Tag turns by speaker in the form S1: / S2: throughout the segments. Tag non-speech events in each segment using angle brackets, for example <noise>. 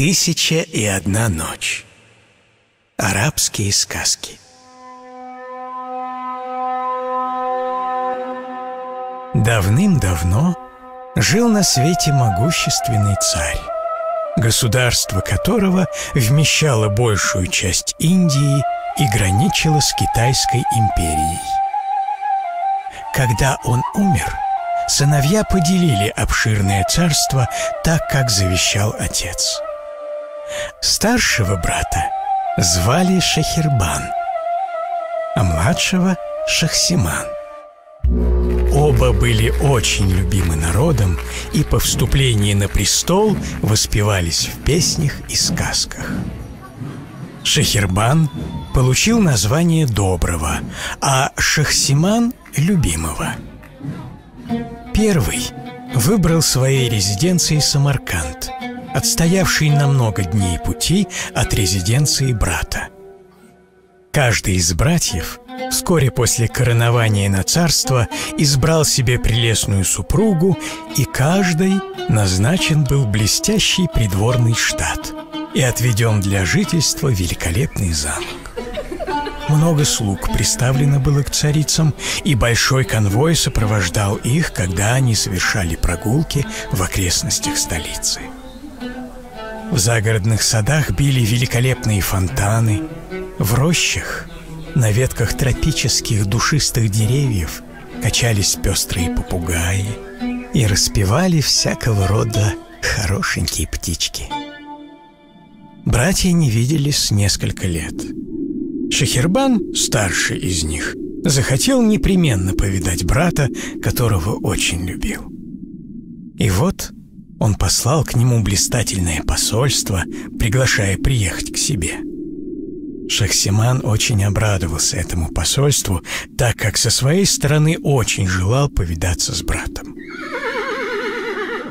S1: «Тысяча и одна ночь». Арабские сказки. Давным-давно жил на свете могущественный царь, государство которого вмещало большую часть Индии и граничило с Китайской империей. Когда он умер, сыновья поделили обширное царство так, как завещал отец – Старшего брата звали Шахербан, а младшего – Шахсиман. Оба были очень любимы народом и по вступлении на престол воспевались в песнях и сказках. Шахербан получил название доброго, а Шахсиман – любимого. Первый выбрал своей резиденцией Самарканд – отстоявший на много дней пути от резиденции брата. Каждый из братьев вскоре после коронования на царство избрал себе прелестную супругу, и каждый назначен был блестящий придворный штат и отведен для жительства великолепный замок. Много слуг приставлено было к царицам, и большой конвой сопровождал их, когда они совершали прогулки в окрестностях столицы. В загородных садах били великолепные фонтаны, в рощах на ветках тропических душистых деревьев качались пестрые попугаи и распевали всякого рода хорошенькие птички. Братья не виделись несколько лет. Шахербан, старший из них, захотел непременно повидать брата, которого очень любил. И вот он послал к нему блистательное посольство, приглашая приехать к себе. Шахсиман очень обрадовался этому посольству, так как со своей стороны очень желал повидаться с братом.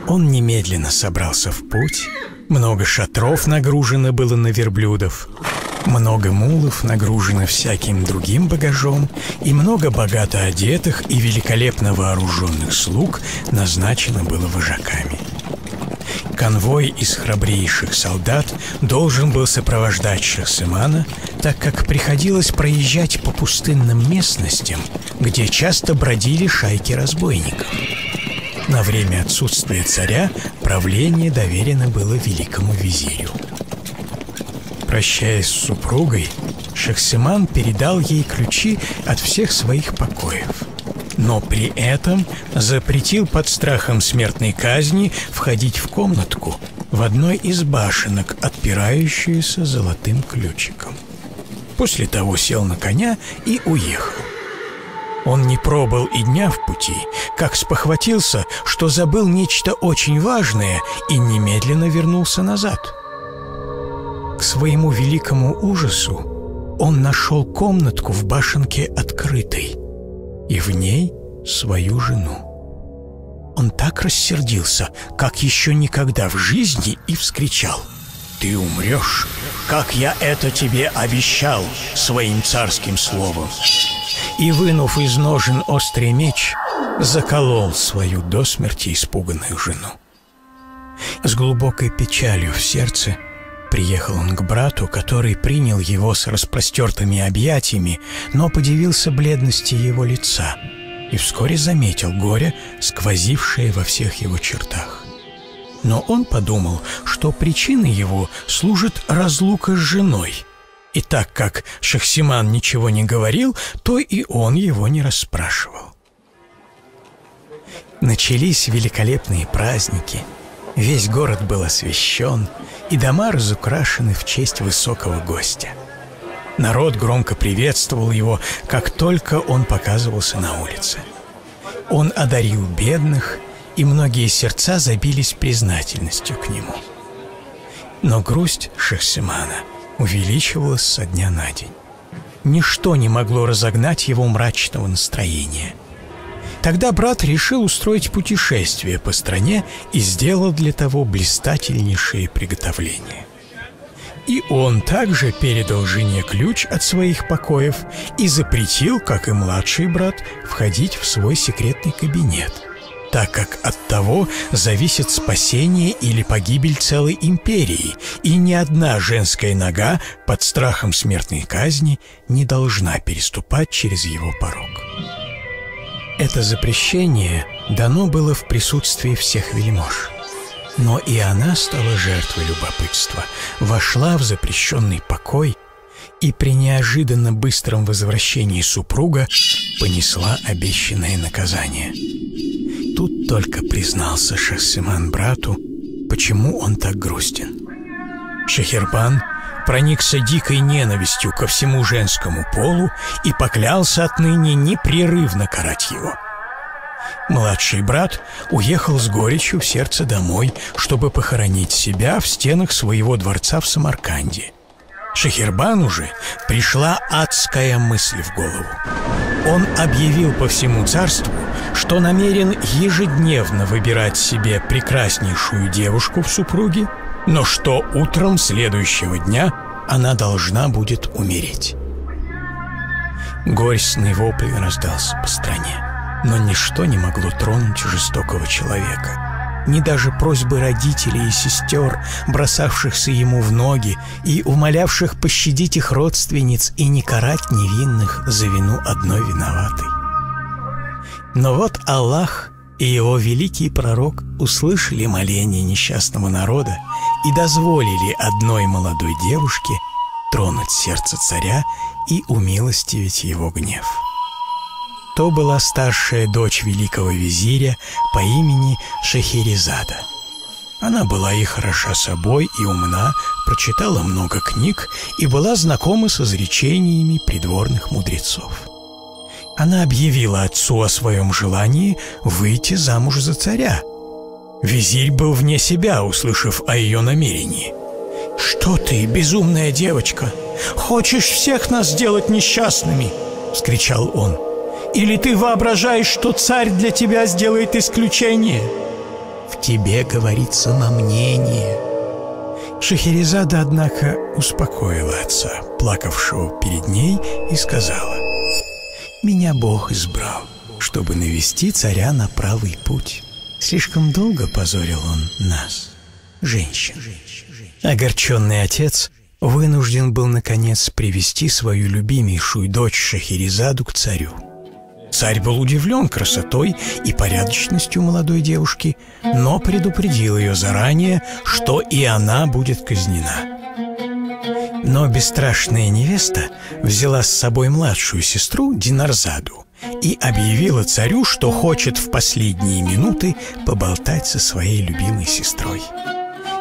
S1: Он немедленно собрался в путь, много шатров нагружено было на верблюдов, много мулов нагружено всяким другим багажом и много богато одетых и великолепно вооруженных слуг назначено было вожаками. Конвой из храбрейших солдат должен был сопровождать Шахсимана, так как приходилось проезжать по пустынным местностям, где часто бродили шайки разбойников. На время отсутствия царя правление доверено было великому визирю. Прощаясь с супругой, Шахсиман передал ей ключи от всех своих покоев – но при этом запретил под страхом смертной казни входить в комнатку в одной из башенок, отпирающуюся золотым ключиком. После того сел на коня и уехал. Он не пробыл и дня в пути, как спохватился, что забыл нечто очень важное и немедленно вернулся назад. К своему великому ужасу он нашел комнатку в башенке открытой – и в ней свою жену. Он так рассердился, как еще никогда в жизни, и вскричал «Ты умрешь, как я это тебе обещал своим царским словом!» И, вынув из ножен острый меч, заколол свою до смерти испуганную жену. С глубокой печалью в сердце – Приехал он к брату, который принял его с распростертыми объятиями, но подивился бледности его лица и вскоре заметил горе, сквозившее во всех его чертах. Но он подумал, что причиной его служит разлука с женой. И так как Шахсиман ничего не говорил, то и он его не расспрашивал. Начались великолепные праздники – Весь город был освещен, и дома разукрашены в честь высокого гостя. Народ громко приветствовал его, как только он показывался на улице. Он одарил бедных, и многие сердца забились признательностью к нему. Но грусть Шахсимана увеличивалась со дня на день. Ничто не могло разогнать его мрачного настроения – Тогда брат решил устроить путешествие по стране и сделал для того блистательнейшие приготовления. И он также передал жене ключ от своих покоев и запретил, как и младший брат, входить в свой секретный кабинет, так как от того зависит спасение или погибель целой империи, и ни одна женская нога под страхом смертной казни не должна переступать через его порог. Это запрещение дано было в присутствии всех вельмож. Но и она стала жертвой любопытства, вошла в запрещенный покой и при неожиданно быстром возвращении супруга понесла обещанное наказание. Тут только признался Шахсиман брату, почему он так грустен. Шахербан – проникся дикой ненавистью ко всему женскому полу и поклялся отныне непрерывно карать его. Младший брат уехал с горечью в сердце домой, чтобы похоронить себя в стенах своего дворца в Самарканде. Шахербану же пришла адская мысль в голову. Он объявил по всему царству, что намерен ежедневно выбирать себе прекраснейшую девушку в супруге но что утром следующего дня она должна будет умереть. Горестный вопль раздался по стране, но ничто не могло тронуть жестокого человека. Ни даже просьбы родителей и сестер, бросавшихся ему в ноги и умолявших пощадить их родственниц и не карать невинных за вину одной виноватой. Но вот Аллах и его великий пророк услышали моление несчастного народа и дозволили одной молодой девушке тронуть сердце царя и умилостивить его гнев. То была старшая дочь великого визиря по имени Шахерезада. Она была и хороша собой, и умна, прочитала много книг и была знакома с изречениями придворных мудрецов. Она объявила отцу о своем желании выйти замуж за царя – Визирь был вне себя, услышав о ее намерении. «Что ты, безумная девочка? Хочешь всех нас сделать несчастными?» — вскричал он. «Или ты воображаешь, что царь для тебя сделает исключение?» «В тебе говорится на мнение». Шахерезада, однако, успокоила отца, плакавшего перед ней, и сказала, «Меня Бог избрал, чтобы навести царя на правый путь». Слишком долго позорил он нас, женщин. Огорченный отец вынужден был, наконец, привести свою любимейшую дочь Шахерезаду к царю. Царь был удивлен красотой и порядочностью молодой девушки, но предупредил ее заранее, что и она будет казнена. Но бесстрашная невеста взяла с собой младшую сестру Динарзаду – и объявила царю, что хочет в последние минуты поболтать со своей любимой сестрой.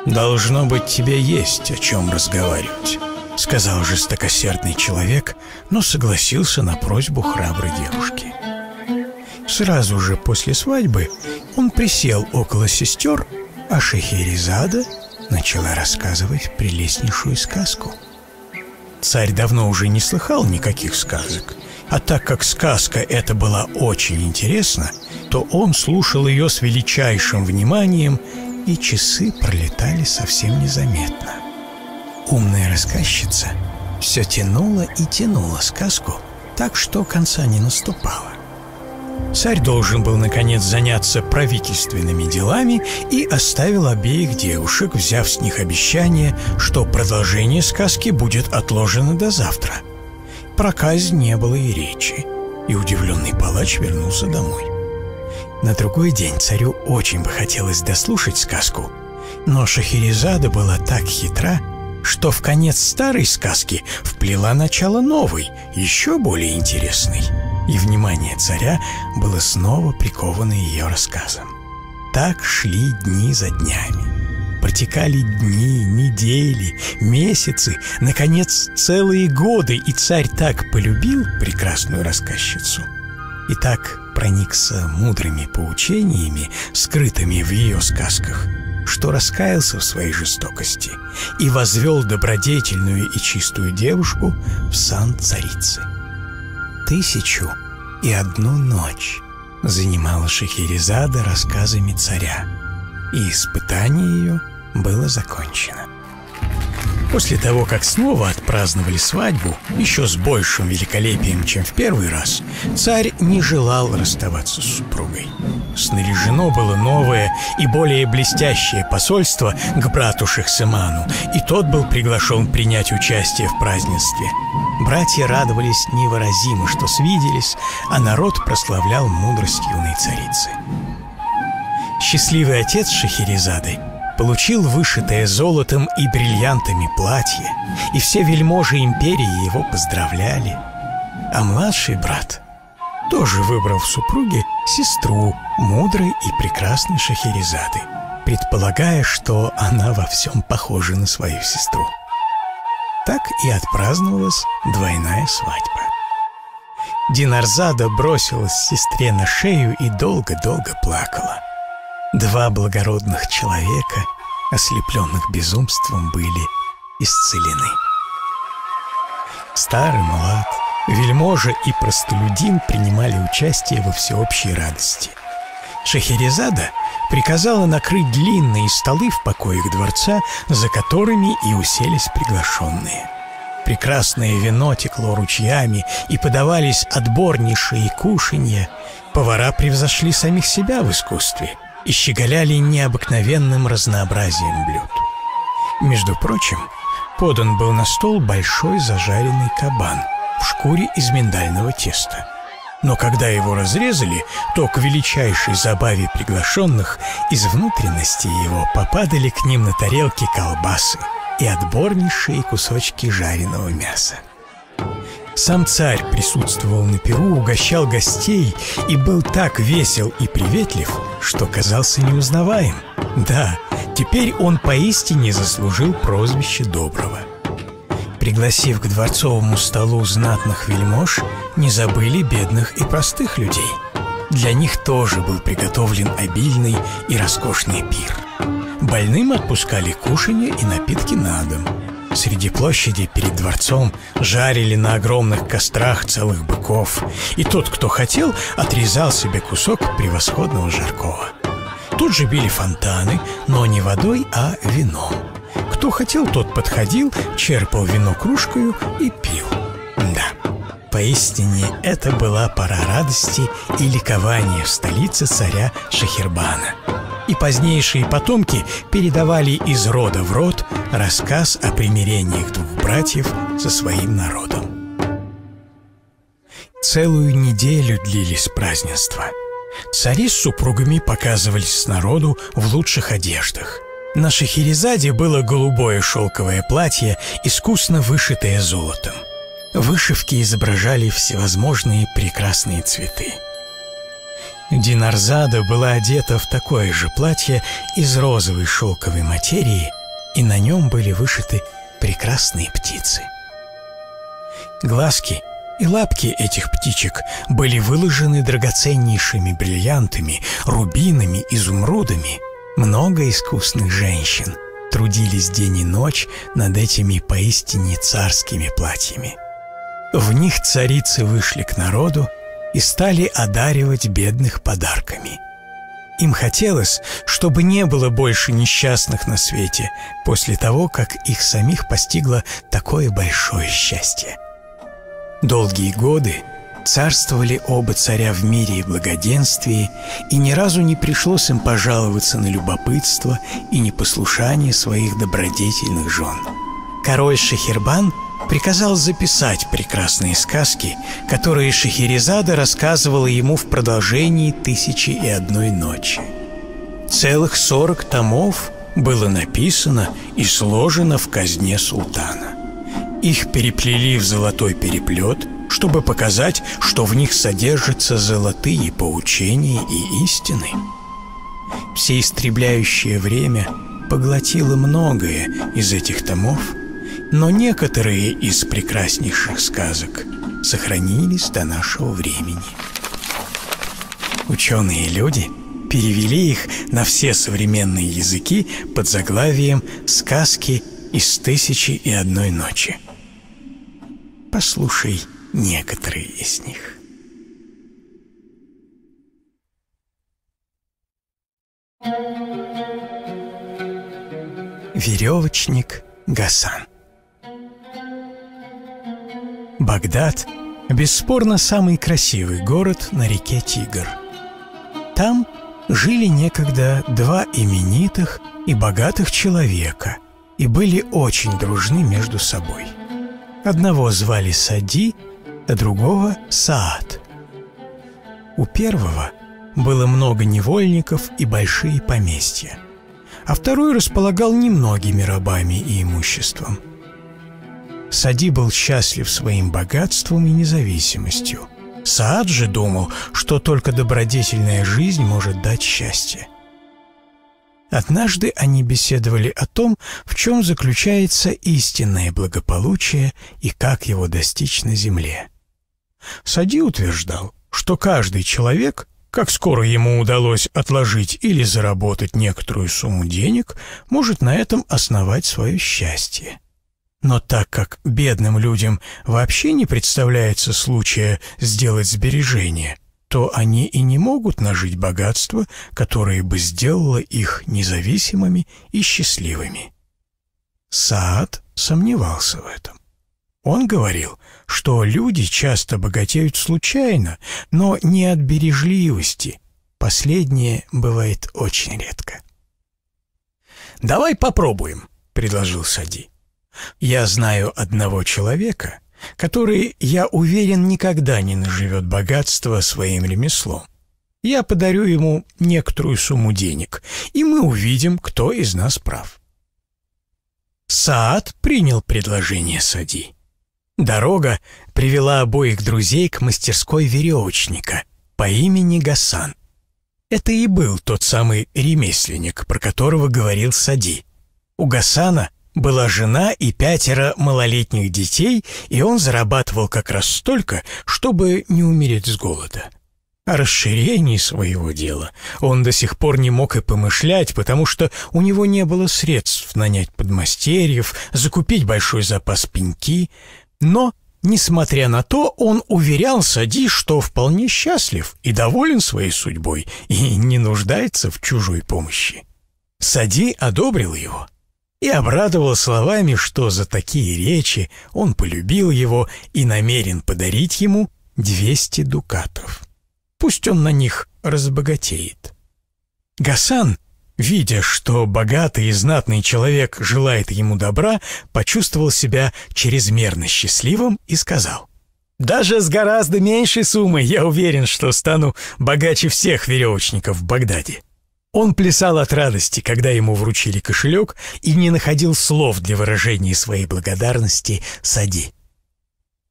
S1: «Должно быть, тебе есть о чем разговаривать», — сказал жестокосердный человек, но согласился на просьбу храброй девушки. Сразу же после свадьбы он присел около сестер, а Шехерезада начала рассказывать прелестнейшую сказку. Царь давно уже не слыхал никаких сказок — а так как сказка эта была очень интересна, то он слушал ее с величайшим вниманием, и часы пролетали совсем незаметно. Умная рассказчица все тянула и тянула сказку, так что конца не наступало. Царь должен был, наконец, заняться правительственными делами и оставил обеих девушек, взяв с них обещание, что продолжение сказки будет отложено до завтра – про казнь не было и речи, и удивленный палач вернулся домой. На другой день царю очень бы хотелось дослушать сказку, но Шахерезада была так хитра, что в конец старой сказки вплела начало новой, еще более интересной, и внимание царя было снова приковано ее рассказом. Так шли дни за днями. Протекали дни, недели, месяцы, наконец, целые годы, и царь так полюбил прекрасную рассказчицу и так проникся мудрыми поучениями, скрытыми в ее сказках, что раскаялся в своей жестокости и возвел добродетельную и чистую девушку в сан царицы. Тысячу и одну ночь занимала Шахерезада рассказами царя, и испытание ее — было закончено. После того, как снова отпраздновали свадьбу, еще с большим великолепием, чем в первый раз, царь не желал расставаться с супругой. Снаряжено было новое и более блестящее посольство к брату Шахсеману, и тот был приглашен принять участие в празднестве. Братья радовались невыразимо, что свиделись, а народ прославлял мудрость юной царицы. Счастливый отец Шахерезады получил вышитое золотом и бриллиантами платье, и все вельможи империи его поздравляли. А младший брат тоже выбрал в супруге сестру мудрой и прекрасной Шахерезады, предполагая, что она во всем похожа на свою сестру. Так и отпраздновалась двойная свадьба. Динарзада бросилась сестре на шею и долго-долго плакала – Два благородных человека, ослепленных безумством, были исцелены. Старый млад, вельможа и простолюдин принимали участие во всеобщей радости. Шахерезада приказала накрыть длинные столы в покоях дворца, за которыми и уселись приглашенные. Прекрасное вино текло ручьями, и подавались отборнейшие кушанья. Повара превзошли самих себя в искусстве — и щеголяли необыкновенным разнообразием блюд. Между прочим, подан был на стол большой зажаренный кабан в шкуре из миндального теста. Но когда его разрезали, то к величайшей забаве приглашенных из внутренности его попадали к ним на тарелки колбасы и отборнейшие кусочки жареного мяса. Сам царь присутствовал на Перу, угощал гостей и был так весел и приветлив, что казался неузнаваем. Да, теперь он поистине заслужил прозвище доброго. Пригласив к дворцовому столу знатных вельмож, не забыли бедных и простых людей. Для них тоже был приготовлен обильный и роскошный пир. Больным отпускали кушанье и напитки на дом – Среди площади перед дворцом жарили на огромных кострах целых быков, и тот, кто хотел, отрезал себе кусок превосходного жаркого. Тут же били фонтаны, но не водой, а вином. Кто хотел, тот подходил, черпал вино кружкою и пил. Да, поистине это была пора радости и ликования в столице царя Шахербана и позднейшие потомки передавали из рода в род рассказ о примирениях двух братьев со своим народом. Целую неделю длились празднества. Цари с супругами показывались народу в лучших одеждах. На Шахерезаде было голубое шелковое платье, искусно вышитое золотом. Вышивки изображали всевозможные прекрасные цветы – Динарзада была одета в такое же платье из розовой шелковой материи, и на нем были вышиты прекрасные птицы. Глазки и лапки этих птичек были выложены драгоценнейшими бриллиантами, рубинами, изумрудами. Много искусных женщин трудились день и ночь над этими поистине царскими платьями. В них царицы вышли к народу, и стали одаривать бедных подарками. Им хотелось, чтобы не было больше несчастных на свете после того, как их самих постигло такое большое счастье. Долгие годы царствовали оба царя в мире и благоденствии, и ни разу не пришлось им пожаловаться на любопытство и непослушание своих добродетельных жен. Король Шахербан – приказал записать прекрасные сказки, которые Шахерезада рассказывала ему в продолжении «Тысячи и одной ночи». Целых сорок томов было написано и сложено в казне султана. Их переплели в золотой переплет, чтобы показать, что в них содержатся золотые поучения и истины. Все истребляющее время поглотило многое из этих томов – но некоторые из прекраснейших сказок сохранились до нашего времени. Ученые люди перевели их на все современные языки под заглавием «Сказки из тысячи и одной ночи». Послушай некоторые из них. Веревочник Гасан Багдад – бесспорно самый красивый город на реке Тигр. Там жили некогда два именитых и богатых человека и были очень дружны между собой. Одного звали Сади, а другого – Саад. У первого было много невольников и большие поместья, а второй располагал немногими рабами и имуществом – Сади был счастлив своим богатством и независимостью. Саад же думал, что только добродетельная жизнь может дать счастье. Однажды они беседовали о том, в чем заключается истинное благополучие и как его достичь на земле. Сади утверждал, что каждый человек, как скоро ему удалось отложить или заработать некоторую сумму денег, может на этом основать свое счастье. Но так как бедным людям вообще не представляется случая сделать сбережения, то они и не могут нажить богатство, которое бы сделало их независимыми и счастливыми. Саад сомневался в этом. Он говорил, что люди часто богатеют случайно, но не от бережливости. Последнее бывает очень редко. «Давай попробуем», — предложил Сади. Я знаю одного человека, который, я уверен, никогда не наживет богатство своим ремеслом. Я подарю ему некоторую сумму денег, и мы увидим, кто из нас прав. Саад принял предложение Сади. Дорога привела обоих друзей к мастерской веревочника по имени Гасан. Это и был тот самый ремесленник, про которого говорил Сади. У Гасана была жена и пятеро малолетних детей, и он зарабатывал как раз столько, чтобы не умереть с голода. О расширении своего дела он до сих пор не мог и помышлять, потому что у него не было средств нанять подмастерьев, закупить большой запас пеньки. Но, несмотря на то, он уверял Сади, что вполне счастлив и доволен своей судьбой и не нуждается в чужой помощи. Сади одобрил его — и обрадовал словами, что за такие речи он полюбил его и намерен подарить ему 200 дукатов. Пусть он на них разбогатеет. Гасан, видя, что богатый и знатный человек желает ему добра, почувствовал себя чрезмерно счастливым и сказал, «Даже с гораздо меньшей суммой я уверен, что стану богаче всех веревочников в Багдаде». Он плясал от радости, когда ему вручили кошелек, и не находил слов для выражения своей благодарности Сади.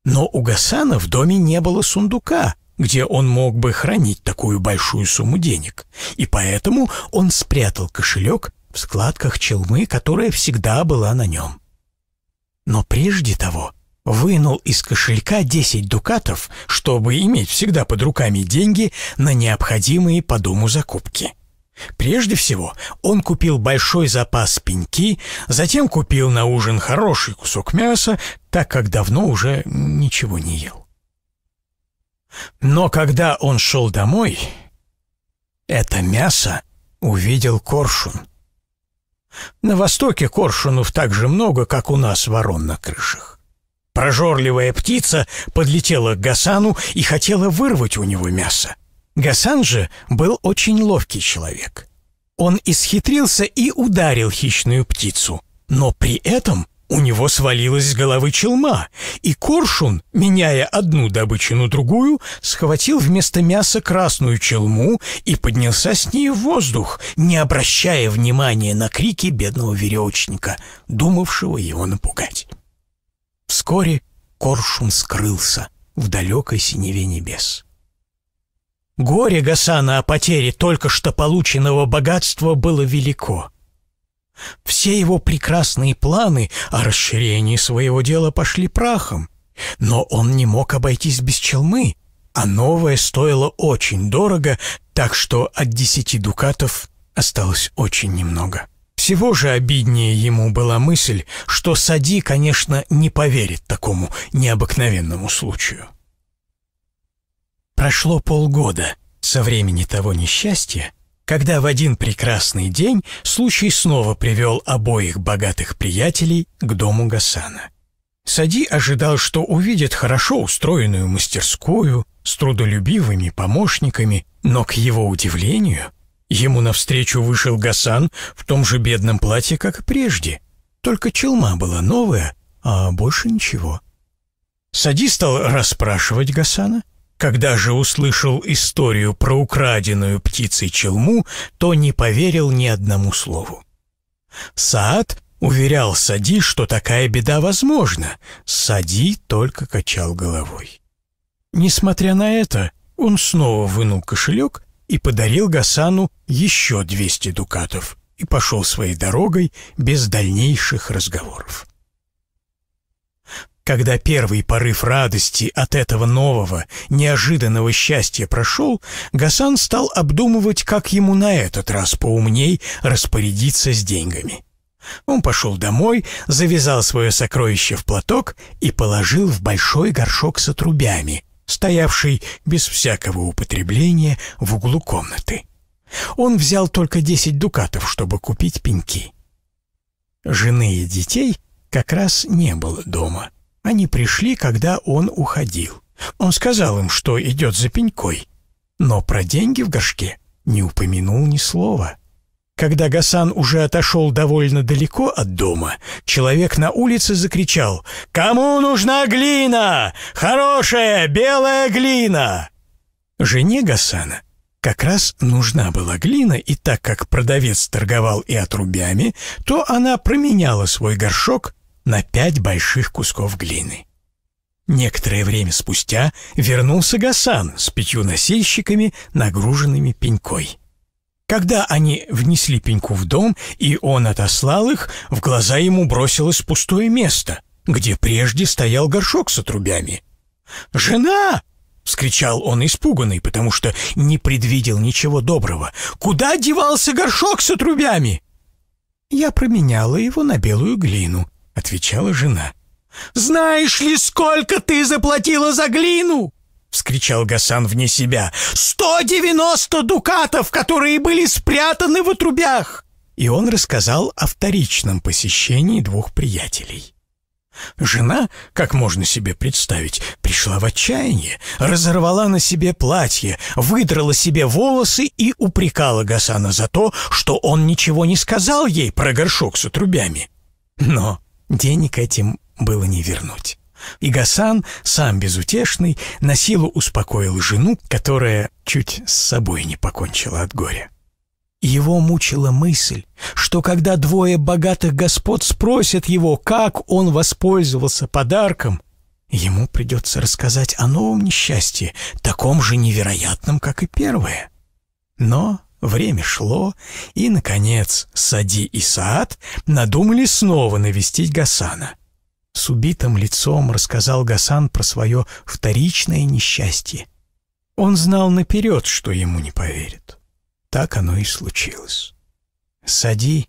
S1: Но у Гасана в доме не было сундука, где он мог бы хранить такую большую сумму денег, и поэтому он спрятал кошелек в складках челмы, которая всегда была на нем. Но прежде того вынул из кошелька 10 дукатов, чтобы иметь всегда под руками деньги на необходимые по дому закупки. Прежде всего, он купил большой запас пеньки, затем купил на ужин хороший кусок мяса, так как давно уже ничего не ел. Но когда он шел домой, это мясо увидел коршун. На востоке коршунов так же много, как у нас ворон на крышах. Прожорливая птица подлетела к Гасану и хотела вырвать у него мясо. Гасан же был очень ловкий человек. Он исхитрился и ударил хищную птицу, но при этом у него свалилась с головы челма, и коршун, меняя одну добычу на другую, схватил вместо мяса красную челму и поднялся с ней в воздух, не обращая внимания на крики бедного веревочника, думавшего его напугать. Вскоре коршун скрылся в далекой синеве небес. Горе Гасана о потере только что полученного богатства было велико. Все его прекрасные планы о расширении своего дела пошли прахом, но он не мог обойтись без челмы, а новое стоило очень дорого, так что от десяти дукатов осталось очень немного. Всего же обиднее ему была мысль, что Сади, конечно, не поверит такому необыкновенному случаю. Прошло полгода со времени того несчастья, когда в один прекрасный день случай снова привел обоих богатых приятелей к дому Гасана. Сади ожидал, что увидит хорошо устроенную мастерскую с трудолюбивыми помощниками, но, к его удивлению, ему навстречу вышел Гасан в том же бедном платье, как и прежде. Только челма была новая, а больше ничего. Сади стал расспрашивать Гасана — когда же услышал историю про украденную птицей челму, то не поверил ни одному слову. Саад уверял Сади, что такая беда возможна. Сади только качал головой. Несмотря на это, он снова вынул кошелек и подарил Гасану еще 200 дукатов и пошел своей дорогой без дальнейших разговоров. Когда первый порыв радости от этого нового, неожиданного счастья прошел, Гасан стал обдумывать, как ему на этот раз поумней распорядиться с деньгами. Он пошел домой, завязал свое сокровище в платок и положил в большой горшок с отрубями, стоявший без всякого употребления в углу комнаты. Он взял только десять дукатов, чтобы купить пеньки. Жены и детей как раз не было дома — они пришли, когда он уходил. Он сказал им, что идет за пенькой, но про деньги в горшке не упомянул ни слова. Когда Гасан уже отошел довольно далеко от дома, человек на улице закричал «Кому нужна глина? Хорошая белая глина!» Жене Гасана как раз нужна была глина, и так как продавец торговал и отрубями, то она променяла свой горшок на пять больших кусков глины. Некоторое время спустя вернулся Гасан с пятью носильщиками, нагруженными пенькой. Когда они внесли пеньку в дом, и он отослал их, в глаза ему бросилось пустое место, где прежде стоял горшок с отрубями. «Жена!» — вскричал он испуганный, потому что не предвидел ничего доброго. «Куда девался горшок с отрубями?» «Я променяла его на белую глину», отвечала жена. «Знаешь ли, сколько ты заплатила за глину?» — вскричал Гасан вне себя. «Сто девяносто дукатов, которые были спрятаны в отрубях!» И он рассказал о вторичном посещении двух приятелей. Жена, как можно себе представить, пришла в отчаяние, разорвала на себе платье, выдрала себе волосы и упрекала Гасана за то, что он ничего не сказал ей про горшок с отрубями. Но Денег этим было не вернуть. И Гасан, сам безутешный, на силу успокоил жену, которая чуть с собой не покончила от горя. Его мучила мысль, что когда двое богатых господ спросят его, как он воспользовался подарком, ему придется рассказать о новом несчастье, таком же невероятном, как и первое. Но Время шло, и, наконец, Сади и Саад надумали снова навестить Гасана. С убитым лицом рассказал Гасан про свое вторичное несчастье. Он знал наперед, что ему не поверят. Так оно и случилось. Сади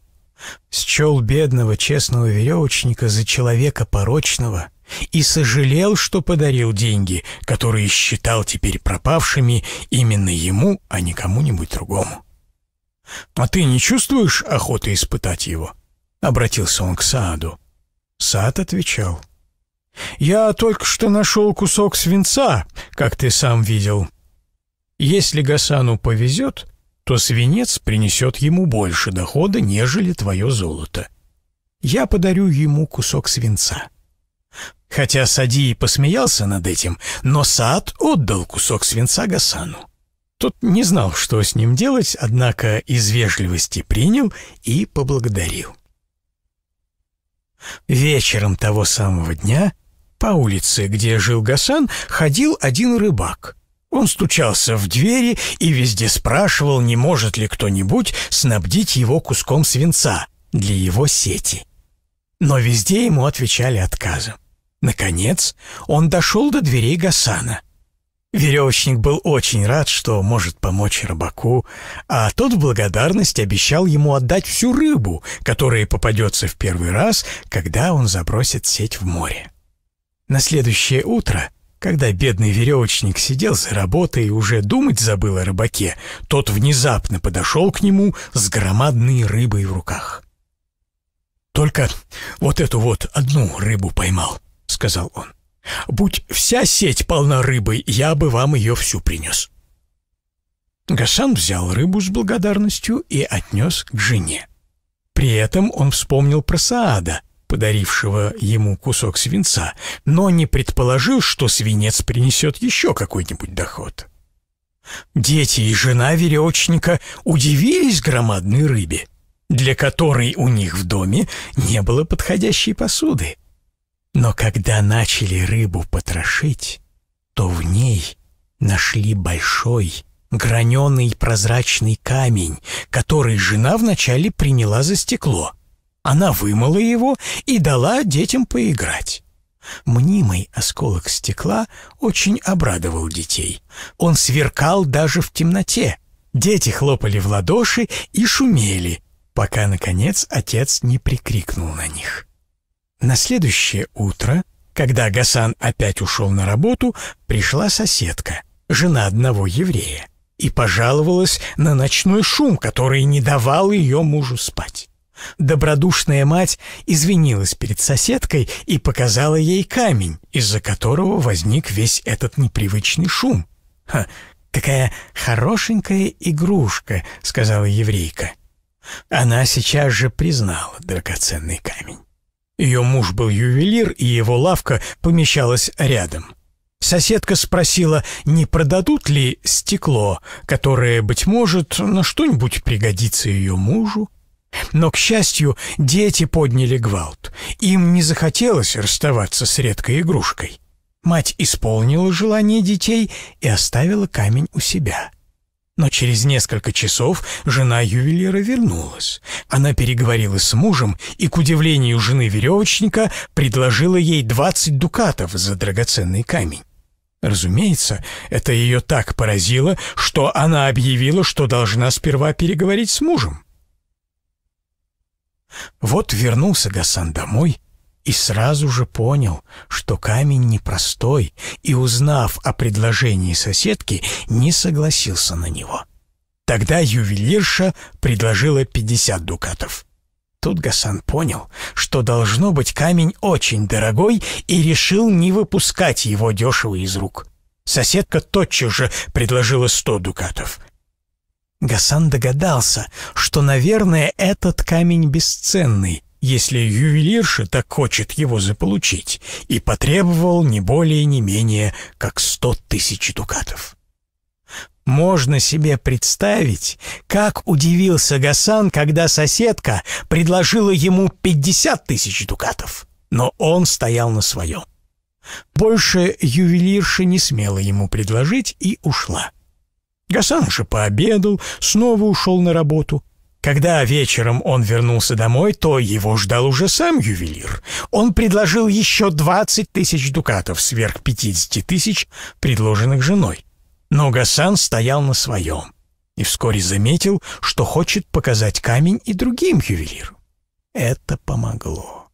S1: счел бедного честного веревочника за человека порочного и сожалел, что подарил деньги, которые считал теперь пропавшими именно ему, а не кому-нибудь другому. «А ты не чувствуешь охоты испытать его?» — обратился он к Сааду. Саад отвечал. «Я только что нашел кусок свинца, как ты сам видел. Если Гасану повезет, то свинец принесет ему больше дохода, нежели твое золото. Я подарю ему кусок свинца». Хотя Сади и посмеялся над этим, но Саад отдал кусок свинца Гасану. Тот не знал, что с ним делать, однако из вежливости принял и поблагодарил. Вечером того самого дня по улице, где жил Гасан, ходил один рыбак. Он стучался в двери и везде спрашивал, не может ли кто-нибудь снабдить его куском свинца для его сети. Но везде ему отвечали отказом. Наконец он дошел до дверей Гасана — Веревочник был очень рад, что может помочь рыбаку, а тот в благодарность обещал ему отдать всю рыбу, которая попадется в первый раз, когда он забросит сеть в море. На следующее утро, когда бедный веревочник сидел за работой и уже думать забыл о рыбаке, тот внезапно подошел к нему с громадной рыбой в руках. «Только вот эту вот одну рыбу поймал», — сказал он. Будь вся сеть полна рыбы, я бы вам ее всю принес. Гасан взял рыбу с благодарностью и отнес к жене. При этом он вспомнил про Саада, подарившего ему кусок свинца, но не предположил, что свинец принесет еще какой-нибудь доход. Дети и жена веревочника удивились громадной рыбе, для которой у них в доме не было подходящей посуды. Но когда начали рыбу потрошить, то в ней нашли большой граненый прозрачный камень, который жена вначале приняла за стекло. Она вымыла его и дала детям поиграть. Мнимый осколок стекла очень обрадовал детей. Он сверкал даже в темноте. Дети хлопали в ладоши и шумели, пока, наконец, отец не прикрикнул на них. На следующее утро, когда Гасан опять ушел на работу, пришла соседка, жена одного еврея, и пожаловалась на ночной шум, который не давал ее мужу спать. Добродушная мать извинилась перед соседкой и показала ей камень, из-за которого возник весь этот непривычный шум. «Ха, какая хорошенькая игрушка», — сказала еврейка. Она сейчас же признала драгоценный камень. Ее муж был ювелир, и его лавка помещалась рядом. Соседка спросила, не продадут ли стекло, которое, быть может, на что-нибудь пригодится ее мужу. Но, к счастью, дети подняли гвалт. Им не захотелось расставаться с редкой игрушкой. Мать исполнила желание детей и оставила камень у себя. Но через несколько часов жена ювелира вернулась. Она переговорила с мужем и, к удивлению жены веревочника, предложила ей 20 дукатов за драгоценный камень. Разумеется, это ее так поразило, что она объявила, что должна сперва переговорить с мужем. Вот вернулся Гасан домой — и сразу же понял, что камень непростой, и, узнав о предложении соседки, не согласился на него. Тогда ювелирша предложила 50 дукатов. Тут Гасан понял, что должно быть камень очень дорогой и решил не выпускать его дешево из рук. Соседка тотчас же предложила 100 дукатов. Гасан догадался, что, наверное, этот камень бесценный, если ювелирша так хочет его заполучить, и потребовал не более не менее как сто тысяч дукатов. Можно себе представить, как удивился Гасан, когда соседка предложила ему пятьдесят тысяч дукатов, но он стоял на своем. Больше ювелирша не смела ему предложить и ушла. Гасан же пообедал, снова ушел на работу, когда вечером он вернулся домой, то его ждал уже сам ювелир. Он предложил еще 20 тысяч дукатов сверх 50 тысяч, предложенных женой. Но Гасан стоял на своем и вскоре заметил, что хочет показать камень и другим ювелирам. Это помогло.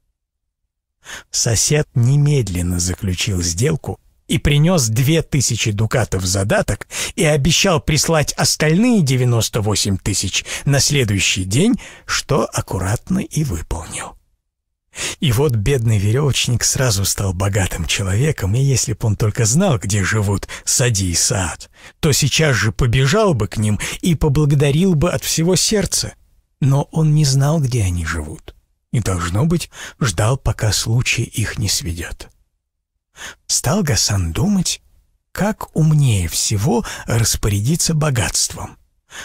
S1: Сосед немедленно заключил сделку и принес 2000 дукатов задаток и обещал прислать остальные 98 тысяч на следующий день, что аккуратно и выполнил. И вот бедный веревочник сразу стал богатым человеком, и если бы он только знал, где живут Сади и Саад, то сейчас же побежал бы к ним и поблагодарил бы от всего сердца. Но он не знал, где они живут, и, должно быть, ждал, пока случай их не сведет. Стал Гасан думать, как умнее всего распорядиться богатством.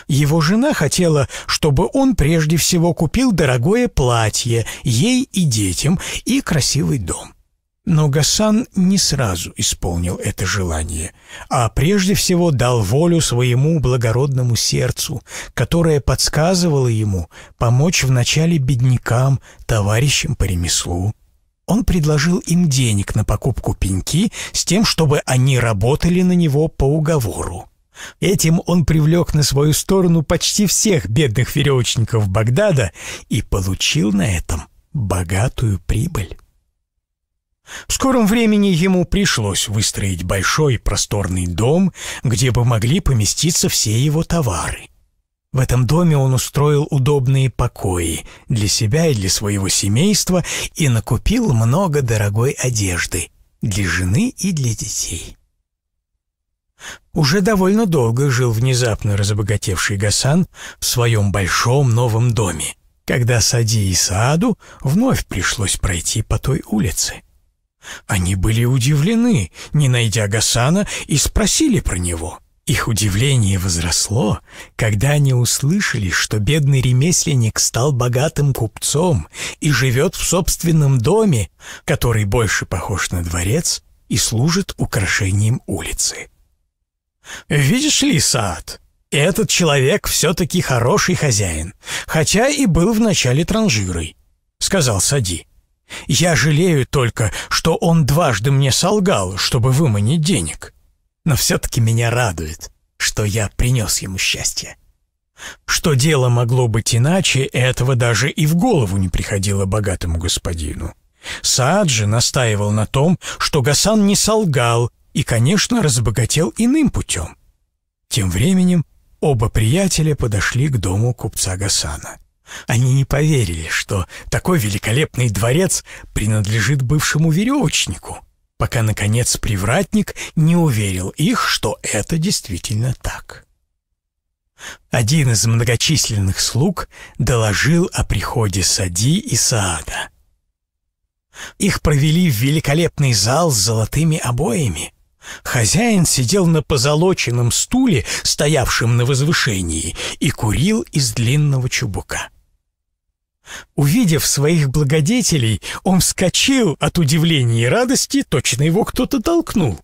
S1: Его жена хотела, чтобы он прежде всего купил дорогое платье ей и детям и красивый дом. Но Гасан не сразу исполнил это желание, а прежде всего дал волю своему благородному сердцу, которое подсказывало ему помочь вначале беднякам, товарищам по ремеслу, он предложил им денег на покупку пеньки с тем, чтобы они работали на него по уговору. Этим он привлек на свою сторону почти всех бедных веревочников Багдада и получил на этом богатую прибыль. В скором времени ему пришлось выстроить большой просторный дом, где бы могли поместиться все его товары. В этом доме он устроил удобные покои для себя и для своего семейства и накупил много дорогой одежды для жены и для детей. Уже довольно долго жил внезапно разбогатевший Гасан в своем большом новом доме, когда Сади и Сааду вновь пришлось пройти по той улице. Они были удивлены, не найдя Гасана, и спросили про него — их удивление возросло, когда они услышали, что бедный ремесленник стал богатым купцом и живет в собственном доме, который больше похож на дворец и служит украшением улицы. «Видишь ли, Сад, этот человек все-таки хороший хозяин, хотя и был вначале транжирой», — сказал Сади. «Я жалею только, что он дважды мне солгал, чтобы выманить денег». Но все-таки меня радует, что я принес ему счастье. Что дело могло быть иначе, этого даже и в голову не приходило богатому господину. Саад же настаивал на том, что Гасан не солгал и, конечно, разбогател иным путем. Тем временем оба приятеля подошли к дому купца Гасана. Они не поверили, что такой великолепный дворец принадлежит бывшему веревочнику — пока, наконец, привратник не уверил их, что это действительно так. Один из многочисленных слуг доложил о приходе Сади и Саада. Их провели в великолепный зал с золотыми обоями. Хозяин сидел на позолоченном стуле, стоявшем на возвышении, и курил из длинного чубука. Увидев своих благодетелей, он вскочил от удивления и радости, точно его кто-то толкнул.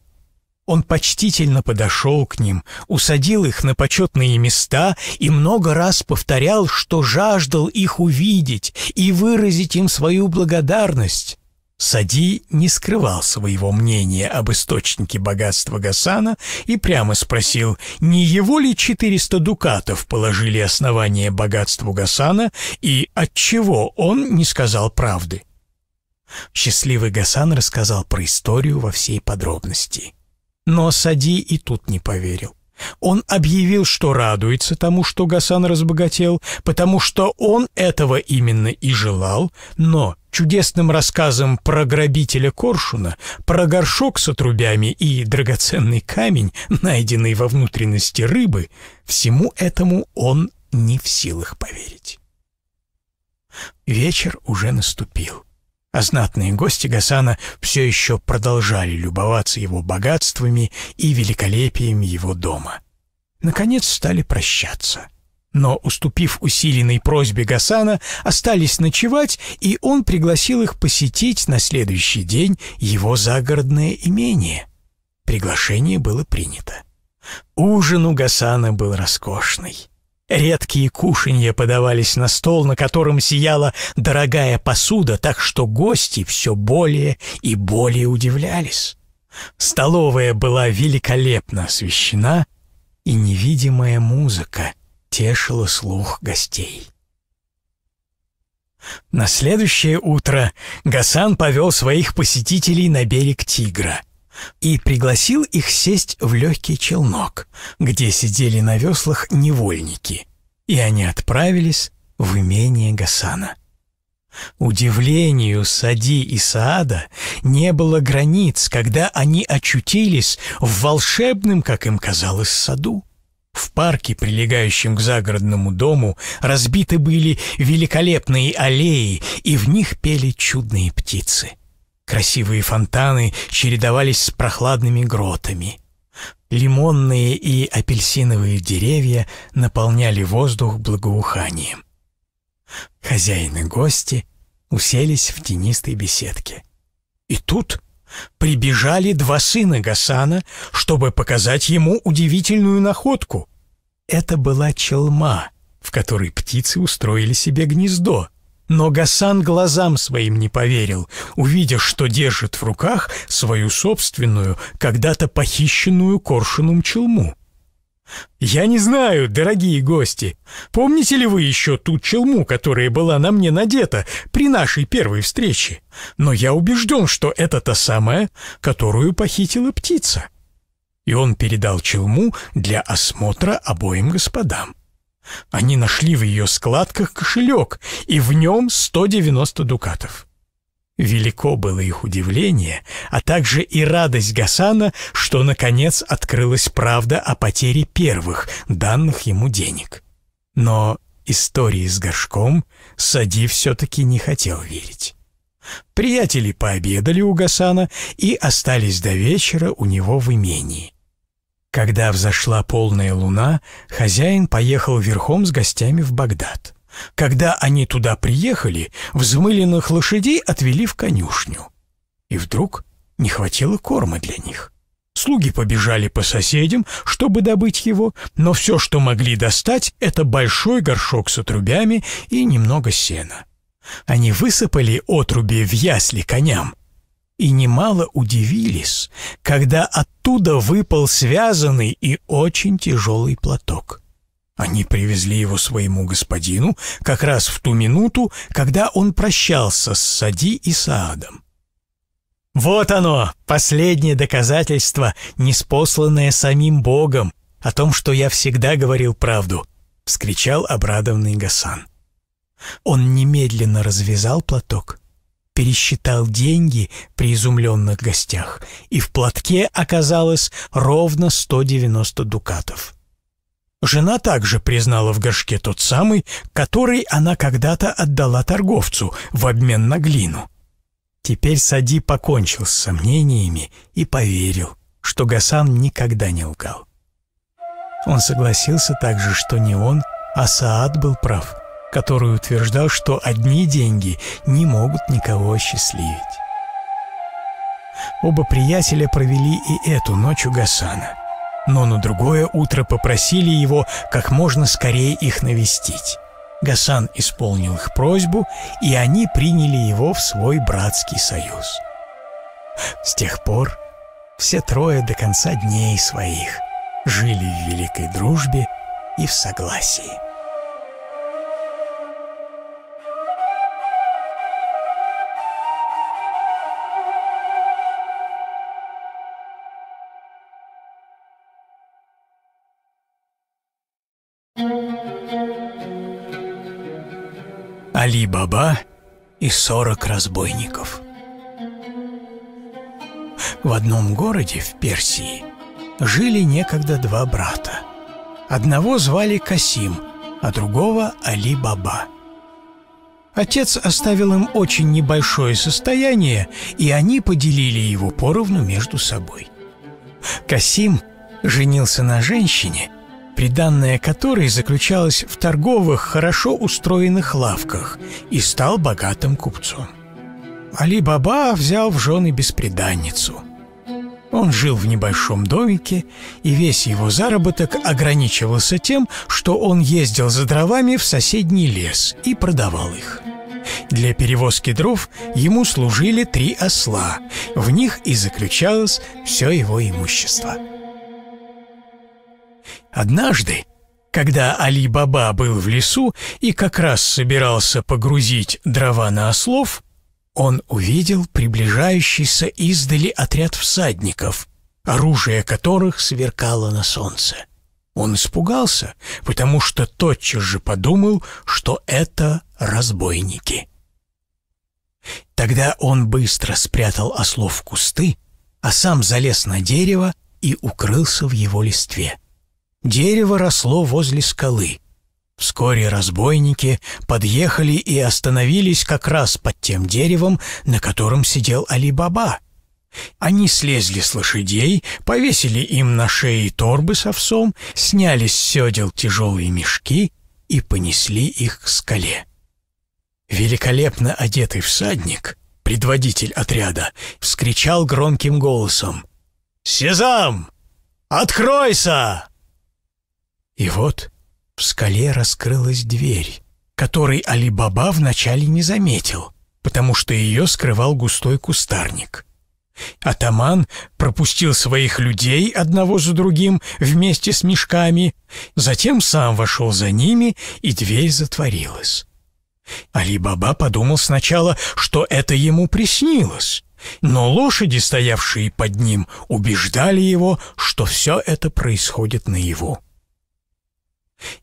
S1: Он почтительно подошел к ним, усадил их на почетные места и много раз повторял, что жаждал их увидеть и выразить им свою благодарность. Сади не скрывал своего мнения об источнике богатства Гасана и прямо спросил, не его ли 400 дукатов положили основание богатству Гасана и отчего он не сказал правды. Счастливый Гасан рассказал про историю во всей подробности. Но Сади и тут не поверил. Он объявил, что радуется тому, что Гасан разбогател, потому что он этого именно и желал, но чудесным рассказом про грабителя Коршуна, про горшок с отрубями и драгоценный камень, найденный во внутренности рыбы, всему этому он не в силах поверить. Вечер уже наступил а знатные гости Гасана все еще продолжали любоваться его богатствами и великолепием его дома. Наконец стали прощаться. Но, уступив усиленной просьбе Гасана, остались ночевать, и он пригласил их посетить на следующий день его загородное имение. Приглашение было принято. Ужин у Гасана был роскошный. Редкие кушанья подавались на стол, на котором сияла дорогая посуда, так что гости все более и более удивлялись. Столовая была великолепно освещена, и невидимая музыка тешила слух гостей. На следующее утро Гасан повел своих посетителей на берег Тигра — и пригласил их сесть в легкий челнок, где сидели на веслах невольники, и они отправились в имение Гасана. Удивлению Сади и Саада не было границ, когда они очутились в волшебном, как им казалось, саду. В парке, прилегающем к загородному дому, разбиты были великолепные аллеи, и в них пели чудные птицы. Красивые фонтаны чередовались с прохладными гротами. Лимонные и апельсиновые деревья наполняли воздух благоуханием. Хозяин и гости уселись в тенистой беседке. И тут прибежали два сына Гасана, чтобы показать ему удивительную находку. Это была челма, в которой птицы устроили себе гнездо. Но Гасан глазам своим не поверил, увидя, что держит в руках свою собственную, когда-то похищенную коршуном челму. «Я не знаю, дорогие гости, помните ли вы еще ту челму, которая была на мне надета при нашей первой встрече? Но я убежден, что это та самая, которую похитила птица». И он передал челму для осмотра обоим господам. Они нашли в ее складках кошелек, и в нем 190 дукатов. Велико было их удивление, а также и радость Гасана, что наконец открылась правда о потере первых, данных ему денег. Но истории с горшком Сади все-таки не хотел верить. Приятели пообедали у Гасана и остались до вечера у него в имении. Когда взошла полная луна, хозяин поехал верхом с гостями в Багдад. Когда они туда приехали, взмыленных лошадей отвели в конюшню. И вдруг не хватило корма для них. Слуги побежали по соседям, чтобы добыть его, но все, что могли достать, это большой горшок с отрубями и немного сена. Они высыпали отруби в ясли коням, и немало удивились, когда оттуда выпал связанный и очень тяжелый платок. Они привезли его своему господину как раз в ту минуту, когда он прощался с Сади и Саадом. Вот оно, последнее доказательство, неспосланное самим Богом, о том, что я всегда говорил правду, — вскричал обрадованный Гасан. Он немедленно развязал платок — пересчитал деньги при изумленных гостях, и в платке оказалось ровно 190 дукатов. Жена также признала в горшке тот самый, который она когда-то отдала торговцу в обмен на глину. Теперь Сади покончил с сомнениями и поверил, что Гасан никогда не лгал. Он согласился также, что не он, а Саад был прав — который утверждал, что одни деньги не могут никого осчастливить. Оба приятеля провели и эту ночь у Гасана, но на другое утро попросили его как можно скорее их навестить. Гасан исполнил их просьбу, и они приняли его в свой братский союз. С тех пор все трое до конца дней своих жили в великой дружбе и в согласии. Али-Баба и сорок разбойников. В одном городе в Персии жили некогда два брата. Одного звали Касим, а другого Али-Баба. Отец оставил им очень небольшое состояние, и они поделили его поровну между собой. Касим женился на женщине, приданное которой заключалось в торговых, хорошо устроенных лавках, и стал богатым купцом. Али Баба взял в жены бесприданницу. Он жил в небольшом домике, и весь его заработок ограничивался тем, что он ездил за дровами в соседний лес и продавал их. Для перевозки дров ему служили три осла, в них и заключалось все его имущество. Однажды, когда Али-Баба был в лесу и как раз собирался погрузить дрова на ослов, он увидел приближающийся издали отряд всадников, оружие которых сверкало на солнце. Он испугался, потому что тотчас же подумал, что это разбойники. Тогда он быстро спрятал ослов в кусты, а сам залез на дерево и укрылся в его листве. Дерево росло возле скалы. Вскоре разбойники подъехали и остановились как раз под тем деревом, на котором сидел Али-Баба. Они слезли с лошадей, повесили им на шеи торбы с овсом, сняли с седел тяжелые мешки и понесли их к скале. Великолепно одетый всадник, предводитель отряда, вскричал громким голосом «Сезам! Откройся!» И вот в скале раскрылась дверь, которой Али-Баба вначале не заметил, потому что ее скрывал густой кустарник. Атаман пропустил своих людей одного за другим вместе с мешками, затем сам вошел за ними, и дверь затворилась. Али-Баба подумал сначала, что это ему приснилось, но лошади, стоявшие под ним, убеждали его, что все это происходит наяву.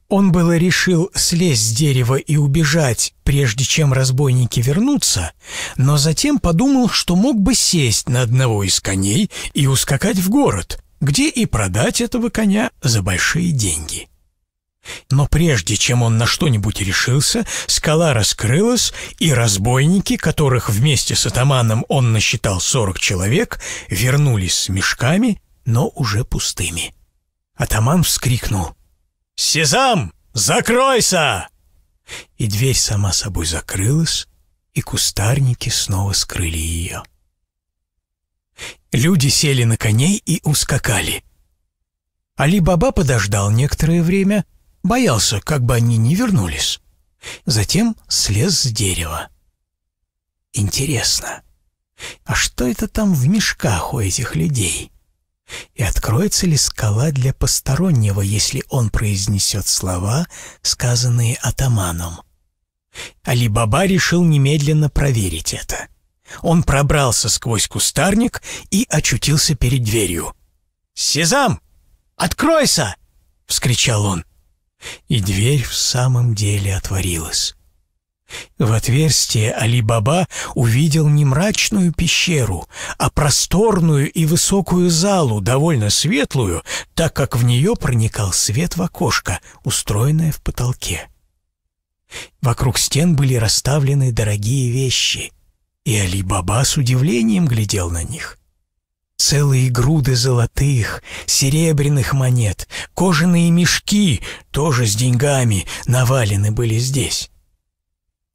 S1: Он было решил слезть с дерева и убежать, прежде чем разбойники вернутся, но затем подумал, что мог бы сесть на одного из коней и ускакать в город, где и продать этого коня за большие деньги. Но прежде чем он на что-нибудь решился, скала раскрылась, и разбойники, которых вместе с атаманом он насчитал сорок человек, вернулись с мешками, но уже пустыми. Атаман вскрикнул — «Сезам, закройся!» И дверь сама собой закрылась, и кустарники снова скрыли ее. Люди сели на коней и ускакали. Али-Баба подождал некоторое время, боялся, как бы они не вернулись. Затем слез с дерева. Интересно, а что это там в мешках у этих людей? И откроется ли скала для постороннего, если он произнесет слова, сказанные атаманом? Али-Баба решил немедленно проверить это. Он пробрался сквозь кустарник и очутился перед дверью. «Сезам! Откройся!» — вскричал он. И дверь в самом деле отворилась. В отверстие Али-Баба увидел не мрачную пещеру, а просторную и высокую залу, довольно светлую, так как в нее проникал свет в окошко, устроенное в потолке. Вокруг стен были расставлены дорогие вещи, и Али-Баба с удивлением глядел на них. Целые груды золотых, серебряных монет, кожаные мешки, тоже с деньгами, навалены были здесь.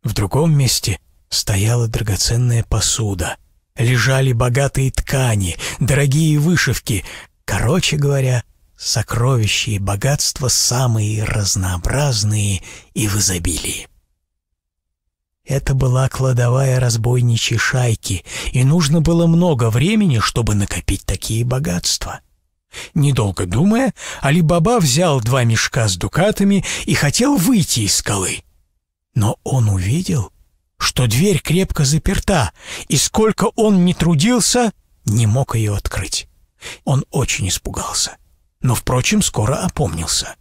S1: В другом месте стояла драгоценная посуда. Лежали богатые ткани, дорогие вышивки. Короче говоря, сокровища и богатства самые разнообразные и в изобилии. Это была кладовая разбойничьей шайки, и нужно было много времени, чтобы накопить такие богатства. Недолго думая, Али Баба взял два мешка с дукатами и хотел выйти из скалы. Но он увидел, что дверь крепко заперта, и сколько он не трудился, не мог ее открыть. Он очень испугался, но, впрочем, скоро опомнился.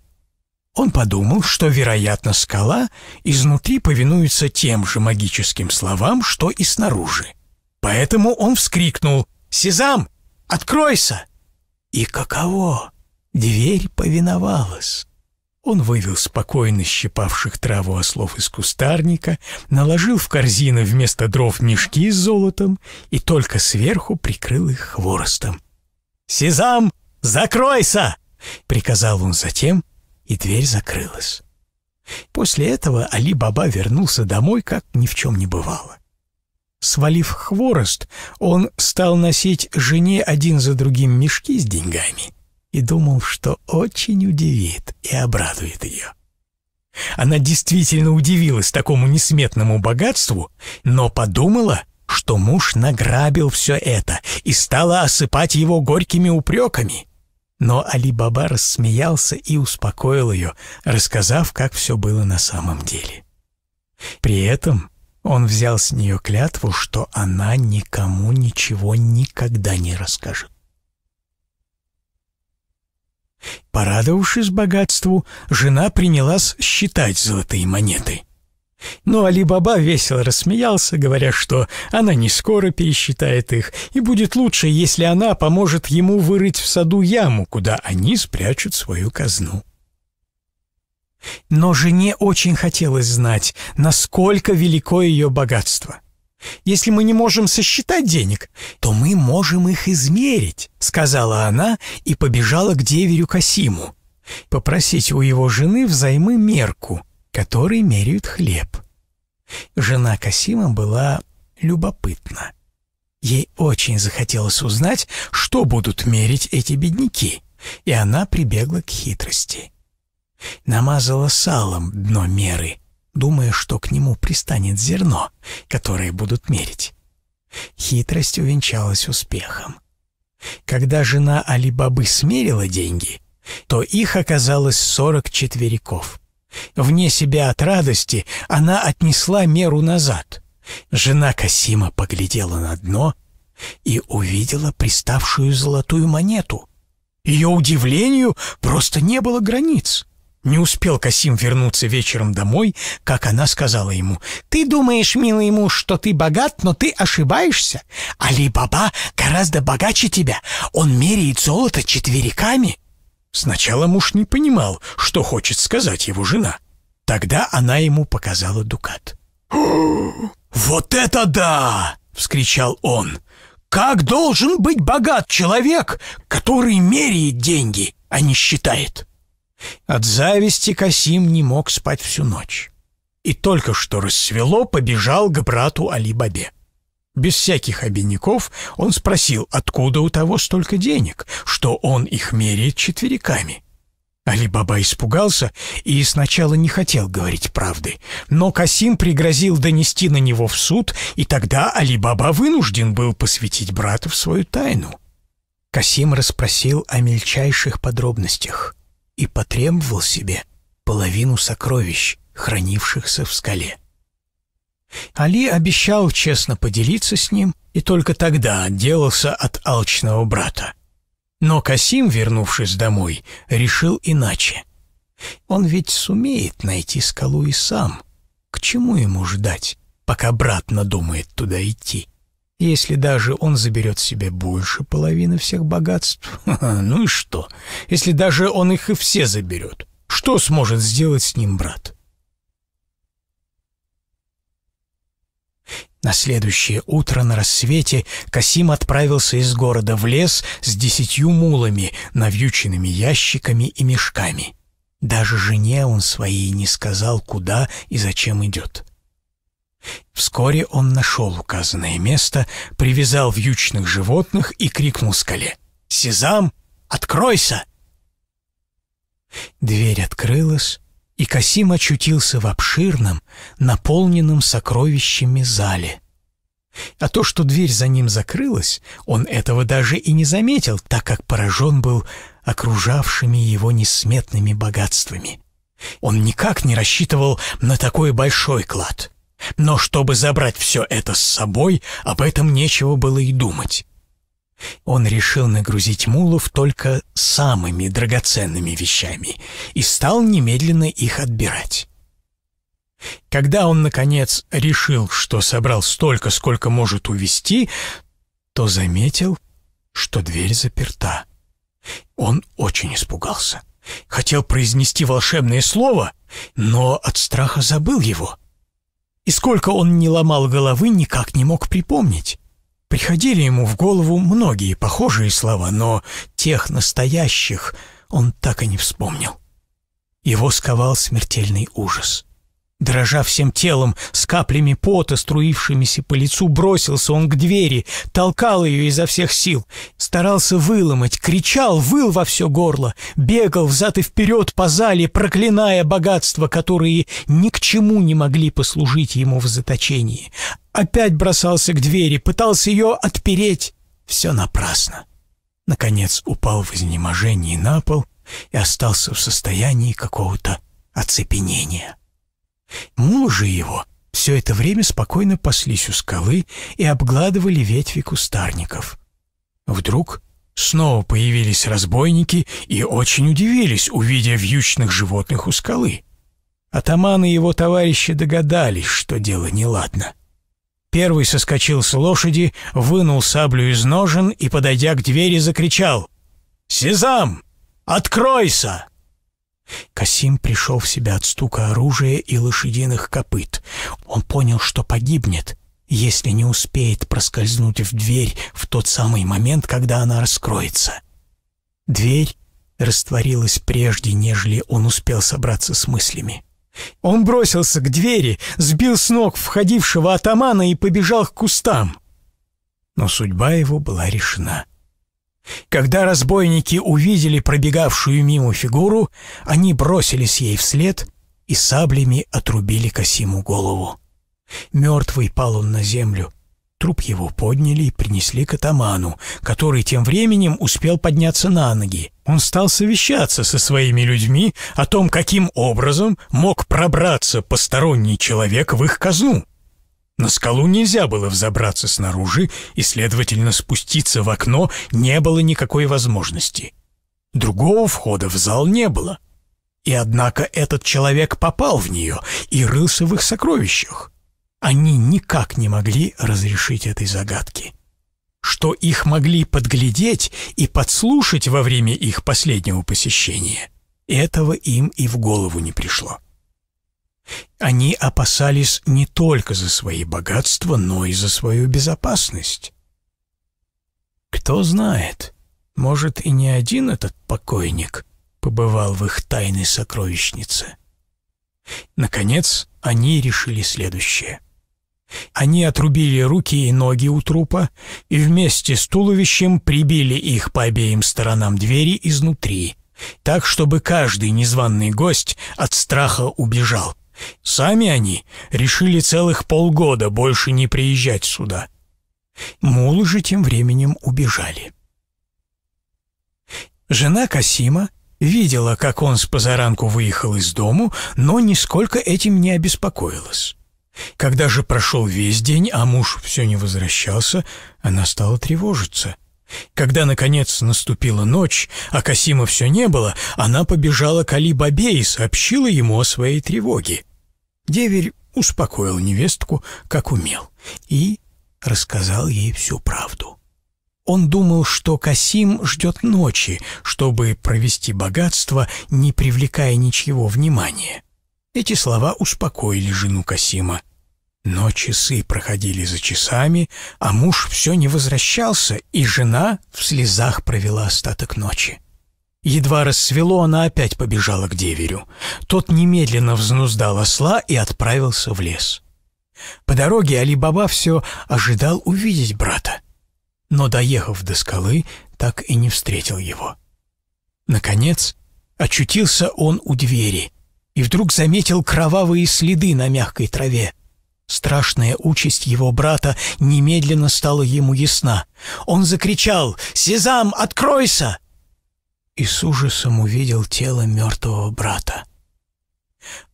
S1: Он подумал, что, вероятно, скала изнутри повинуется тем же магическим словам, что и снаружи. Поэтому он вскрикнул «Сезам, откройся!» И каково? Дверь повиновалась. Он вывел спокойно щипавших траву ослов из кустарника, наложил в корзины вместо дров мешки с золотом и только сверху прикрыл их хворостом. «Сезам, закройся!» — приказал он затем, и дверь закрылась. После этого Али-Баба вернулся домой, как ни в чем не бывало. Свалив хворост, он стал носить жене один за другим мешки с деньгами и думал, что очень удивит и обрадует ее. Она действительно удивилась такому несметному богатству, но подумала, что муж награбил все это и стала осыпать его горькими упреками. Но Али-Баба рассмеялся и успокоил ее, рассказав, как все было на самом деле. При этом он взял с нее клятву, что она никому ничего никогда не расскажет. Порадовавшись богатству, жена принялась считать золотые монеты. Но Али-Баба весело рассмеялся, говоря, что она не скоро пересчитает их, и будет лучше, если она поможет ему вырыть в саду яму, куда они спрячут свою казну. Но жене очень хотелось знать, насколько велико ее богатство. Если мы не можем сосчитать денег, то мы можем их измерить», — сказала она и побежала к деверю Касиму. Попросить у его жены взаймы мерку, которой меряют хлеб. Жена Касима была любопытна. Ей очень захотелось узнать, что будут мерить эти бедняки, и она прибегла к хитрости. Намазала салом дно меры — думая, что к нему пристанет зерно, которое будут мерить. Хитрость увенчалась успехом. Когда жена Али-Бабы смерила деньги, то их оказалось сорок четвериков. Вне себя от радости она отнесла меру назад. Жена Касима поглядела на дно и увидела приставшую золотую монету. Ее удивлению просто не было границ. Не успел Касим вернуться вечером домой, как она сказала ему, «Ты думаешь, милый муж, что ты богат, но ты ошибаешься. Али-Баба гораздо богаче тебя. Он меряет золото четвериками». Сначала муж не понимал, что хочет сказать его жена. Тогда она ему показала дукат. «Вот это да!» — вскричал он. «Как должен быть богат человек, который меряет деньги, а не считает?» От зависти Касим не мог спать всю ночь. И только что рассвело, побежал к брату Али-Бабе. Без всяких обиняков он спросил, откуда у того столько денег, что он их меряет четвериками. Али-Баба испугался и сначала не хотел говорить правды, но Касим пригрозил донести на него в суд, и тогда Али-Баба вынужден был посвятить брата в свою тайну. Касим расспросил о мельчайших подробностях, и потребовал себе половину сокровищ, хранившихся в скале. Али обещал честно поделиться с ним и только тогда отделался от алчного брата. Но Касим, вернувшись домой, решил иначе. Он ведь сумеет найти скалу и сам. К чему ему ждать, пока брат надумает туда идти? Если даже он заберет себе больше половины всех богатств, <laughs> ну и что? Если даже он их и все заберет, что сможет сделать с ним брат? На следующее утро на рассвете Касим отправился из города в лес с десятью мулами, навьюченными ящиками и мешками. Даже жене он своей не сказал, куда и зачем идет. Вскоре он нашел указанное место, привязал вьючных животных и крикнул скале «Сезам, откройся!» Дверь открылась, и Касим очутился в обширном, наполненном сокровищами зале. А то, что дверь за ним закрылась, он этого даже и не заметил, так как поражен был окружавшими его несметными богатствами. Он никак не рассчитывал на такой большой клад — но чтобы забрать все это с собой, об этом нечего было и думать. Он решил нагрузить мулов только самыми драгоценными вещами и стал немедленно их отбирать. Когда он, наконец, решил, что собрал столько, сколько может увезти, то заметил, что дверь заперта. Он очень испугался. Хотел произнести волшебное слово, но от страха забыл его — и сколько он не ломал головы, никак не мог припомнить. Приходили ему в голову многие похожие слова, но тех настоящих он так и не вспомнил. Его сковал смертельный ужас. Дрожа всем телом, с каплями пота, струившимися по лицу, бросился он к двери, толкал ее изо всех сил, старался выломать, кричал, выл во все горло, бегал взад и вперед по зале, проклиная богатства, которые ни к чему не могли послужить ему в заточении. Опять бросался к двери, пытался ее отпереть. Все напрасно. Наконец упал в изнеможении на пол и остался в состоянии какого-то оцепенения. Мулы же его все это время спокойно паслись у скалы и обгладывали ветви кустарников. Вдруг снова появились разбойники и очень удивились, увидя вьючных животных у скалы. Атаман и его товарищи догадались, что дело неладно. Первый соскочил с лошади, вынул саблю из ножен и, подойдя к двери, закричал «Сезам, откройся!» Касим пришел в себя от стука оружия и лошадиных копыт. Он понял, что погибнет, если не успеет проскользнуть в дверь в тот самый момент, когда она раскроется. Дверь растворилась прежде, нежели он успел собраться с мыслями. Он бросился к двери, сбил с ног входившего атамана и побежал к кустам. Но судьба его была решена — когда разбойники увидели пробегавшую мимо фигуру, они бросились ей вслед и саблями отрубили Касиму голову. Мертвый пал он на землю. Труп его подняли и принесли к атаману, который тем временем успел подняться на ноги. Он стал совещаться со своими людьми о том, каким образом мог пробраться посторонний человек в их казну. На скалу нельзя было взобраться снаружи, и, следовательно, спуститься в окно не было никакой возможности. Другого входа в зал не было. И однако этот человек попал в нее и рылся в их сокровищах. Они никак не могли разрешить этой загадки. Что их могли подглядеть и подслушать во время их последнего посещения, этого им и в голову не пришло. Они опасались не только за свои богатства, но и за свою безопасность. Кто знает, может и не один этот покойник побывал в их тайной сокровищнице. Наконец, они решили следующее. Они отрубили руки и ноги у трупа и вместе с туловищем прибили их по обеим сторонам двери изнутри, так, чтобы каждый незваный гость от страха убежал. Сами они решили целых полгода больше не приезжать сюда. Мулы же тем временем убежали. Жена Касима видела, как он с позаранку выехал из дому, но нисколько этим не обеспокоилась. Когда же прошел весь день, а муж все не возвращался, она стала тревожиться. Когда, наконец, наступила ночь, а Касима все не было, она побежала к Али Бабе и сообщила ему о своей тревоге. Деверь успокоил невестку, как умел, и рассказал ей всю правду. Он думал, что Касим ждет ночи, чтобы провести богатство, не привлекая ничего внимания. Эти слова успокоили жену Касима. Но часы проходили за часами, а муж все не возвращался, и жена в слезах провела остаток ночи. Едва рассвело, она опять побежала к деверю. Тот немедленно взнуздал осла и отправился в лес. По дороге Али-Баба все ожидал увидеть брата, но, доехав до скалы, так и не встретил его. Наконец, очутился он у двери и вдруг заметил кровавые следы на мягкой траве. Страшная участь его брата немедленно стала ему ясна. Он закричал «Сезам, откройся!» и с ужасом увидел тело мертвого брата.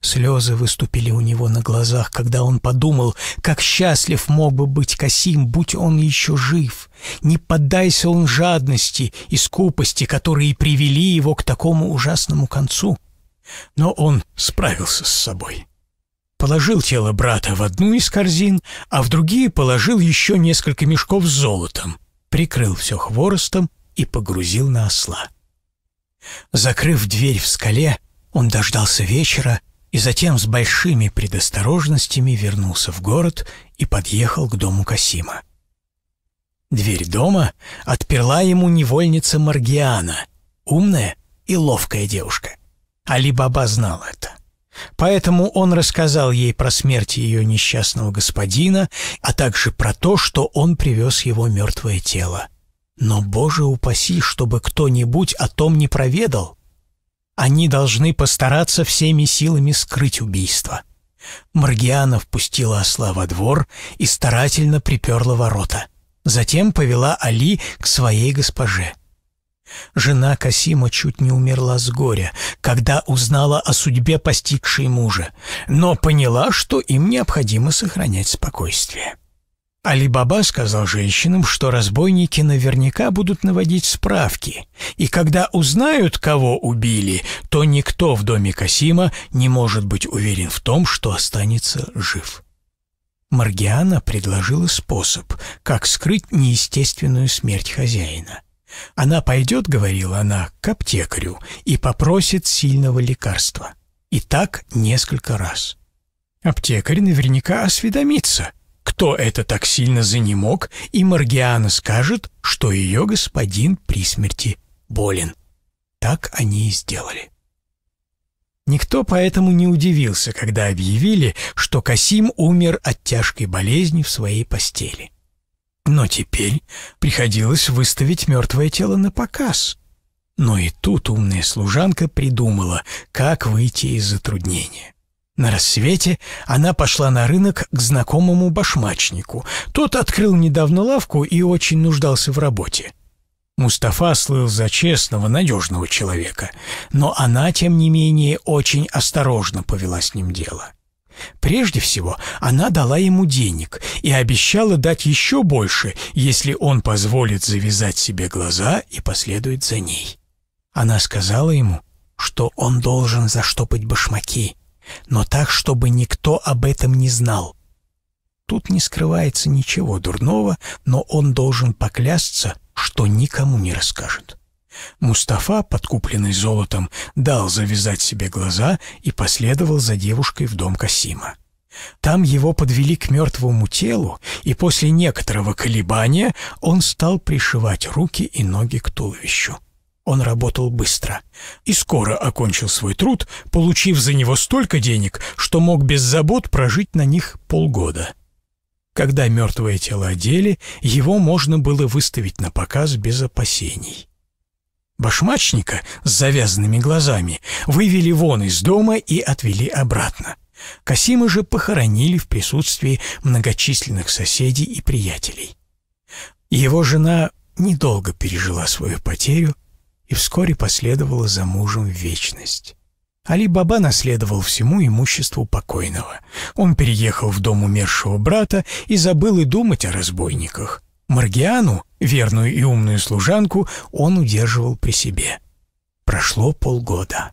S1: Слезы выступили у него на глазах, когда он подумал, как счастлив мог бы быть Касим, будь он еще жив. Не поддайся он жадности и скупости, которые привели его к такому ужасному концу. Но он справился с собой. Положил тело брата в одну из корзин, а в другие положил еще несколько мешков с золотом, прикрыл все хворостом и погрузил на осла. Закрыв дверь в скале, он дождался вечера и затем с большими предосторожностями вернулся в город и подъехал к дому Касима. Дверь дома отперла ему невольница Маргиана, умная и ловкая девушка. Али-Баба знал это. Поэтому он рассказал ей про смерть ее несчастного господина, а также про то, что он привез его мертвое тело но, Боже упаси, чтобы кто-нибудь о том не проведал. Они должны постараться всеми силами скрыть убийство. Маргиана впустила осла во двор и старательно приперла ворота. Затем повела Али к своей госпоже. Жена Касима чуть не умерла с горя, когда узнала о судьбе постигшей мужа, но поняла, что им необходимо сохранять спокойствие. Али Баба сказал женщинам, что разбойники наверняка будут наводить справки, и когда узнают, кого убили, то никто в доме Касима не может быть уверен в том, что останется жив. Маргиана предложила способ, как скрыть неестественную смерть хозяина. Она пойдет, говорила она, к аптекарю и попросит сильного лекарства. И так несколько раз. Аптекарь наверняка осведомится — кто это так сильно занемог, и Маргиана скажет, что ее господин при смерти болен. Так они и сделали. Никто поэтому не удивился, когда объявили, что Касим умер от тяжкой болезни в своей постели. Но теперь приходилось выставить мертвое тело на показ. Но и тут умная служанка придумала, как выйти из затруднения. На рассвете она пошла на рынок к знакомому башмачнику. Тот открыл недавно лавку и очень нуждался в работе. Мустафа слыл за честного, надежного человека, но она, тем не менее, очень осторожно повела с ним дело. Прежде всего, она дала ему денег и обещала дать еще больше, если он позволит завязать себе глаза и последует за ней. Она сказала ему, что он должен заштопать башмаки – но так, чтобы никто об этом не знал. Тут не скрывается ничего дурного, но он должен поклясться, что никому не расскажет. Мустафа, подкупленный золотом, дал завязать себе глаза и последовал за девушкой в дом Касима. Там его подвели к мертвому телу, и после некоторого колебания он стал пришивать руки и ноги к туловищу. Он работал быстро и скоро окончил свой труд, получив за него столько денег, что мог без забот прожить на них полгода. Когда мертвое тело одели, его можно было выставить на показ без опасений. Башмачника с завязанными глазами вывели вон из дома и отвели обратно. Касима же похоронили в присутствии многочисленных соседей и приятелей. Его жена недолго пережила свою потерю и вскоре последовала за мужем в вечность. Али-Баба наследовал всему имуществу покойного. Он переехал в дом умершего брата и забыл и думать о разбойниках. Маргиану, верную и умную служанку, он удерживал при себе. Прошло полгода.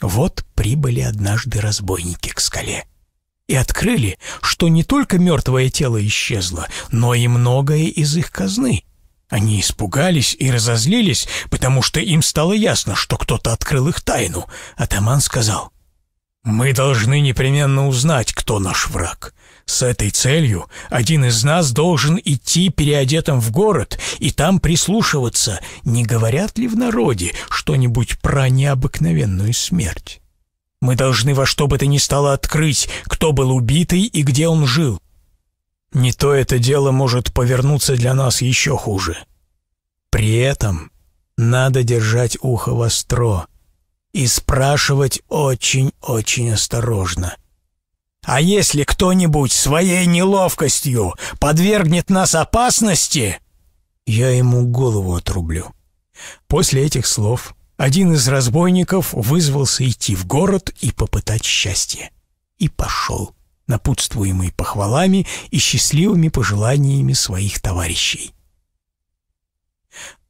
S1: Вот прибыли однажды разбойники к скале. И открыли, что не только мертвое тело исчезло, но и многое из их казны — они испугались и разозлились, потому что им стало ясно, что кто-то открыл их тайну. Атаман сказал, «Мы должны непременно узнать, кто наш враг. С этой целью один из нас должен идти переодетым в город и там прислушиваться, не говорят ли в народе что-нибудь про необыкновенную смерть. Мы должны во что бы то ни стало открыть, кто был убитый и где он жил. Не то это дело может повернуться для нас еще хуже. При этом надо держать ухо востро и спрашивать очень-очень осторожно. А если кто-нибудь своей неловкостью подвергнет нас опасности, я ему голову отрублю. После этих слов один из разбойников вызвался идти в город и попытать счастье. И пошел напутствуемый похвалами и счастливыми пожеланиями своих товарищей.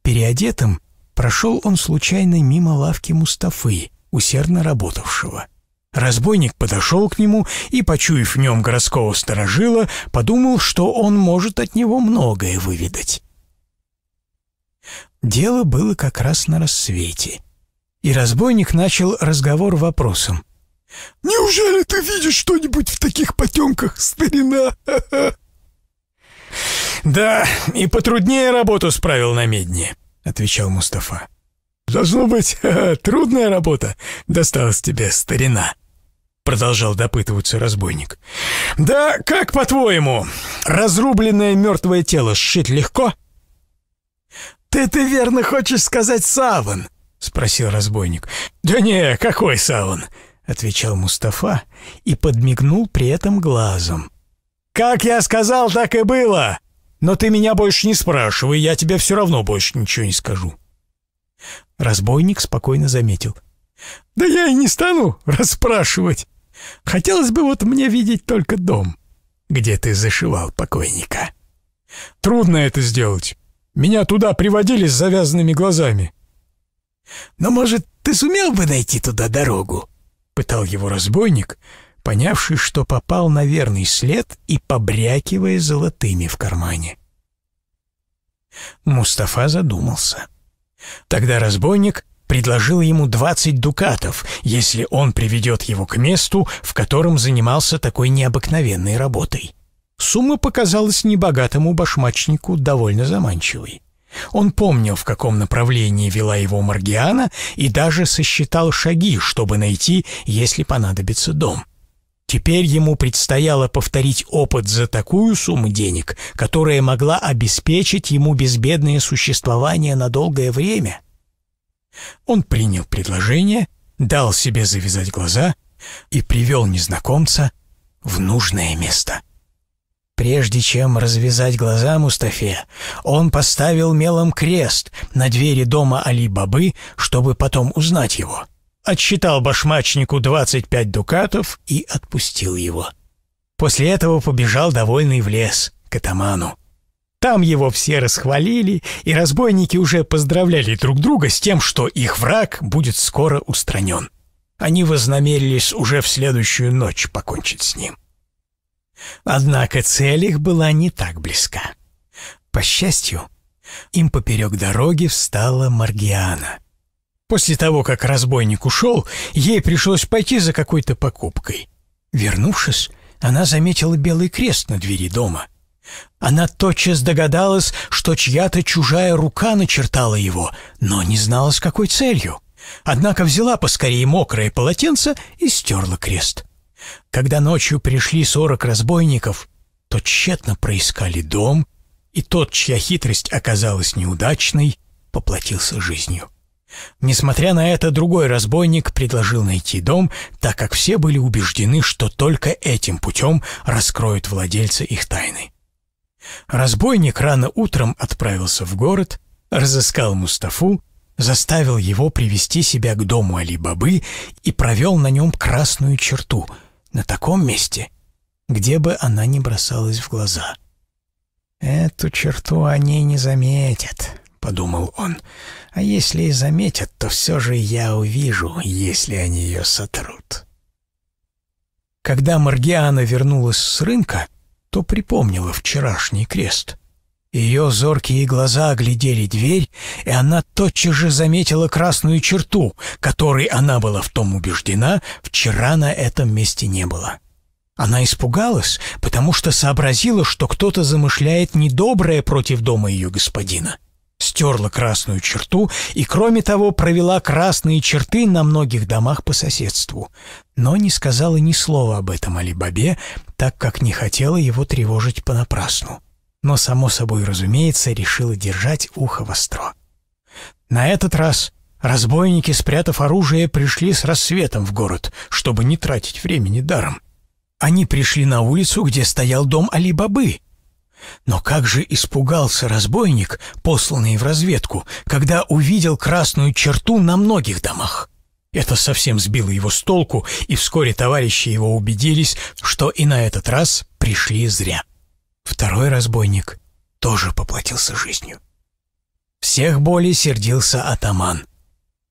S1: Переодетым прошел он случайно мимо лавки Мустафы, усердно работавшего. Разбойник подошел к нему и, почуяв в нем городского сторожила, подумал, что он может от него многое выведать. Дело было как раз на рассвете, и разбойник начал разговор вопросом — Неужели ты видишь что-нибудь в таких потемках, старина? Да, и потруднее работу справил на медне, отвечал Мустафа. Должно быть, <laughs> трудная работа досталась тебе, старина, продолжал допытываться разбойник. Да, как по-твоему, разрубленное мертвое тело сшить легко? Ты ты верно хочешь сказать саван? спросил разбойник. Да не, какой саван? — отвечал Мустафа и подмигнул при этом глазом. «Как я сказал, так и было! Но ты меня больше не спрашивай, я тебе все равно больше ничего не скажу». Разбойник спокойно заметил. «Да я и не стану расспрашивать. Хотелось бы вот мне видеть только дом, где ты зашивал покойника». «Трудно это сделать. Меня туда приводили с завязанными глазами». «Но, может, ты сумел бы найти туда дорогу?» пытал его разбойник, понявший, что попал на верный след и побрякивая золотыми в кармане. Мустафа задумался. Тогда разбойник предложил ему 20 дукатов, если он приведет его к месту, в котором занимался такой необыкновенной работой. Сумма показалась небогатому башмачнику довольно заманчивой. Он помнил, в каком направлении вела его Маргиана, и даже сосчитал шаги, чтобы найти, если понадобится дом. Теперь ему предстояло повторить опыт за такую сумму денег, которая могла обеспечить ему безбедное существование на долгое время. Он принял предложение, дал себе завязать глаза и привел незнакомца в нужное место. Прежде чем развязать глаза Мустафе, он поставил мелом крест на двери дома Али-Бабы, чтобы потом узнать его. Отсчитал башмачнику 25 дукатов и отпустил его. После этого побежал довольный в лес, к атаману. Там его все расхвалили, и разбойники уже поздравляли друг друга с тем, что их враг будет скоро устранен. Они вознамерились уже в следующую ночь покончить с ним. Однако цель их была не так близка. По счастью, им поперек дороги встала Маргиана. После того, как разбойник ушел, ей пришлось пойти за какой-то покупкой. Вернувшись, она заметила белый крест на двери дома. Она тотчас догадалась, что чья-то чужая рука начертала его, но не знала, с какой целью. Однако взяла поскорее мокрое полотенце и стерла крест. Когда ночью пришли сорок разбойников, то тщетно проискали дом, и тот, чья хитрость оказалась неудачной, поплатился жизнью. Несмотря на это, другой разбойник предложил найти дом, так как все были убеждены, что только этим путем раскроют владельца их тайны. Разбойник рано утром отправился в город, разыскал Мустафу, заставил его привести себя к дому Али-Бабы и провел на нем красную черту — на таком месте, где бы она ни бросалась в глаза. «Эту черту они не заметят», — подумал он. «А если и заметят, то все же я увижу, если они ее сотрут». Когда Маргиана вернулась с рынка, то припомнила вчерашний крест — ее зоркие глаза оглядели дверь, и она тотчас же заметила красную черту, которой она была в том убеждена, вчера на этом месте не было. Она испугалась, потому что сообразила, что кто-то замышляет недоброе против дома ее господина. Стерла красную черту и, кроме того, провела красные черты на многих домах по соседству, но не сказала ни слова об этом Алибабе, так как не хотела его тревожить понапрасну но, само собой разумеется, решила держать ухо востро. На этот раз разбойники, спрятав оружие, пришли с рассветом в город, чтобы не тратить времени даром. Они пришли на улицу, где стоял дом Али-Бабы. Но как же испугался разбойник, посланный в разведку, когда увидел красную черту на многих домах. Это совсем сбило его с толку, и вскоре товарищи его убедились, что и на этот раз пришли зря. Второй разбойник тоже поплатился жизнью. Всех более сердился атаман.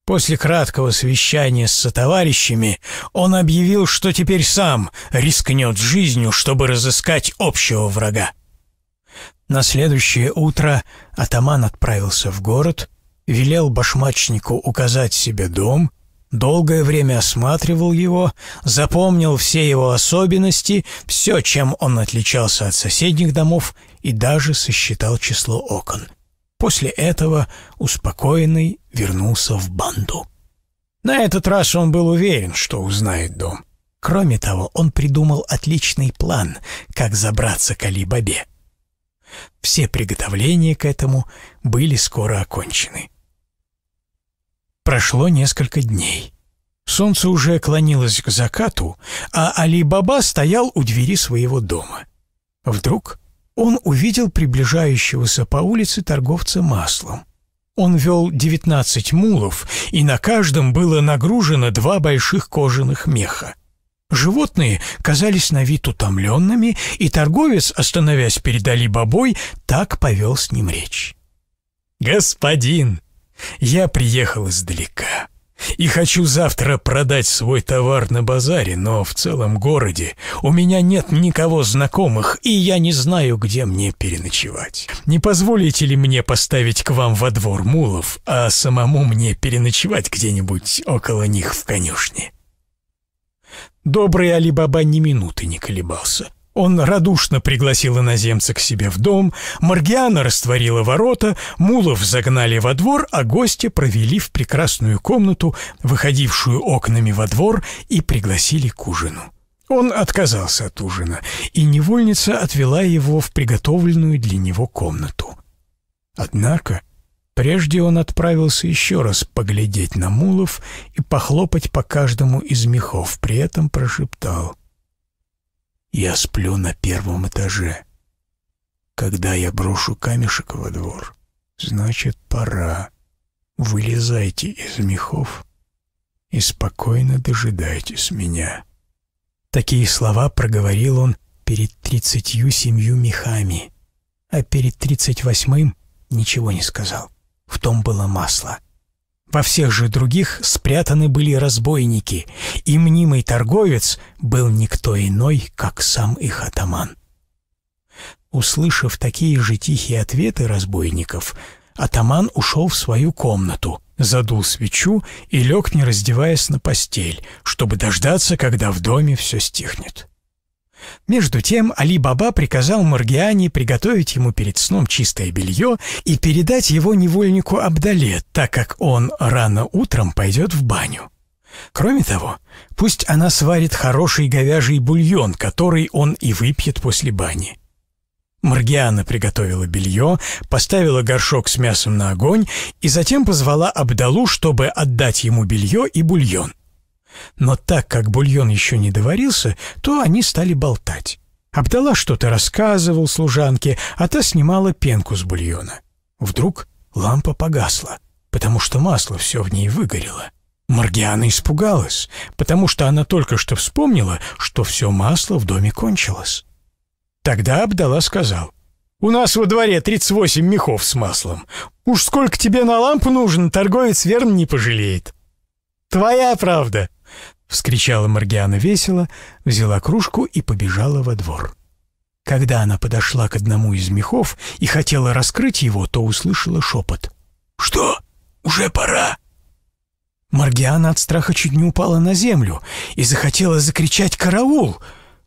S1: После краткого совещания с сотоварищами он объявил, что теперь сам рискнет жизнью, чтобы разыскать общего врага. На следующее утро атаман отправился в город, велел башмачнику указать себе дом Долгое время осматривал его, запомнил все его особенности, все, чем он отличался от соседних домов и даже сосчитал число окон. После этого успокоенный вернулся в банду. На этот раз он был уверен, что узнает дом. Кроме того, он придумал отличный план, как забраться к Али-Бабе. Все приготовления к этому были скоро окончены. Прошло несколько дней. Солнце уже клонилось к закату, а Али-Баба стоял у двери своего дома. Вдруг он увидел приближающегося по улице торговца маслом. Он вел 19 мулов, и на каждом было нагружено два больших кожаных меха. Животные казались на вид утомленными, и торговец, остановясь перед Али-Бабой, так повел с ним речь. «Господин, я приехал издалека и хочу завтра продать свой товар на базаре, но в целом городе у меня нет никого знакомых, и я не знаю, где мне переночевать. Не позволите ли мне поставить к вам во двор мулов, а самому мне переночевать где-нибудь около них в конюшне?» Добрый Али Баба ни минуты не колебался. Он радушно пригласил иноземца к себе в дом, Маргиана растворила ворота, мулов загнали во двор, а гостя провели в прекрасную комнату, выходившую окнами во двор, и пригласили к ужину. Он отказался от ужина, и невольница отвела его в приготовленную для него комнату. Однако прежде он отправился еще раз поглядеть на мулов и похлопать по каждому из мехов, при этом прошептал — я сплю на первом этаже. Когда я брошу камешек во двор, значит, пора. Вылезайте из мехов и спокойно дожидайтесь меня». Такие слова проговорил он перед тридцатью семью мехами, а перед тридцать восьмым ничего не сказал. В том было масло. Во всех же других спрятаны были разбойники, и мнимый торговец был никто иной, как сам их атаман. Услышав такие же тихие ответы разбойников, атаман ушел в свою комнату, задул свечу и лег, не раздеваясь, на постель, чтобы дождаться, когда в доме все стихнет. Между тем Али Баба приказал Маргиане приготовить ему перед сном чистое белье и передать его невольнику Абдале, так как он рано утром пойдет в баню. Кроме того, пусть она сварит хороший говяжий бульон, который он и выпьет после бани. Маргиана приготовила белье, поставила горшок с мясом на огонь и затем позвала Абдалу, чтобы отдать ему белье и бульон. Но так как бульон еще не доварился, то они стали болтать. Абдала что-то рассказывал служанке, а та снимала пенку с бульона. Вдруг лампа погасла, потому что масло все в ней выгорело. Маргиана испугалась, потому что она только что вспомнила, что все масло в доме кончилось. Тогда Абдала сказал, «У нас во дворе 38 мехов с маслом. Уж сколько тебе на лампу нужно, торговец верно не пожалеет». «Твоя правда», — вскричала Маргиана весело, взяла кружку и побежала во двор. Когда она подошла к одному из мехов и хотела раскрыть его, то услышала шепот. «Что? Уже пора!» Маргиана от страха чуть не упала на землю и захотела закричать «Караул!»,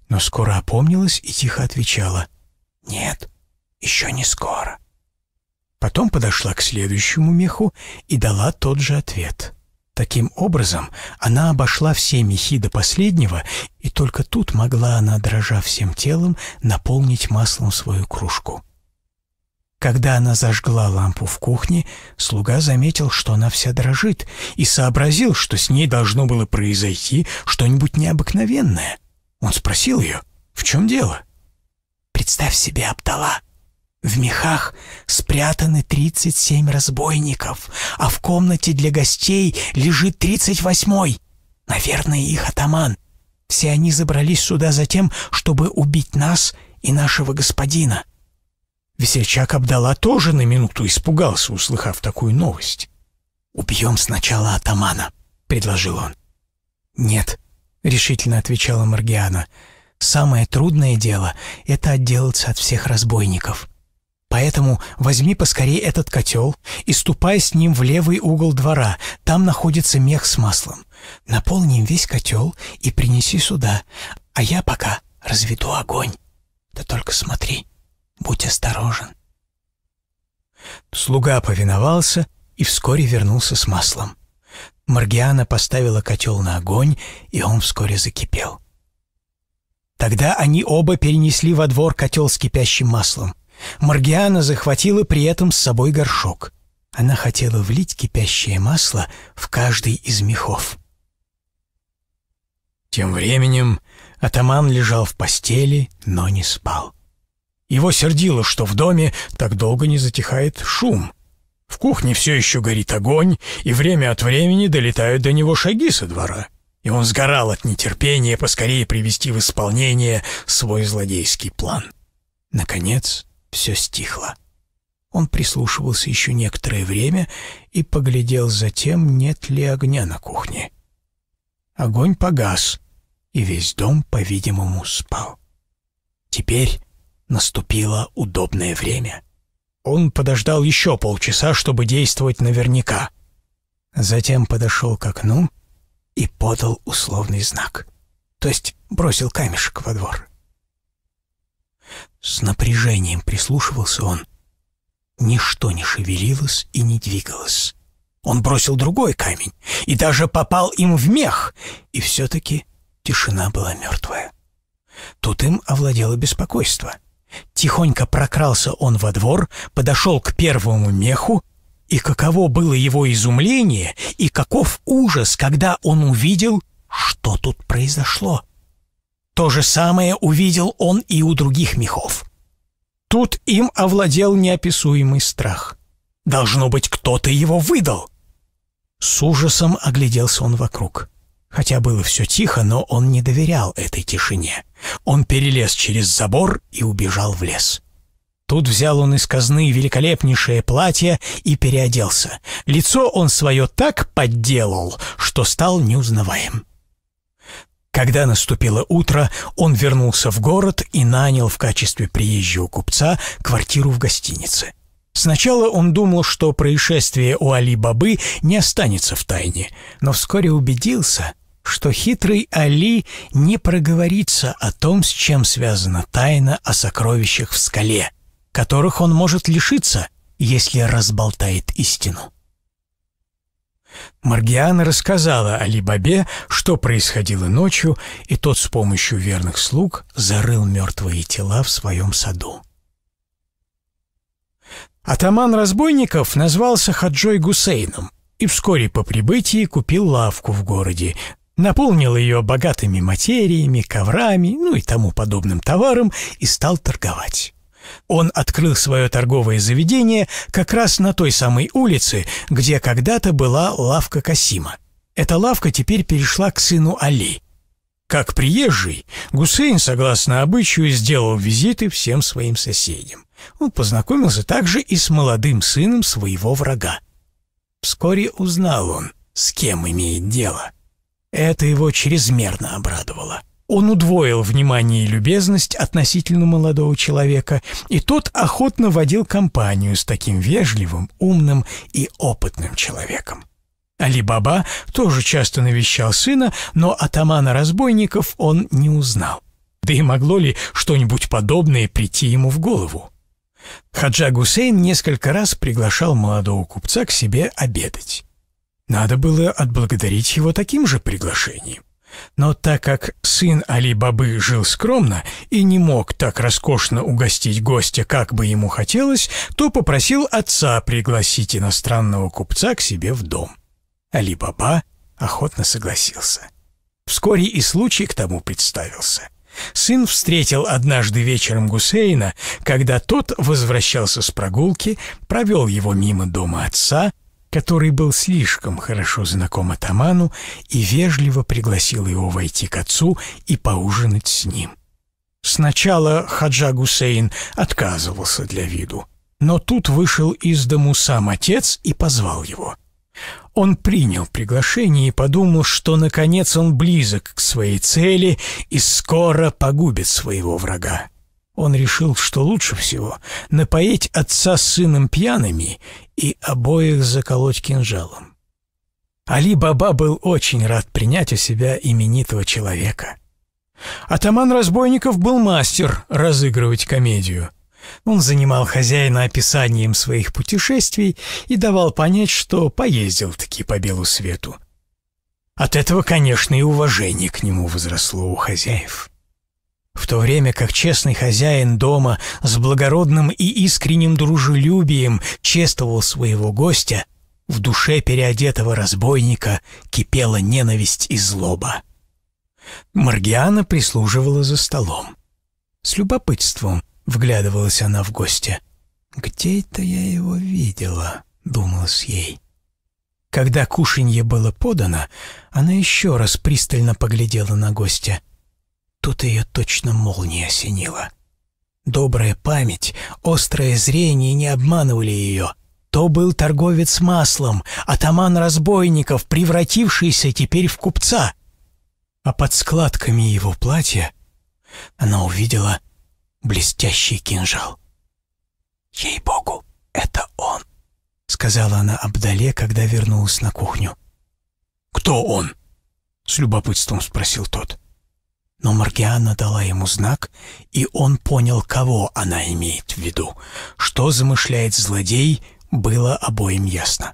S1: но скоро опомнилась и тихо отвечала «Нет, еще не скоро». Потом подошла к следующему меху и дала тот же ответ. Таким образом, она обошла все мехи до последнего, и только тут могла она, дрожа всем телом, наполнить маслом свою кружку. Когда она зажгла лампу в кухне, слуга заметил, что она вся дрожит, и сообразил, что с ней должно было произойти что-нибудь необыкновенное. Он спросил ее, в чем дело? «Представь себе, Абдала», в мехах спрятаны 37 разбойников, а в комнате для гостей лежит 38-й. Наверное, их атаман. Все они забрались сюда за тем, чтобы убить нас и нашего господина». Весельчак Абдала тоже на минуту испугался, услыхав такую новость. «Убьем сначала атамана», — предложил он. «Нет», — решительно отвечала Маргиана, — «самое трудное дело — это отделаться от всех разбойников». Поэтому возьми поскорее этот котел и ступай с ним в левый угол двора, там находится мех с маслом. Наполни им весь котел и принеси сюда, а я пока разведу огонь. Да только смотри, будь осторожен. Слуга повиновался и вскоре вернулся с маслом. Маргиана поставила котел на огонь, и он вскоре закипел. Тогда они оба перенесли во двор котел с кипящим маслом — Маргиана захватила при этом с собой горшок. Она хотела влить кипящее масло в каждый из мехов. Тем временем атаман лежал в постели, но не спал. Его сердило, что в доме так долго не затихает шум. В кухне все еще горит огонь, и время от времени долетают до него шаги со двора. И он сгорал от нетерпения поскорее привести в исполнение свой злодейский план. Наконец все стихло. Он прислушивался еще некоторое время и поглядел затем, нет ли огня на кухне. Огонь погас, и весь дом, по-видимому, спал. Теперь наступило удобное время. Он подождал еще полчаса, чтобы действовать наверняка. Затем подошел к окну и подал условный знак, то есть бросил камешек во двор. С напряжением прислушивался он. Ничто не шевелилось и не двигалось. Он бросил другой камень и даже попал им в мех, и все-таки тишина была мертвая. Тут им овладело беспокойство. Тихонько прокрался он во двор, подошел к первому меху, и каково было его изумление, и каков ужас, когда он увидел, что тут произошло — то же самое увидел он и у других мехов. Тут им овладел неописуемый страх. Должно быть, кто-то его выдал. С ужасом огляделся он вокруг. Хотя было все тихо, но он не доверял этой тишине. Он перелез через забор и убежал в лес. Тут взял он из казны великолепнейшее платье и переоделся. Лицо он свое так подделал, что стал неузнаваем. Когда наступило утро, он вернулся в город и нанял в качестве приезжего купца квартиру в гостинице. Сначала он думал, что происшествие у Али Бабы не останется в тайне, но вскоре убедился, что хитрый Али не проговорится о том, с чем связана тайна о сокровищах в скале, которых он может лишиться, если разболтает истину. Маргиана рассказала Али Бабе, что происходило ночью, и тот с помощью верных слуг зарыл мертвые тела в своем саду. Атаман разбойников назвался Хаджой Гусейном и вскоре по прибытии купил лавку в городе, наполнил ее богатыми материями, коврами, ну и тому подобным товаром и стал торговать. Он открыл свое торговое заведение как раз на той самой улице, где когда-то была лавка Касима. Эта лавка теперь перешла к сыну Али. Как приезжий, Гусейн, согласно обычаю, сделал визиты всем своим соседям. Он познакомился также и с молодым сыном своего врага. Вскоре узнал он, с кем имеет дело. Это его чрезмерно обрадовало. Он удвоил внимание и любезность относительно молодого человека, и тот охотно водил компанию с таким вежливым, умным и опытным человеком. Али-Баба тоже часто навещал сына, но атамана разбойников он не узнал. Да и могло ли что-нибудь подобное прийти ему в голову? Хаджа Гусейн несколько раз приглашал молодого купца к себе обедать. Надо было отблагодарить его таким же приглашением. Но так как сын Али-Бабы жил скромно и не мог так роскошно угостить гостя, как бы ему хотелось, то попросил отца пригласить иностранного купца к себе в дом. Али-Баба охотно согласился. Вскоре и случай к тому представился. Сын встретил однажды вечером Гусейна, когда тот возвращался с прогулки, провел его мимо дома отца — который был слишком хорошо знаком атаману и вежливо пригласил его войти к отцу и поужинать с ним. Сначала Хаджа Гусейн отказывался для виду, но тут вышел из дому сам отец и позвал его. Он принял приглашение и подумал, что наконец он близок к своей цели и скоро погубит своего врага. Он решил, что лучше всего напоить отца с сыном пьяными и обоих заколоть кинжалом. Али Баба был очень рад принять у себя именитого человека. Атаман разбойников был мастер разыгрывать комедию. Он занимал хозяина описанием своих путешествий и давал понять, что поездил-таки по белу свету. От этого, конечно, и уважение к нему возросло у хозяев в то время как честный хозяин дома с благородным и искренним дружелюбием чествовал своего гостя, в душе переодетого разбойника кипела ненависть и злоба. Маргиана прислуживала за столом. С любопытством вглядывалась она в гостя. «Где это я его видела?» — думала с ей. Когда кушанье было подано, она еще раз пристально поглядела на гостя — Тут ее точно молния осенила. Добрая память, острое зрение не обманывали ее. То был торговец маслом, атаман разбойников, превратившийся теперь в купца. А под складками его платья она увидела блестящий кинжал. «Ей-богу, это он!» — сказала она Абдале, когда вернулась на кухню. «Кто он?» — с любопытством спросил тот. Но Маргиана дала ему знак, и он понял, кого она имеет в виду. Что замышляет злодей, было обоим ясно.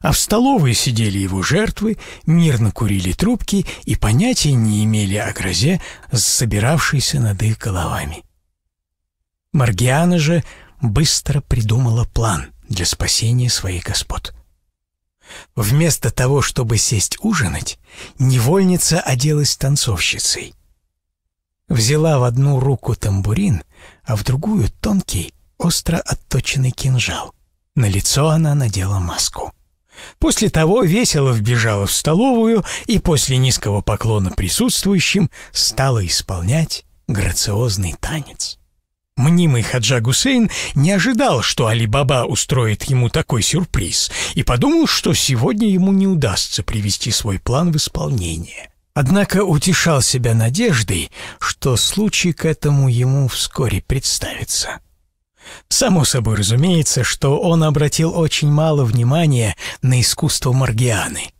S1: А в столовой сидели его жертвы, мирно курили трубки и понятия не имели о грозе, собиравшейся над их головами. Маргиана же быстро придумала план для спасения своих господ. Вместо того, чтобы сесть ужинать, невольница оделась танцовщицей. Взяла в одну руку тамбурин, а в другую — тонкий, остро отточенный кинжал. На лицо она надела маску. После того весело вбежала в столовую и после низкого поклона присутствующим стала исполнять грациозный танец. Мнимый Хаджа Гусейн не ожидал, что Али-Баба устроит ему такой сюрприз, и подумал, что сегодня ему не удастся привести свой план в исполнение. Однако утешал себя надеждой, что случай к этому ему вскоре представится. Само собой разумеется, что он обратил очень мало внимания на искусство Маргианы —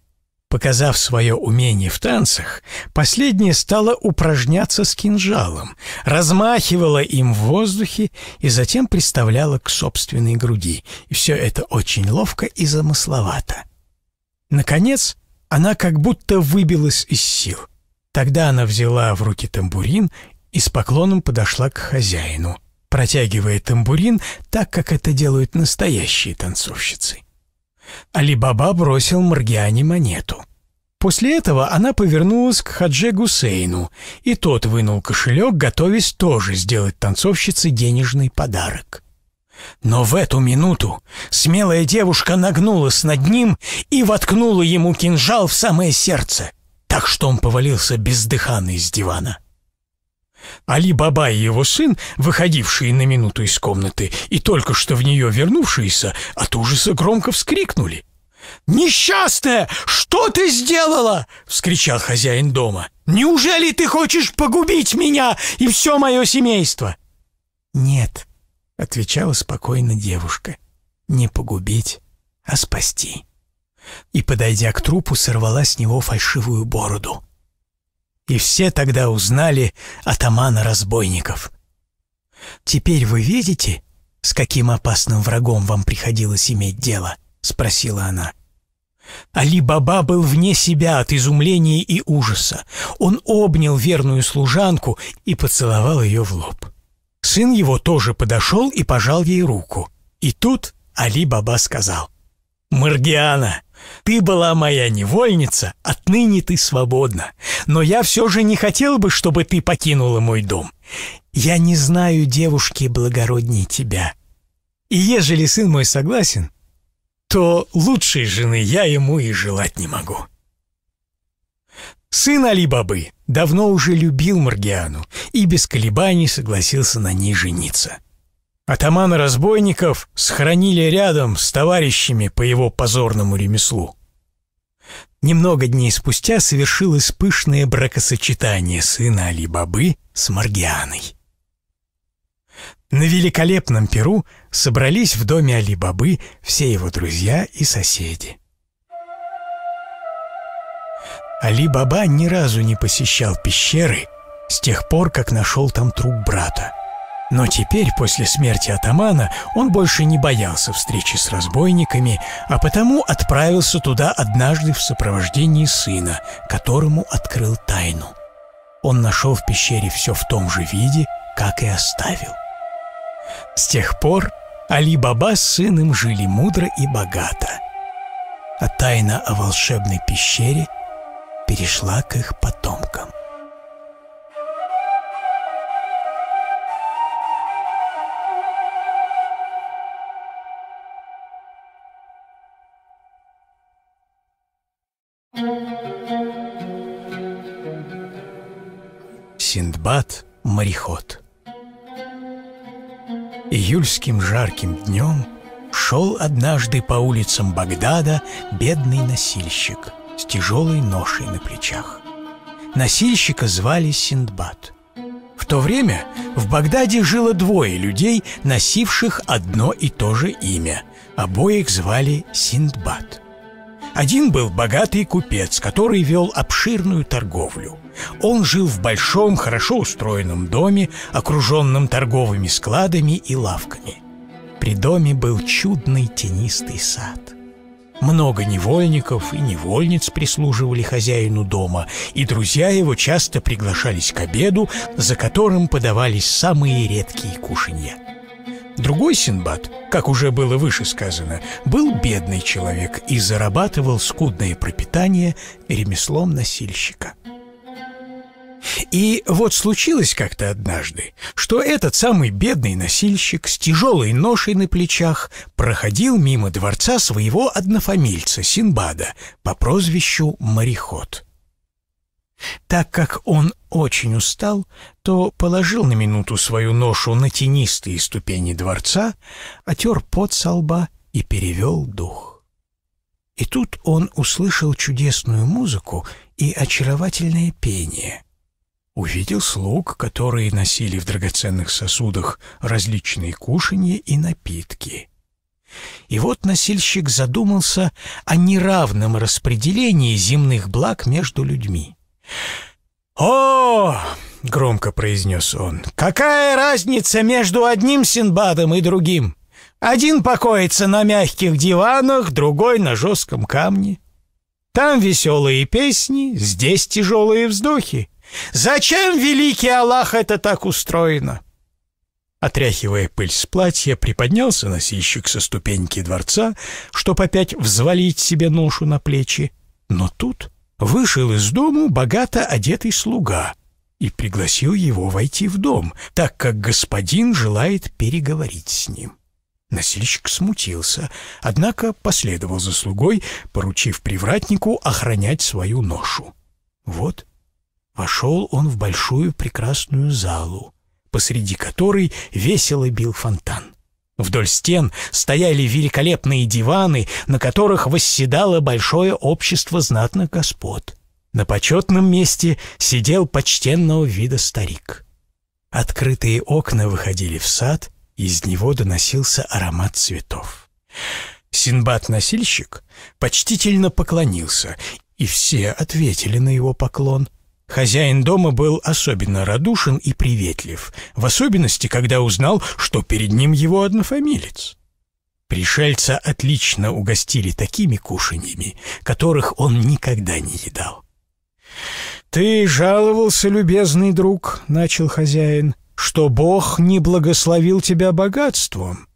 S1: Показав свое умение в танцах, последняя стала упражняться с кинжалом, размахивала им в воздухе и затем приставляла к собственной груди. И все это очень ловко и замысловато. Наконец, она как будто выбилась из сил. Тогда она взяла в руки тамбурин и с поклоном подошла к хозяину, протягивая тамбурин так, как это делают настоящие танцовщицы. Али-Баба бросил Маргиане монету. После этого она повернулась к Хадже Гусейну, и тот вынул кошелек, готовясь тоже сделать танцовщице денежный подарок. Но в эту минуту смелая девушка нагнулась над ним и воткнула ему кинжал в самое сердце, так что он повалился бездыханный с дивана. Али Баба и его сын, выходившие на минуту из комнаты и только что в нее вернувшиеся, от ужаса громко вскрикнули. «Несчастная! Что ты сделала?» — вскричал хозяин дома. «Неужели ты хочешь погубить меня и все мое семейство?» «Нет», — отвечала спокойно девушка, — «не погубить, а спасти». И, подойдя к трупу, сорвала с него фальшивую бороду — и все тогда узнали атамана разбойников. «Теперь вы видите, с каким опасным врагом вам приходилось иметь дело?» — спросила она. Али-Баба был вне себя от изумления и ужаса. Он обнял верную служанку и поцеловал ее в лоб. Сын его тоже подошел и пожал ей руку. И тут Али-Баба сказал «Маргиана, ты была моя невольница, отныне ты свободна. Но я все же не хотел бы, чтобы ты покинула мой дом. Я не знаю девушки благороднее тебя. И ежели сын мой согласен, то лучшей жены я ему и желать не могу». Сын Али-Бабы давно уже любил Маргиану и без колебаний согласился на ней жениться. Атамана разбойников схоронили рядом с товарищами по его позорному ремеслу. Немного дней спустя совершилось пышное бракосочетание сына Али-Бабы с Маргианой. На великолепном Перу собрались в доме Али-Бабы все его друзья и соседи. Али-Баба ни разу не посещал пещеры с тех пор, как нашел там труп брата. Но теперь, после смерти атамана, он больше не боялся встречи с разбойниками, а потому отправился туда однажды в сопровождении сына, которому открыл тайну. Он нашел в пещере все в том же виде, как и оставил. С тех пор Али Баба с сыном жили мудро и богато, а тайна о волшебной пещере перешла к их потомкам. Синдбад мореход. Июльским жарким днем шел однажды по улицам Багдада бедный носильщик с тяжелой ношей на плечах. Носильщика звали Синдбад. В то время в Багдаде жило двое людей, носивших одно и то же имя. Обоих звали Синдбад. Один был богатый купец, который вел обширную торговлю. Он жил в большом, хорошо устроенном доме, окруженном торговыми складами и лавками. При доме был чудный тенистый сад. Много невольников и невольниц прислуживали хозяину дома, и друзья его часто приглашались к обеду, за которым подавались самые редкие кушанья. Другой Синбад, как уже было выше сказано, был бедный человек и зарабатывал скудное пропитание ремеслом носильщика. И вот случилось как-то однажды, что этот самый бедный носильщик с тяжелой ношей на плечах проходил мимо дворца своего однофамильца Синбада по прозвищу Мореход. Так как он очень устал, то положил на минуту свою ношу на тенистые ступени дворца, отер пот со лба и перевел дух. И тут он услышал чудесную музыку и очаровательное пение — увидел слуг, которые носили в драгоценных сосудах различные кушанья и напитки. И вот носильщик задумался о неравном распределении земных благ между людьми. «О!» — громко произнес он. «Какая разница между одним Синбадом и другим? Один покоится на мягких диванах, другой на жестком камне. Там веселые песни, здесь тяжелые вздохи. Зачем, великий Аллах, это так устроено? Отряхивая пыль с платья, приподнялся носильщик со ступеньки дворца, чтоб опять взвалить себе ношу на плечи. Но тут вышел из дому богато одетый слуга и пригласил его войти в дом, так как господин желает переговорить с ним. Носильщик смутился, однако последовал за слугой, поручив привратнику охранять свою ношу. Вот Вошел он в большую прекрасную залу, посреди которой весело бил фонтан. Вдоль стен стояли великолепные диваны, на которых восседало большое общество знатных господ. На почетном месте сидел почтенного вида старик. Открытые окна выходили в сад, из него доносился аромат цветов. Синбад-носильщик почтительно поклонился, и все ответили на его поклон — Хозяин дома был особенно радушен и приветлив, в особенности, когда узнал, что перед ним его однофамилец. Пришельца отлично угостили такими кушаньями, которых он никогда не едал. «Ты жаловался, любезный друг», — начал хозяин, — «что Бог не благословил тебя богатством».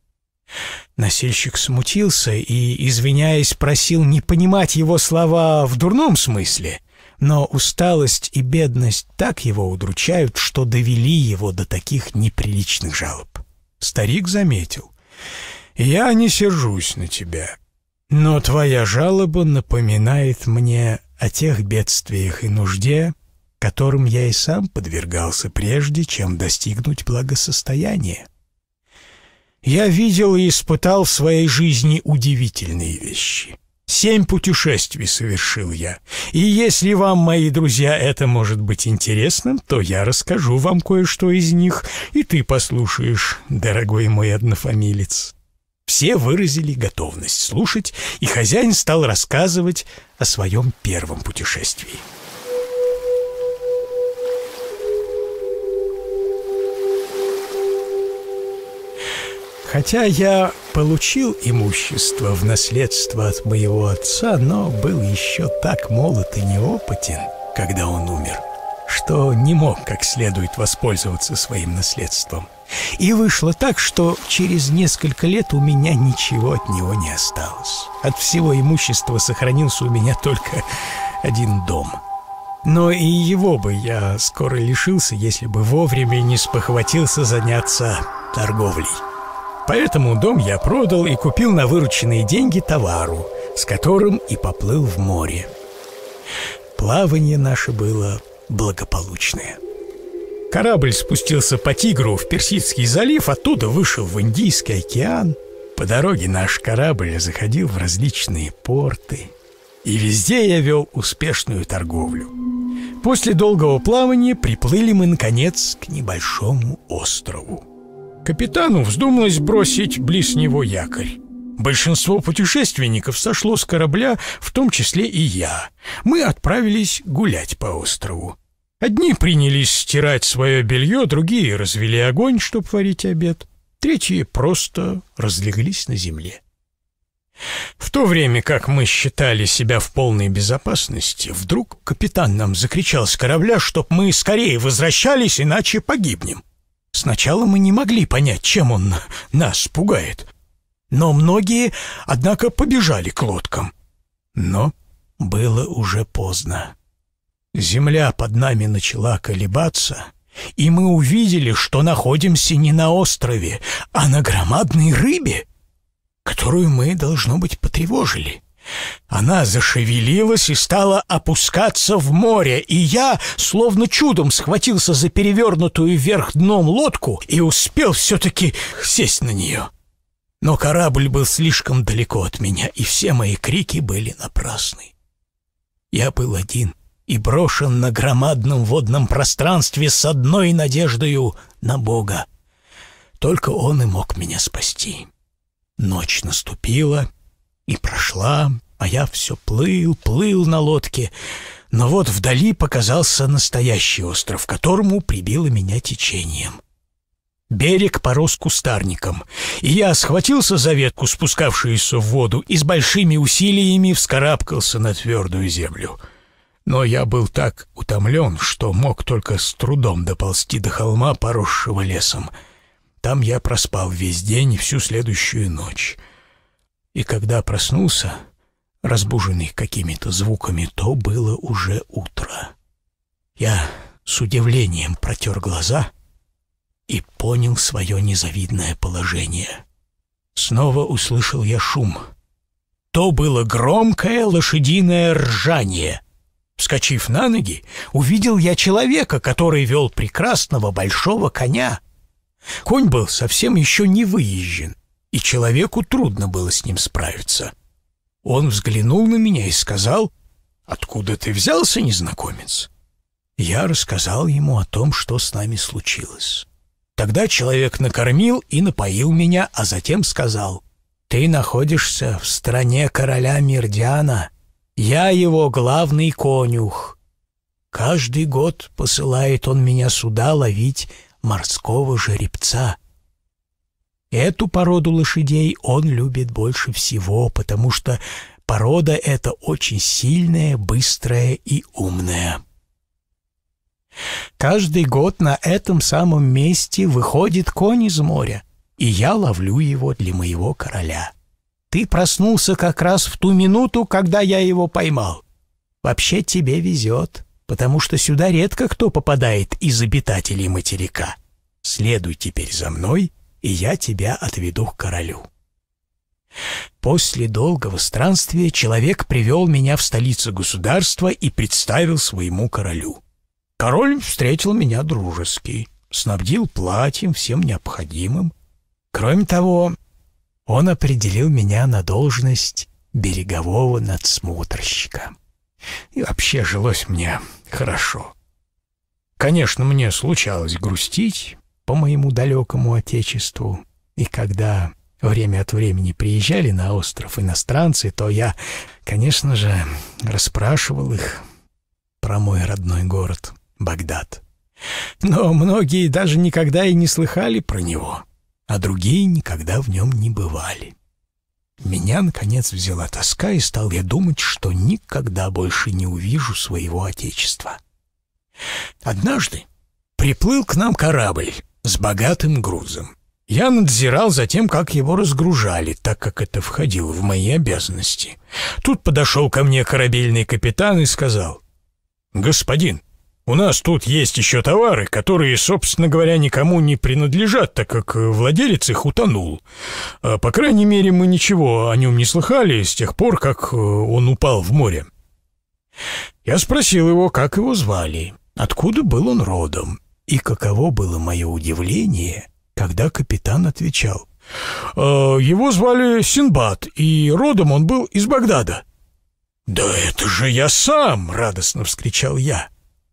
S1: Насильщик смутился и, извиняясь, просил не понимать его слова в дурном смысле, но усталость и бедность так его удручают, что довели его до таких неприличных жалоб. Старик заметил. «Я не сержусь на тебя, но твоя жалоба напоминает мне о тех бедствиях и нужде, которым я и сам подвергался прежде, чем достигнуть благосостояния. Я видел и испытал в своей жизни удивительные вещи. Семь путешествий совершил я. И если вам, мои друзья, это может быть интересным, то я расскажу вам кое-что из них, и ты послушаешь, дорогой мой однофамилец». Все выразили готовность слушать, и хозяин стал рассказывать о своем первом путешествии. Хотя я получил имущество в наследство от моего отца, но был еще так молод и неопытен, когда он умер, что не мог как следует воспользоваться своим наследством. И вышло так, что через несколько лет у меня ничего от него не осталось. От всего имущества сохранился у меня только один дом. Но и его бы я скоро лишился, если бы вовремя не спохватился заняться торговлей. Поэтому дом я продал и купил на вырученные деньги товару, с которым и поплыл в море. Плавание наше было благополучное. Корабль спустился по Тигру в Персидский залив, оттуда вышел в Индийский океан. По дороге наш корабль заходил в различные порты. И везде я вел успешную торговлю. После долгого плавания приплыли мы, наконец, к небольшому острову. Капитану вздумалось бросить близ него якорь. Большинство путешественников сошло с корабля, в том числе и я. Мы отправились гулять по острову. Одни принялись стирать свое белье, другие развели огонь, чтобы варить обед. Третьи просто разлеглись на земле. В то время, как мы считали себя в полной безопасности, вдруг капитан нам закричал с корабля, чтоб мы скорее возвращались, иначе погибнем. Сначала мы не могли понять, чем он нас пугает. Но многие, однако, побежали к лодкам. Но было уже поздно. Земля под нами начала колебаться, и мы увидели, что находимся не на острове, а на громадной рыбе, которую мы, должно быть, потревожили. Она зашевелилась и стала опускаться в море, и я, словно чудом, схватился за перевернутую вверх дном лодку и успел все-таки сесть на нее. Но корабль был слишком далеко от меня, и все мои крики были напрасны. Я был один и брошен на громадном водном пространстве с одной надеждою на Бога. Только он и мог меня спасти. Ночь наступила — и прошла, а я все плыл, плыл на лодке. Но вот вдали показался настоящий остров, которому прибило меня течением. Берег порос кустарником, и я схватился за ветку, спускавшуюся в воду, и с большими усилиями вскарабкался на твердую землю. Но я был так утомлен, что мог только с трудом доползти до холма, поросшего лесом. Там я проспал весь день и всю следующую ночь и когда проснулся, разбуженный какими-то звуками, то было уже утро. Я с удивлением протер глаза и понял свое незавидное положение. Снова услышал я шум. То было громкое лошадиное ржание. Вскочив на ноги, увидел я человека, который вел прекрасного большого коня. Конь был совсем еще не выезжен — и человеку трудно было с ним справиться. Он взглянул на меня и сказал, «Откуда ты взялся, незнакомец?» Я рассказал ему о том, что с нами случилось. Тогда человек накормил и напоил меня, а затем сказал, «Ты находишься в стране короля Мирдиана. Я его главный конюх. Каждый год посылает он меня сюда ловить морского жеребца. Эту породу лошадей он любит больше всего, потому что порода эта очень сильная, быстрая и умная. Каждый год на этом самом месте выходит конь из моря, и я ловлю его для моего короля. Ты проснулся как раз в ту минуту, когда я его поймал. Вообще тебе везет, потому что сюда редко кто попадает из обитателей материка. Следуй теперь за мной — и я тебя отведу к королю». После долгого странствия человек привел меня в столицу государства и представил своему королю. Король встретил меня дружески, снабдил платьем всем необходимым. Кроме того, он определил меня на должность берегового надсмотрщика. И вообще жилось мне хорошо. Конечно, мне случалось грустить, по моему далекому отечеству. И когда время от времени приезжали на остров иностранцы, то я, конечно же, расспрашивал их про мой родной город Багдад. Но многие даже никогда и не слыхали про него, а другие никогда в нем не бывали. Меня, наконец, взяла тоска, и стал я думать, что никогда больше не увижу своего отечества. Однажды приплыл к нам корабль, с богатым грузом. Я надзирал за тем, как его разгружали, так как это входило в мои обязанности. Тут подошел ко мне корабельный капитан и сказал, «Господин, у нас тут есть еще товары, которые, собственно говоря, никому не принадлежат, так как владелец их утонул. А, по крайней мере, мы ничего о нем не слыхали с тех пор, как э, он упал в море». Я спросил его, как его звали, откуда был он родом. И каково было мое удивление, когда капитан отвечал. «Э, «Его звали Синбад, и родом он был из Багдада». «Да это же я сам!» — радостно вскричал я.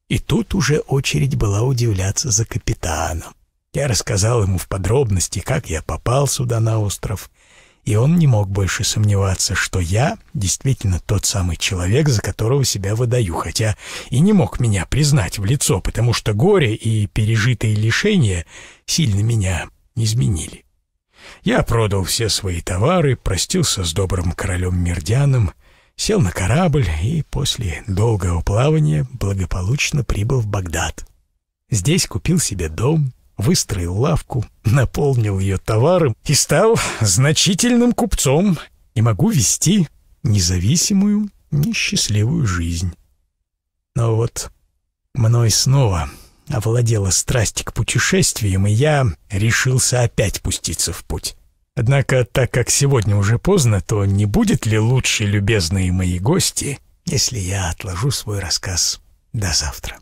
S1: И тут уже очередь была удивляться за капитаном. Я рассказал ему в подробности, как я попал сюда на остров, и он не мог больше сомневаться, что я действительно тот самый человек, за которого себя выдаю, хотя и не мог меня признать в лицо, потому что горе и пережитые лишения сильно меня изменили. Я продал все свои товары, простился с добрым королем Мердианом, сел на корабль и после долгого плавания благополучно прибыл в Багдад. Здесь купил себе дом, выстроил лавку, наполнил ее товаром и стал значительным купцом и могу вести независимую, несчастливую жизнь. Но вот мной снова овладела страсть к путешествиям, и я решился опять пуститься в путь. Однако, так как сегодня уже поздно, то не будет ли лучше, любезные мои гости, если я отложу свой рассказ до завтра?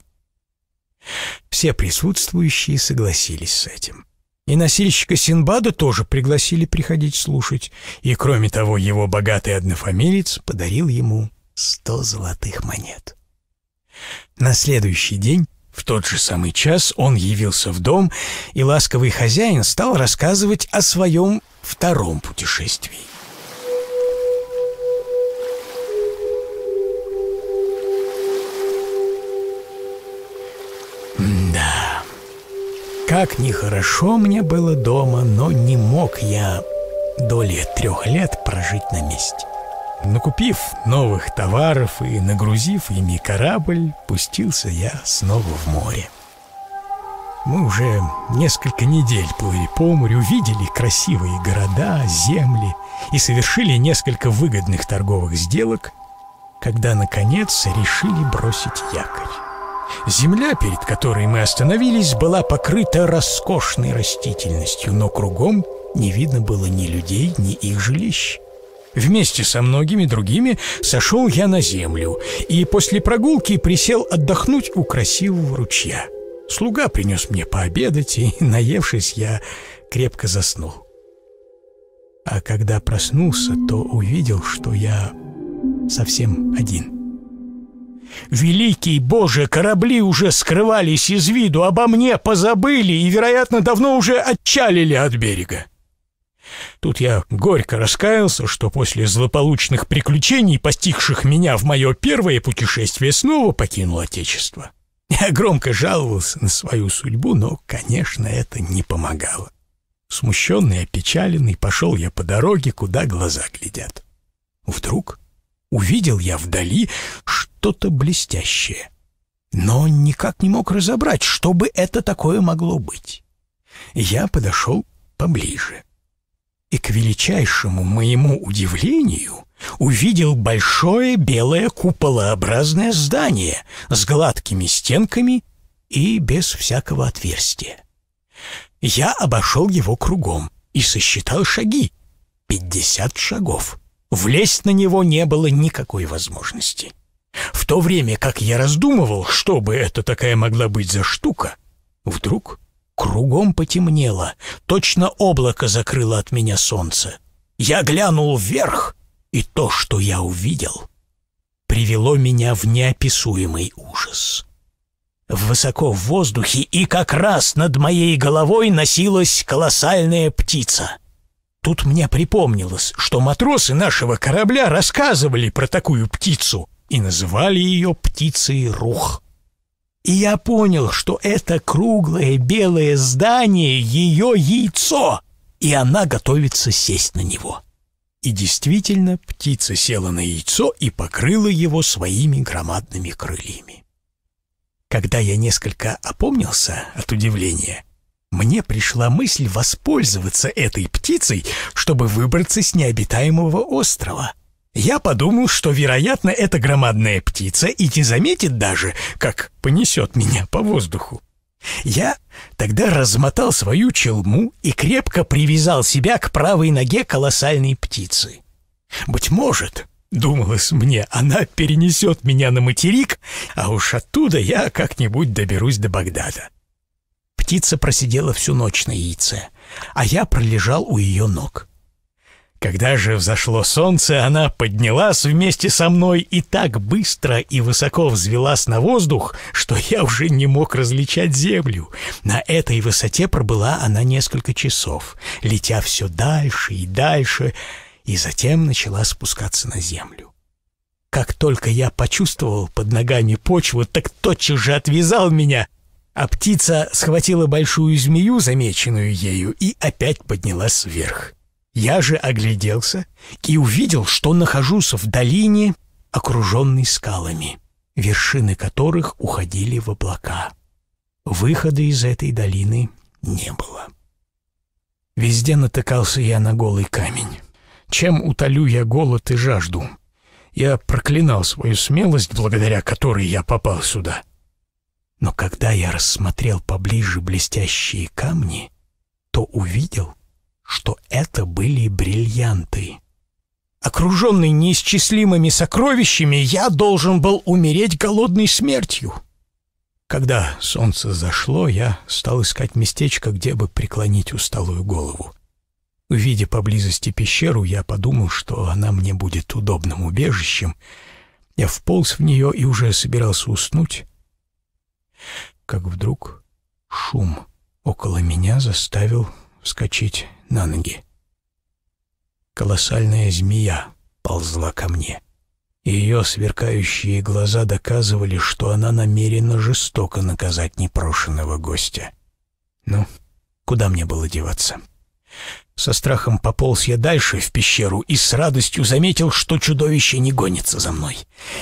S1: Все присутствующие согласились с этим. И носильщика Синбада тоже пригласили приходить слушать, и, кроме того, его богатый однофамилец подарил ему сто золотых монет. На следующий день в тот же самый час он явился в дом, и ласковый хозяин стал рассказывать о своем втором путешествии. Да. Как нехорошо мне было дома, но не мог я доли трех лет прожить на месте. Накупив новых товаров и нагрузив ими корабль, пустился я снова в море. Мы уже несколько недель плыли по морю, видели красивые города, земли и совершили несколько выгодных торговых сделок, когда, наконец, решили бросить якорь. Земля, перед которой мы остановились, была покрыта роскошной растительностью, но кругом не видно было ни людей, ни их жилищ. Вместе со многими другими сошел я на землю и после прогулки присел отдохнуть у красивого ручья. Слуга принес мне пообедать, и, <laughs> наевшись, я крепко заснул. А когда проснулся, то увидел, что я совсем один — Великий Боже, корабли уже скрывались из виду, обо мне позабыли и, вероятно, давно уже отчалили от берега. Тут я горько раскаялся, что после злополучных приключений, постигших меня в мое первое путешествие, снова покинул Отечество. Я громко жаловался на свою судьбу, но, конечно, это не помогало. Смущенный, опечаленный, пошел я по дороге, куда глаза глядят. Вдруг увидел я вдали что-то блестящее, но никак не мог разобрать, что бы это такое могло быть. Я подошел поближе и к величайшему моему удивлению увидел большое белое куполообразное здание с гладкими стенками и без всякого отверстия. Я обошел его кругом и сосчитал шаги — пятьдесят шагов. Влезть на него не было никакой возможности. В то время, как я раздумывал, что бы это такая могла быть за штука, вдруг кругом потемнело, точно облако закрыло от меня солнце. Я глянул вверх, и то, что я увидел, привело меня в неописуемый ужас. Высоко в воздухе и как раз над моей головой носилась колоссальная птица — Тут мне припомнилось, что матросы нашего корабля рассказывали про такую птицу и называли ее птицей рух. И я понял, что это круглое белое здание — ее яйцо, и она готовится сесть на него. И действительно, птица села на яйцо и покрыла его своими громадными крыльями. Когда я несколько опомнился от удивления — мне пришла мысль воспользоваться этой птицей, чтобы выбраться с необитаемого острова. Я подумал, что, вероятно, это громадная птица и не заметит даже, как понесет меня по воздуху. Я тогда размотал свою челму и крепко привязал себя к правой ноге колоссальной птицы. Быть может, думалось мне, она перенесет меня на материк, а уж оттуда я как-нибудь доберусь до Багдада. Птица просидела всю ночь на яйце, а я пролежал у ее ног. Когда же взошло солнце, она поднялась вместе со мной и так быстро и высоко взвелась на воздух, что я уже не мог различать землю. На этой высоте пробыла она несколько часов, летя все дальше и дальше, и затем начала спускаться на землю. Как только я почувствовал под ногами почву, так тотчас же отвязал меня — а птица схватила большую змею, замеченную ею, и опять поднялась вверх. Я же огляделся и увидел, что нахожусь в долине, окруженной скалами, вершины которых уходили в облака. Выхода из этой долины не было. Везде натыкался я на голый камень. Чем утолю я голод и жажду? Я проклинал свою смелость, благодаря которой я попал сюда — но когда я рассмотрел поближе блестящие камни, то увидел, что это были бриллианты. Окруженный неисчислимыми сокровищами, я должен был умереть голодной смертью. Когда солнце зашло, я стал искать местечко, где бы преклонить усталую голову. Увидя поблизости пещеру, я подумал, что она мне будет удобным убежищем. Я вполз в нее и уже собирался уснуть, как вдруг шум около меня заставил вскочить на ноги. Колоссальная змея ползла ко мне. Ее сверкающие глаза доказывали, что она намерена жестоко наказать непрошенного гостя. Ну, куда мне было деваться? Со страхом пополз я дальше в пещеру и с радостью заметил, что чудовище не гонится за мной.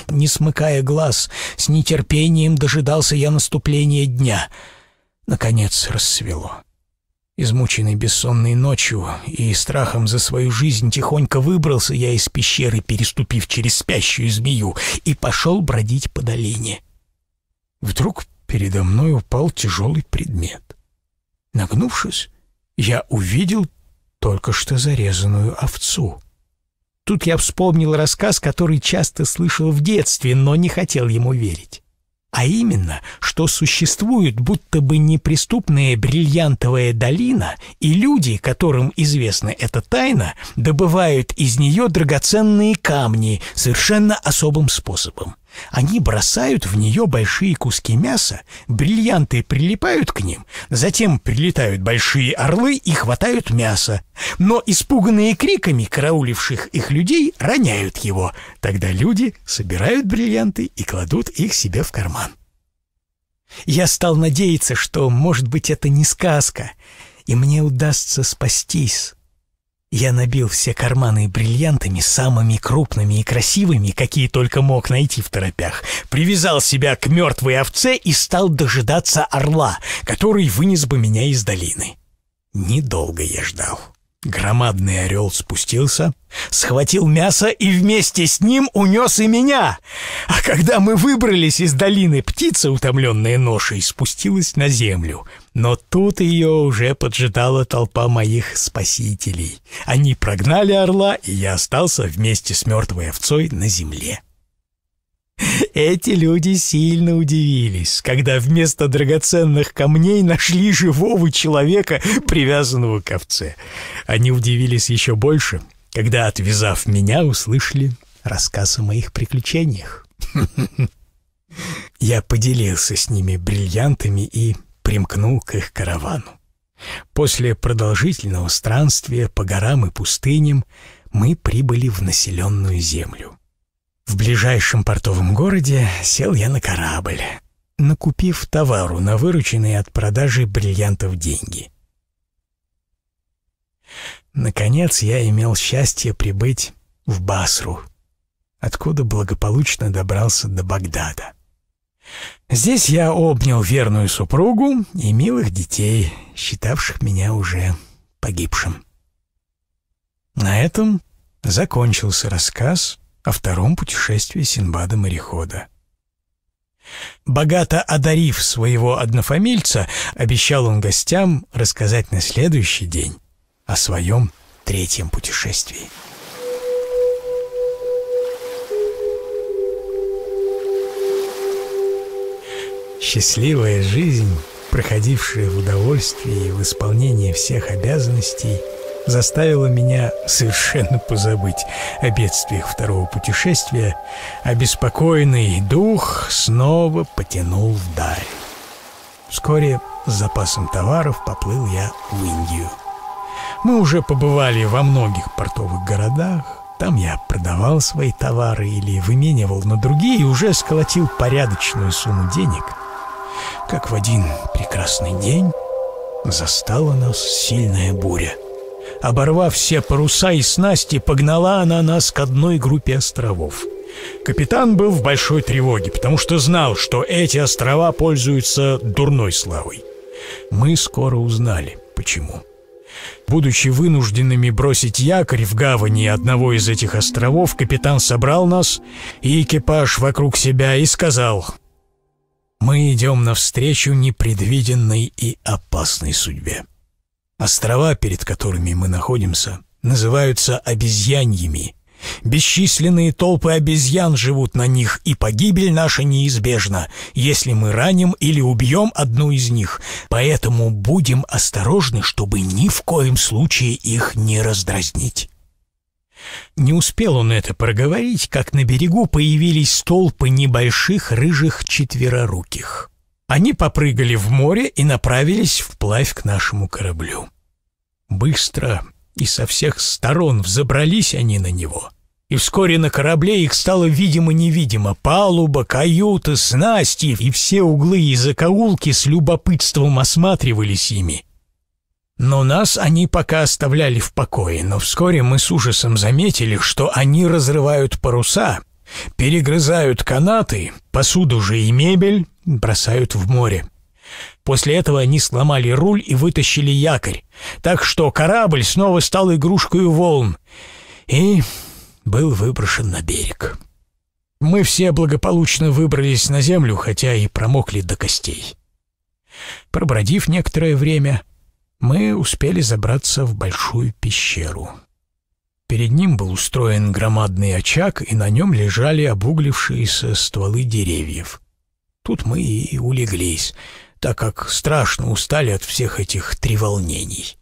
S1: Не смыкая глаз, с нетерпением дожидался я наступления дня. Наконец рассвело. Измученный бессонной ночью и страхом за свою жизнь, тихонько выбрался я из пещеры, переступив через спящую змею, и пошел бродить по долине. Вдруг передо мной упал тяжелый предмет. Нагнувшись, я увидел только что зарезанную овцу. Тут я вспомнил рассказ, который часто слышал в детстве, но не хотел ему верить. А именно, что существует будто бы неприступная бриллиантовая долина, и люди, которым известна эта тайна, добывают из нее драгоценные камни совершенно особым способом. Они бросают в нее большие куски мяса, бриллианты прилипают к ним, затем прилетают большие орлы и хватают мясо. Но испуганные криками карауливших их людей роняют его. Тогда люди собирают бриллианты и кладут их себе в карман. Я стал надеяться, что, может быть, это не сказка, и мне удастся спастись. Я набил все карманы бриллиантами, самыми крупными и красивыми, какие только мог найти в торопях, привязал себя к мертвой овце и стал дожидаться орла, который вынес бы меня из долины. Недолго я ждал. Громадный орел спустился, схватил мясо и вместе с ним унес и меня. А когда мы выбрались из долины, птица, утомленная ношей, спустилась на землю — но тут ее уже поджидала толпа моих спасителей. Они прогнали орла, и я остался вместе с мертвой овцой на земле. Эти люди сильно удивились, когда вместо драгоценных камней нашли живого человека, привязанного к овце. Они удивились еще больше, когда, отвязав меня, услышали рассказ о моих приключениях. <laughs> Я поделился с ними бриллиантами и примкнул к их каравану. После продолжительного странствия по горам и пустыням мы прибыли в населенную землю. В ближайшем портовом городе сел я на корабль, накупив товару на вырученные от продажи бриллиантов деньги. Наконец я имел счастье прибыть в Басру, откуда благополучно добрался до Багдада. Здесь я обнял верную супругу и милых детей, считавших меня уже погибшим. На этом закончился рассказ о втором путешествии Синбада-морехода. Богато одарив своего однофамильца, обещал он гостям рассказать на следующий день о своем третьем путешествии. Счастливая жизнь, проходившая в удовольствии и в исполнении всех обязанностей, заставила меня совершенно позабыть о бедствиях второго путешествия, а беспокойный дух снова потянул вдаль. Вскоре с запасом товаров поплыл я в Индию. Мы уже побывали во многих портовых городах, там я продавал свои товары или выменивал на другие и уже сколотил порядочную сумму денег — как в один прекрасный день застала нас сильная буря. Оборвав все паруса и снасти, погнала она нас к одной группе островов. Капитан был в большой тревоге, потому что знал, что эти острова пользуются дурной славой. Мы скоро узнали, почему. Будучи вынужденными бросить якорь в гавани одного из этих островов, капитан собрал нас и экипаж вокруг себя и сказал мы идем навстречу непредвиденной и опасной судьбе. Острова, перед которыми мы находимся, называются обезьяньями. Бесчисленные толпы обезьян живут на них, и погибель наша неизбежна, если мы раним или убьем одну из них. Поэтому будем осторожны, чтобы ни в коем случае их не раздразнить. Не успел он это проговорить, как на берегу появились столпы небольших рыжих четвероруких. Они попрыгали в море и направились вплавь к нашему кораблю. Быстро и со всех сторон взобрались они на него. И вскоре на корабле их стало видимо-невидимо. Палуба, каюта, снасти и все углы и закоулки с любопытством осматривались ими. Но нас они пока оставляли в покое, но вскоре мы с ужасом заметили, что они разрывают паруса, перегрызают канаты, посуду же и мебель бросают в море. После этого они сломали руль и вытащили якорь, так что корабль снова стал игрушкой волн и был выброшен на берег. Мы все благополучно выбрались на землю, хотя и промокли до костей. Пробродив некоторое время, мы успели забраться в большую пещеру. Перед ним был устроен громадный очаг, и на нем лежали обуглившиеся стволы деревьев. Тут мы и улеглись, так как страшно устали от всех этих треволнений.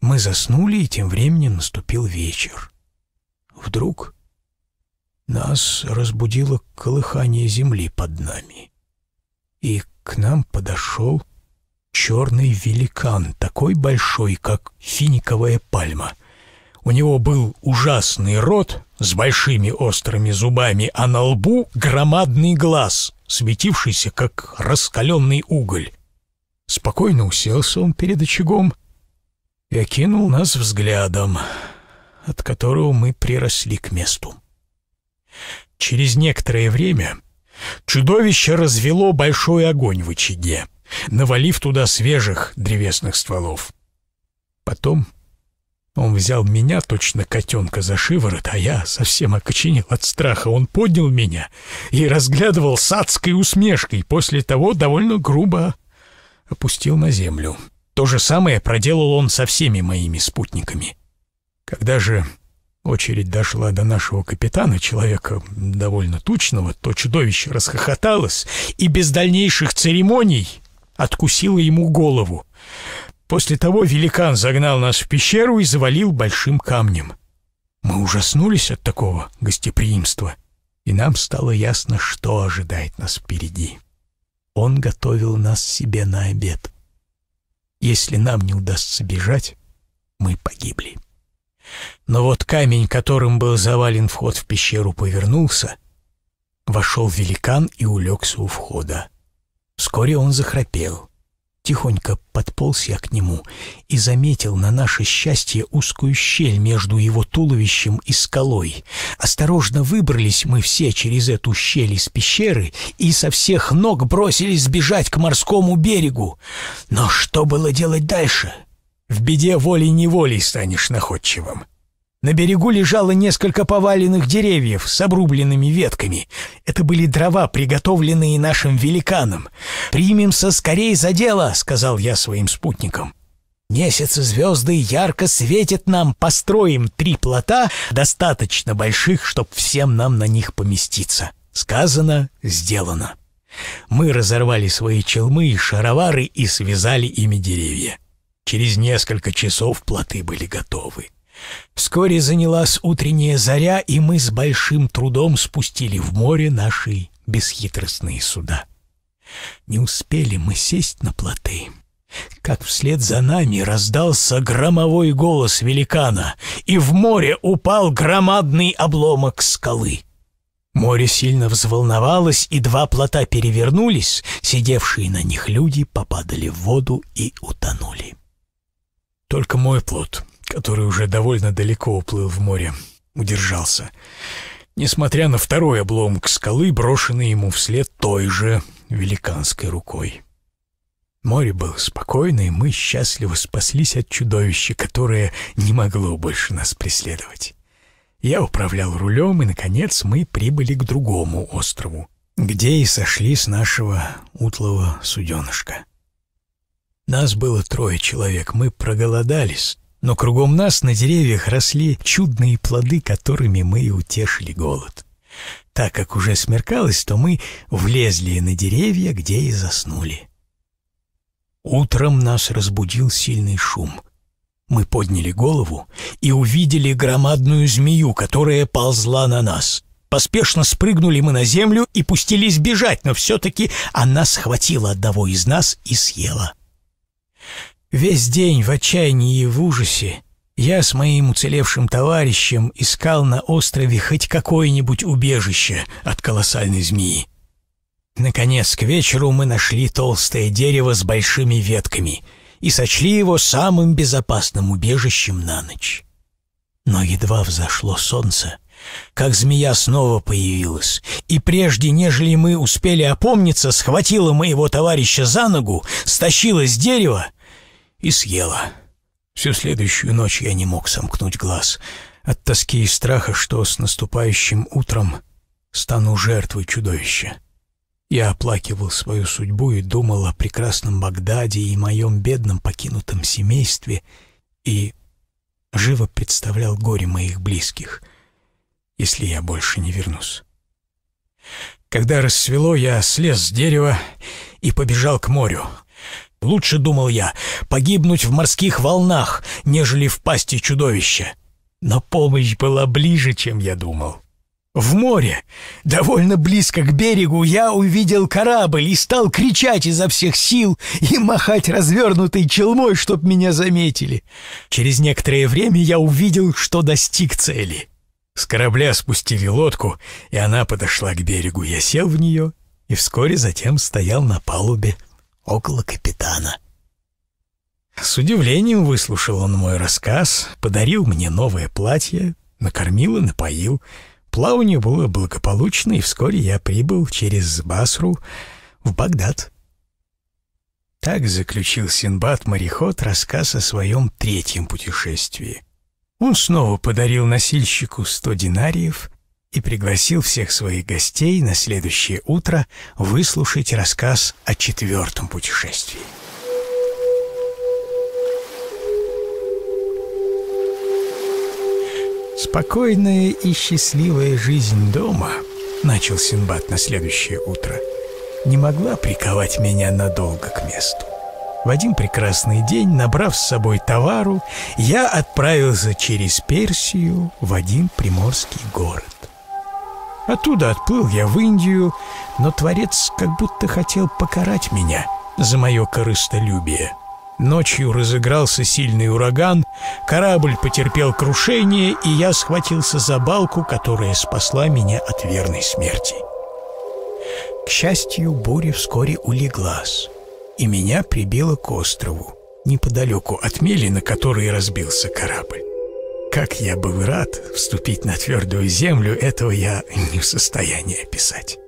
S1: Мы заснули, и тем временем наступил вечер. Вдруг нас разбудило колыхание земли под нами, и к нам подошел черный великан, такой большой, как финиковая пальма. У него был ужасный рот с большими острыми зубами, а на лбу громадный глаз, светившийся, как раскаленный уголь. Спокойно уселся он перед очагом и окинул нас взглядом, от которого мы приросли к месту. Через некоторое время чудовище развело большой огонь в очаге — навалив туда свежих древесных стволов. Потом он взял меня, точно котенка, за шиворот, а я совсем окоченел от страха. Он поднял меня и разглядывал с адской усмешкой, после того довольно грубо опустил на землю. То же самое проделал он со всеми моими спутниками. Когда же очередь дошла до нашего капитана, человека довольно тучного, то чудовище расхохоталось и без дальнейших церемоний откусила ему голову. После того великан загнал нас в пещеру и завалил большим камнем. Мы ужаснулись от такого гостеприимства, и нам стало ясно, что ожидает нас впереди. Он готовил нас себе на обед. Если нам не удастся бежать, мы погибли. Но вот камень, которым был завален вход в пещеру, повернулся, вошел великан и улегся у входа. Вскоре он захрапел. Тихонько подполз я к нему и заметил на наше счастье узкую щель между его туловищем и скалой. Осторожно выбрались мы все через эту щель из пещеры и со всех ног бросились бежать к морскому берегу. Но что было делать дальше? В беде волей-неволей станешь находчивым. На берегу лежало несколько поваленных деревьев с обрубленными ветками. Это были дрова, приготовленные нашим великаном. «Примемся скорей за дело», — сказал я своим спутникам. Месяц и звезды ярко светят нам, построим три плота, достаточно больших, чтоб всем нам на них поместиться. Сказано, сделано. Мы разорвали свои челмы и шаровары и связали ими деревья. Через несколько часов плоты были готовы. Вскоре занялась утренняя заря, и мы с большим трудом спустили в море наши бесхитростные суда. Не успели мы сесть на плоты, как вслед за нами раздался громовой голос великана, и в море упал громадный обломок скалы. Море сильно взволновалось, и два плота перевернулись, сидевшие на них люди попадали в воду и утонули. Только мой плот который уже довольно далеко уплыл в море, удержался, несмотря на второй обломок скалы, брошенный ему вслед той же великанской рукой. Море было спокойно, и мы счастливо спаслись от чудовища, которое не могло больше нас преследовать. Я управлял рулем, и, наконец, мы прибыли к другому острову, где и сошли с нашего утлого суденышка. Нас было трое человек, мы проголодались, но кругом нас на деревьях росли чудные плоды, которыми мы и утешили голод. Так как уже смеркалось, то мы влезли на деревья, где и заснули. Утром нас разбудил сильный шум. Мы подняли голову и увидели громадную змею, которая ползла на нас. Поспешно спрыгнули мы на землю и пустились бежать, но все-таки она схватила одного из нас и съела. Весь день в отчаянии и в ужасе я с моим уцелевшим товарищем искал на острове хоть какое-нибудь убежище от колоссальной змеи. Наконец, к вечеру мы нашли толстое дерево с большими ветками и сочли его самым безопасным убежищем на ночь. Но едва взошло солнце, как змея снова появилась, и прежде, нежели мы успели опомниться, схватила моего товарища за ногу, стащила с дерева и съела. Всю следующую ночь я не мог сомкнуть глаз от тоски и страха, что с наступающим утром стану жертвой чудовища. Я оплакивал свою судьбу и думал о прекрасном Багдаде и моем бедном покинутом семействе и живо представлял горе моих близких, если я больше не вернусь. Когда рассвело, я слез с дерева и побежал к морю. Лучше, думал я, погибнуть в морских волнах, нежели в пасти чудовища. Но помощь была ближе, чем я думал. В море, довольно близко к берегу, я увидел корабль и стал кричать изо всех сил и махать развернутой челмой, чтоб меня заметили. Через некоторое время я увидел, что достиг цели. С корабля спустили лодку, и она подошла к берегу. Я сел в нее и вскоре затем стоял на палубе около капитана. С удивлением выслушал он мой рассказ, подарил мне новое платье, накормил и напоил. Плавание было благополучно, и вскоре я прибыл через Басру в Багдад. Так заключил Синбад-мореход рассказ о своем третьем путешествии. Он снова подарил носильщику сто динариев, и пригласил всех своих гостей на следующее утро выслушать рассказ о четвертом путешествии. «Спокойная и счастливая жизнь дома», — начал Синбад на следующее утро, — «не могла приковать меня надолго к месту. В один прекрасный день, набрав с собой товару, я отправился через Персию в один приморский город. Оттуда отплыл я в Индию, но Творец как будто хотел покарать меня за мое корыстолюбие. Ночью разыгрался сильный ураган, корабль потерпел крушение, и я схватился за балку, которая спасла меня от верной смерти. К счастью, буря вскоре улеглась, и меня прибило к острову, неподалеку от мели, на которой разбился корабль. Как я был рад вступить на твердую землю, этого я не в состоянии описать.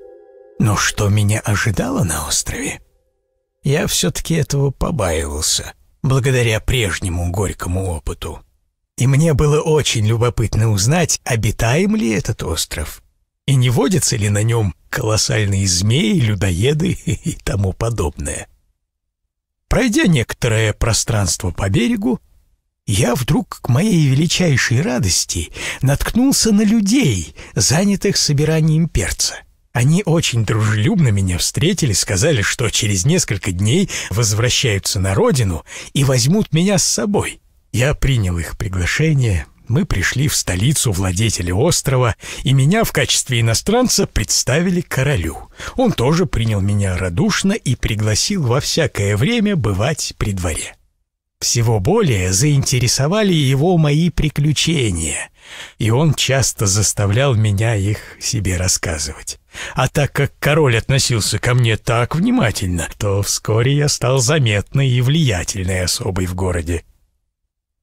S1: Но что меня ожидало на острове? Я все-таки этого побаивался, благодаря прежнему горькому опыту. И мне было очень любопытно узнать, обитаем ли этот остров, и не водятся ли на нем колоссальные змеи, людоеды <laughs> и тому подобное. Пройдя некоторое пространство по берегу, я вдруг к моей величайшей радости наткнулся на людей, занятых собиранием перца. Они очень дружелюбно меня встретили, сказали, что через несколько дней возвращаются на родину и возьмут меня с собой. Я принял их приглашение, мы пришли в столицу владетеля острова, и меня в качестве иностранца представили королю. Он тоже принял меня радушно и пригласил во всякое время бывать при дворе. Всего более заинтересовали его мои приключения, и он часто заставлял меня их себе рассказывать. А так как король относился ко мне так внимательно, то вскоре я стал заметной и влиятельной особой в городе.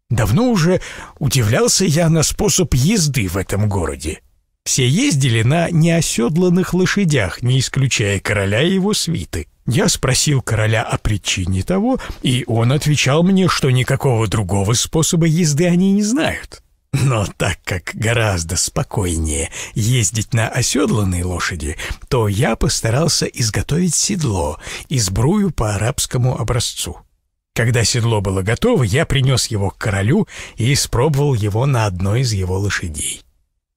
S1: Давно уже удивлялся я на способ езды в этом городе. Все ездили на неоседланных лошадях, не исключая короля и его свиты. Я спросил короля о причине того, и он отвечал мне, что никакого другого способа езды они не знают. Но так как гораздо спокойнее ездить на оседланной лошади, то я постарался изготовить седло и сбрую по арабскому образцу. Когда седло было готово, я принес его к королю и испробовал его на одной из его лошадей.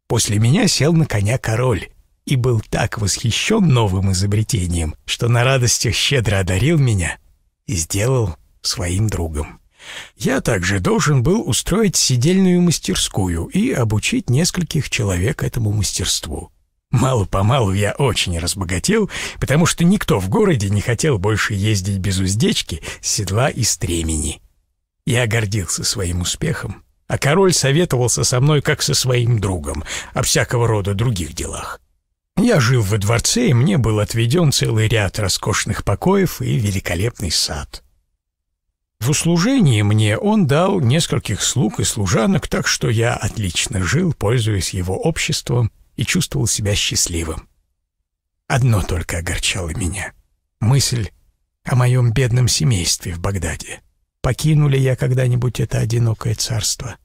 S1: После меня сел на коня король и был так восхищен новым изобретением, что на радостях щедро одарил меня и сделал своим другом. Я также должен был устроить сидельную мастерскую и обучить нескольких человек этому мастерству. Мало-помалу я очень разбогател, потому что никто в городе не хотел больше ездить без уздечки, седла и стремени. Я гордился своим успехом а король советовался со мной как со своим другом о всякого рода других делах. Я жил во дворце, и мне был отведен целый ряд роскошных покоев и великолепный сад. В услужении мне он дал нескольких слуг и служанок, так что я отлично жил, пользуясь его обществом и чувствовал себя счастливым. Одно только огорчало меня — мысль о моем бедном семействе в Багдаде покину ли я когда-нибудь это одинокое царство.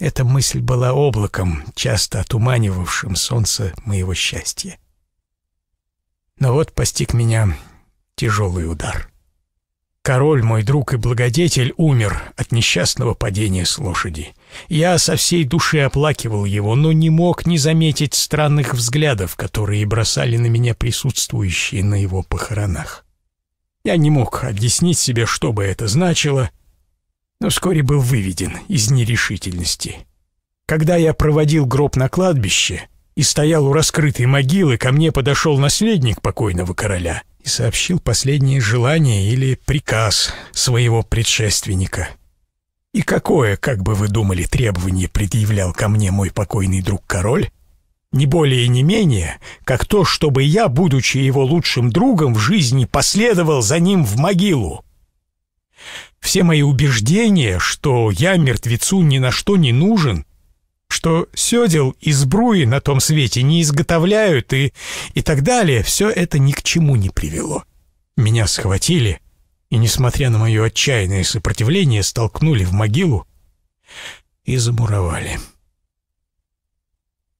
S1: Эта мысль была облаком, часто отуманивавшим солнце моего счастья. Но вот постиг меня тяжелый удар. Король, мой друг и благодетель, умер от несчастного падения с лошади. Я со всей души оплакивал его, но не мог не заметить странных взглядов, которые бросали на меня присутствующие на его похоронах. Я не мог объяснить себе, что бы это значило, но вскоре был выведен из нерешительности. Когда я проводил гроб на кладбище и стоял у раскрытой могилы, ко мне подошел наследник покойного короля и сообщил последнее желание или приказ своего предшественника. И какое, как бы вы думали, требование предъявлял ко мне мой покойный друг король? не более и не менее, как то, чтобы я, будучи его лучшим другом в жизни, последовал за ним в могилу. Все мои убеждения, что я мертвецу ни на что не нужен, что сёдел и сбруи на том свете не изготовляют и, и так далее, все это ни к чему не привело. Меня схватили и, несмотря на мое отчаянное сопротивление, столкнули в могилу и замуровали»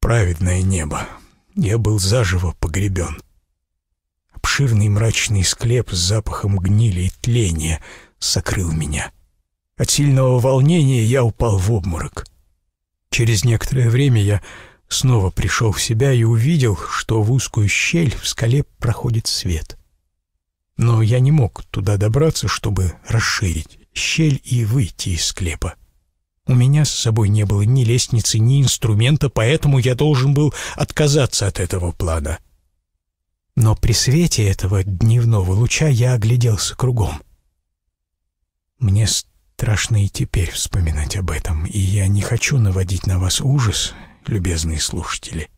S1: праведное небо. Я был заживо погребен. Обширный мрачный склеп с запахом гнили и тления сокрыл меня. От сильного волнения я упал в обморок. Через некоторое время я снова пришел в себя и увидел, что в узкую щель в скале проходит свет. Но я не мог туда добраться, чтобы расширить щель и выйти из склепа. У меня с собой не было ни лестницы, ни инструмента, поэтому я должен был отказаться от этого плана. Но при свете этого дневного луча я огляделся кругом. Мне страшно и теперь вспоминать об этом, и я не хочу наводить на вас ужас, любезные слушатели.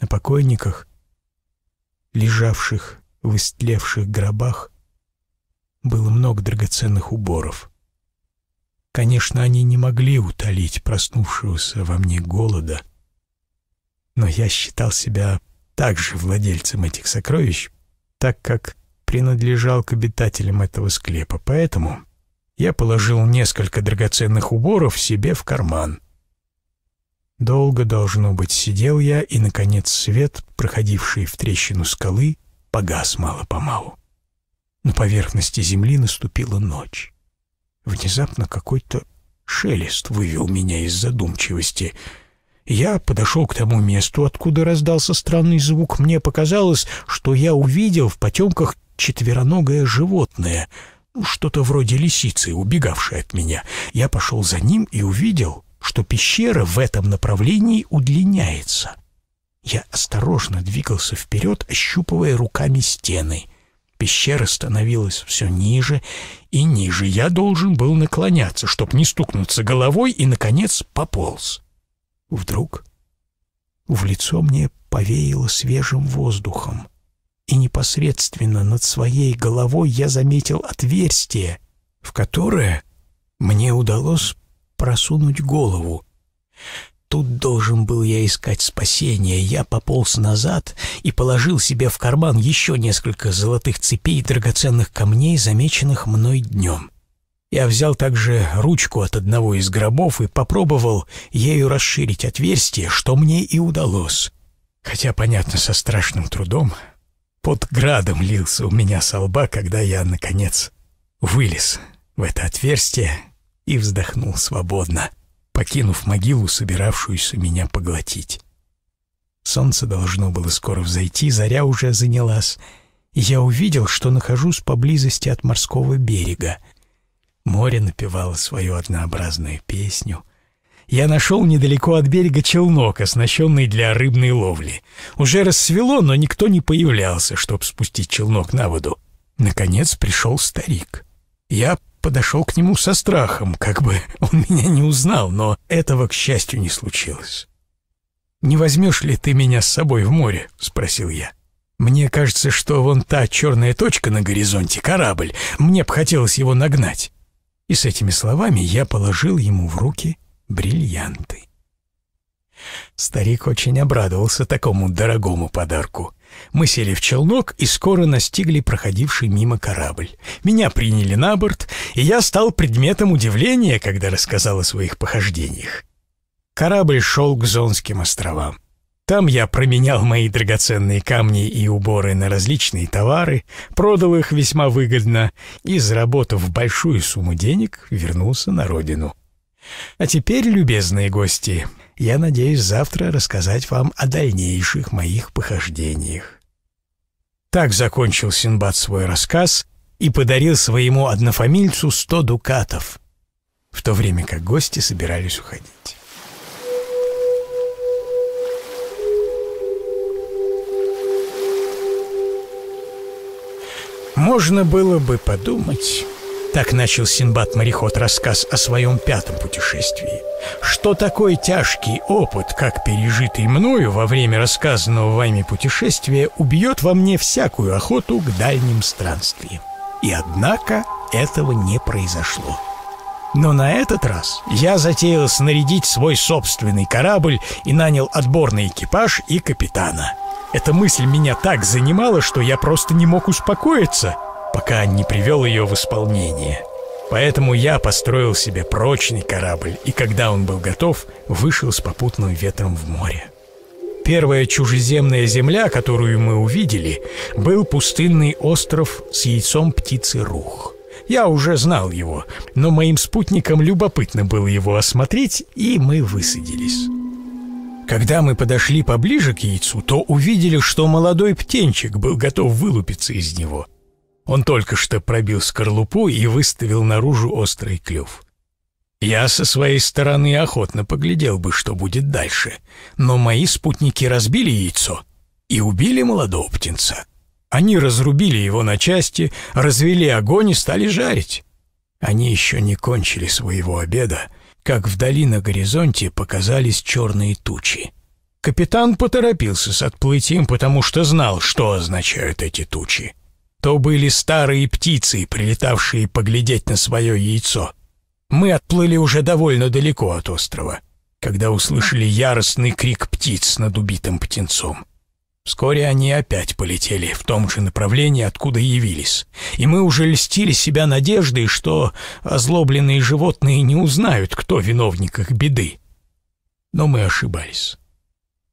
S1: На покойниках, лежавших в истлевших гробах, было много драгоценных уборов — Конечно, они не могли утолить проснувшегося во мне голода, но я считал себя также владельцем этих сокровищ, так как принадлежал к обитателям этого склепа, поэтому я положил несколько драгоценных уборов себе в карман. Долго, должно быть, сидел я, и, наконец, свет, проходивший в трещину скалы, погас мало-помалу. На поверхности земли наступила ночь. Внезапно какой-то шелест вывел меня из задумчивости. Я подошел к тому месту, откуда раздался странный звук. Мне показалось, что я увидел в потемках четвероногое животное, ну, что-то вроде лисицы, убегавшее от меня. Я пошел за ним и увидел, что пещера в этом направлении удлиняется. Я осторожно двигался вперед, ощупывая руками стены. Пещера становилась все ниже и ниже. Я должен был наклоняться, чтобы не стукнуться головой, и, наконец, пополз. Вдруг в лицо мне повеяло свежим воздухом, и непосредственно над своей головой я заметил отверстие, в которое мне удалось просунуть голову. Тут должен был я искать спасения. Я пополз назад и положил себе в карман еще несколько золотых цепей и драгоценных камней, замеченных мной днем. Я взял также ручку от одного из гробов и попробовал ею расширить отверстие, что мне и удалось. Хотя, понятно, со страшным трудом. Под градом лился у меня со лба, когда я, наконец, вылез в это отверстие и вздохнул свободно покинув могилу, собиравшуюся меня поглотить. Солнце должно было скоро взойти, заря уже занялась, и я увидел, что нахожусь поблизости от морского берега. Море напевало свою однообразную песню. Я нашел недалеко от берега челнок, оснащенный для рыбной ловли. Уже рассвело, но никто не появлялся, чтобы спустить челнок на воду. Наконец пришел старик. Я подошел к нему со страхом, как бы он меня не узнал, но этого, к счастью, не случилось. «Не возьмешь ли ты меня с собой в море?» — спросил я. «Мне кажется, что вон та черная точка на горизонте — корабль. Мне бы хотелось его нагнать». И с этими словами я положил ему в руки бриллианты. Старик очень обрадовался такому дорогому подарку — мы сели в челнок и скоро настигли проходивший мимо корабль. Меня приняли на борт, и я стал предметом удивления, когда рассказал о своих похождениях. Корабль шел к Зонским островам. Там я променял мои драгоценные камни и уборы на различные товары, продал их весьма выгодно и, заработав большую сумму денег, вернулся на родину. А теперь, любезные гости, я надеюсь завтра рассказать вам о дальнейших моих похождениях. Так закончил Синбад свой рассказ и подарил своему однофамильцу сто дукатов, в то время как гости собирались уходить. Можно было бы подумать так начал Синбад-мореход рассказ о своем пятом путешествии. Что такой тяжкий опыт, как пережитый мною во время рассказанного вами путешествия, убьет во мне всякую охоту к дальним странствиям. И однако этого не произошло. Но на этот раз я затеял снарядить свой собственный корабль и нанял отборный экипаж и капитана. Эта мысль меня так занимала, что я просто не мог успокоиться — пока не привел ее в исполнение. Поэтому я построил себе прочный корабль, и когда он был готов, вышел с попутным ветром в море. Первая чужеземная земля, которую мы увидели, был пустынный остров с яйцом птицы Рух. Я уже знал его, но моим спутникам любопытно было его осмотреть, и мы высадились. Когда мы подошли поближе к яйцу, то увидели, что молодой птенчик был готов вылупиться из него. Он только что пробил скорлупу и выставил наружу острый клюв. Я со своей стороны охотно поглядел бы, что будет дальше, но мои спутники разбили яйцо и убили молодого птенца. Они разрубили его на части, развели огонь и стали жарить. Они еще не кончили своего обеда, как вдали на горизонте показались черные тучи. Капитан поторопился с отплытием, потому что знал, что означают эти тучи то были старые птицы, прилетавшие поглядеть на свое яйцо. Мы отплыли уже довольно далеко от острова, когда услышали яростный крик птиц над убитым птенцом. Вскоре они опять полетели в том же направлении, откуда явились, и мы уже льстили себя надеждой, что озлобленные животные не узнают, кто виновник их беды. Но мы ошибались.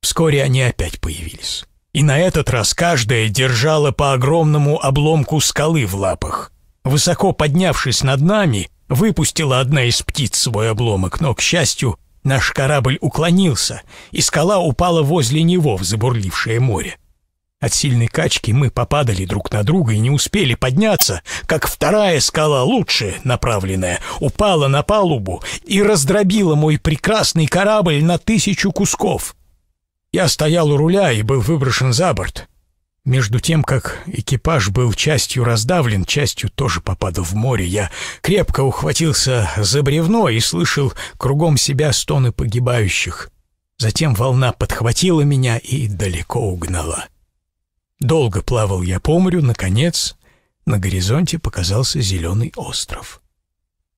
S1: Вскоре они опять появились и на этот раз каждая держала по огромному обломку скалы в лапах. Высоко поднявшись над нами, выпустила одна из птиц свой обломок, но, к счастью, наш корабль уклонился, и скала упала возле него в забурлившее море. От сильной качки мы попадали друг на друга и не успели подняться, как вторая скала, лучше направленная, упала на палубу и раздробила мой прекрасный корабль на тысячу кусков. Я стоял у руля и был выброшен за борт. Между тем, как экипаж был частью раздавлен, частью тоже попадал в море, я крепко ухватился за бревно и слышал кругом себя стоны погибающих. Затем волна подхватила меня и далеко угнала. Долго плавал я по морю, наконец, на горизонте показался зеленый остров.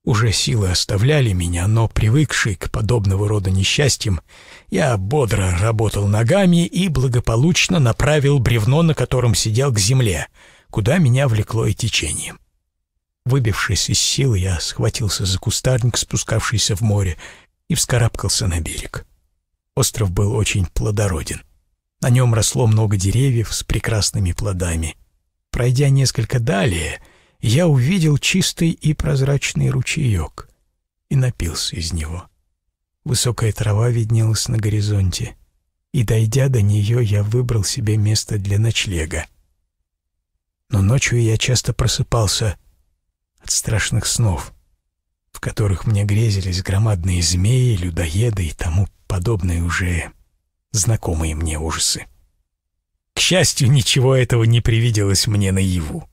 S1: Уже силы оставляли меня, но, привыкший к подобного рода несчастьям, я бодро работал ногами и благополучно направил бревно, на котором сидел, к земле, куда меня влекло и течение. Выбившись из сил, я схватился за кустарник, спускавшийся в море, и вскарабкался на берег. Остров был очень плодороден. На нем росло много деревьев с прекрасными плодами. Пройдя несколько далее, я увидел чистый и прозрачный ручеек и напился из него. Высокая трава виднелась на горизонте, и, дойдя до нее, я выбрал себе место для ночлега. Но ночью я часто просыпался от страшных снов, в которых мне грезились громадные змеи, людоеды и тому подобные уже знакомые мне ужасы. К счастью, ничего этого не привиделось мне наяву.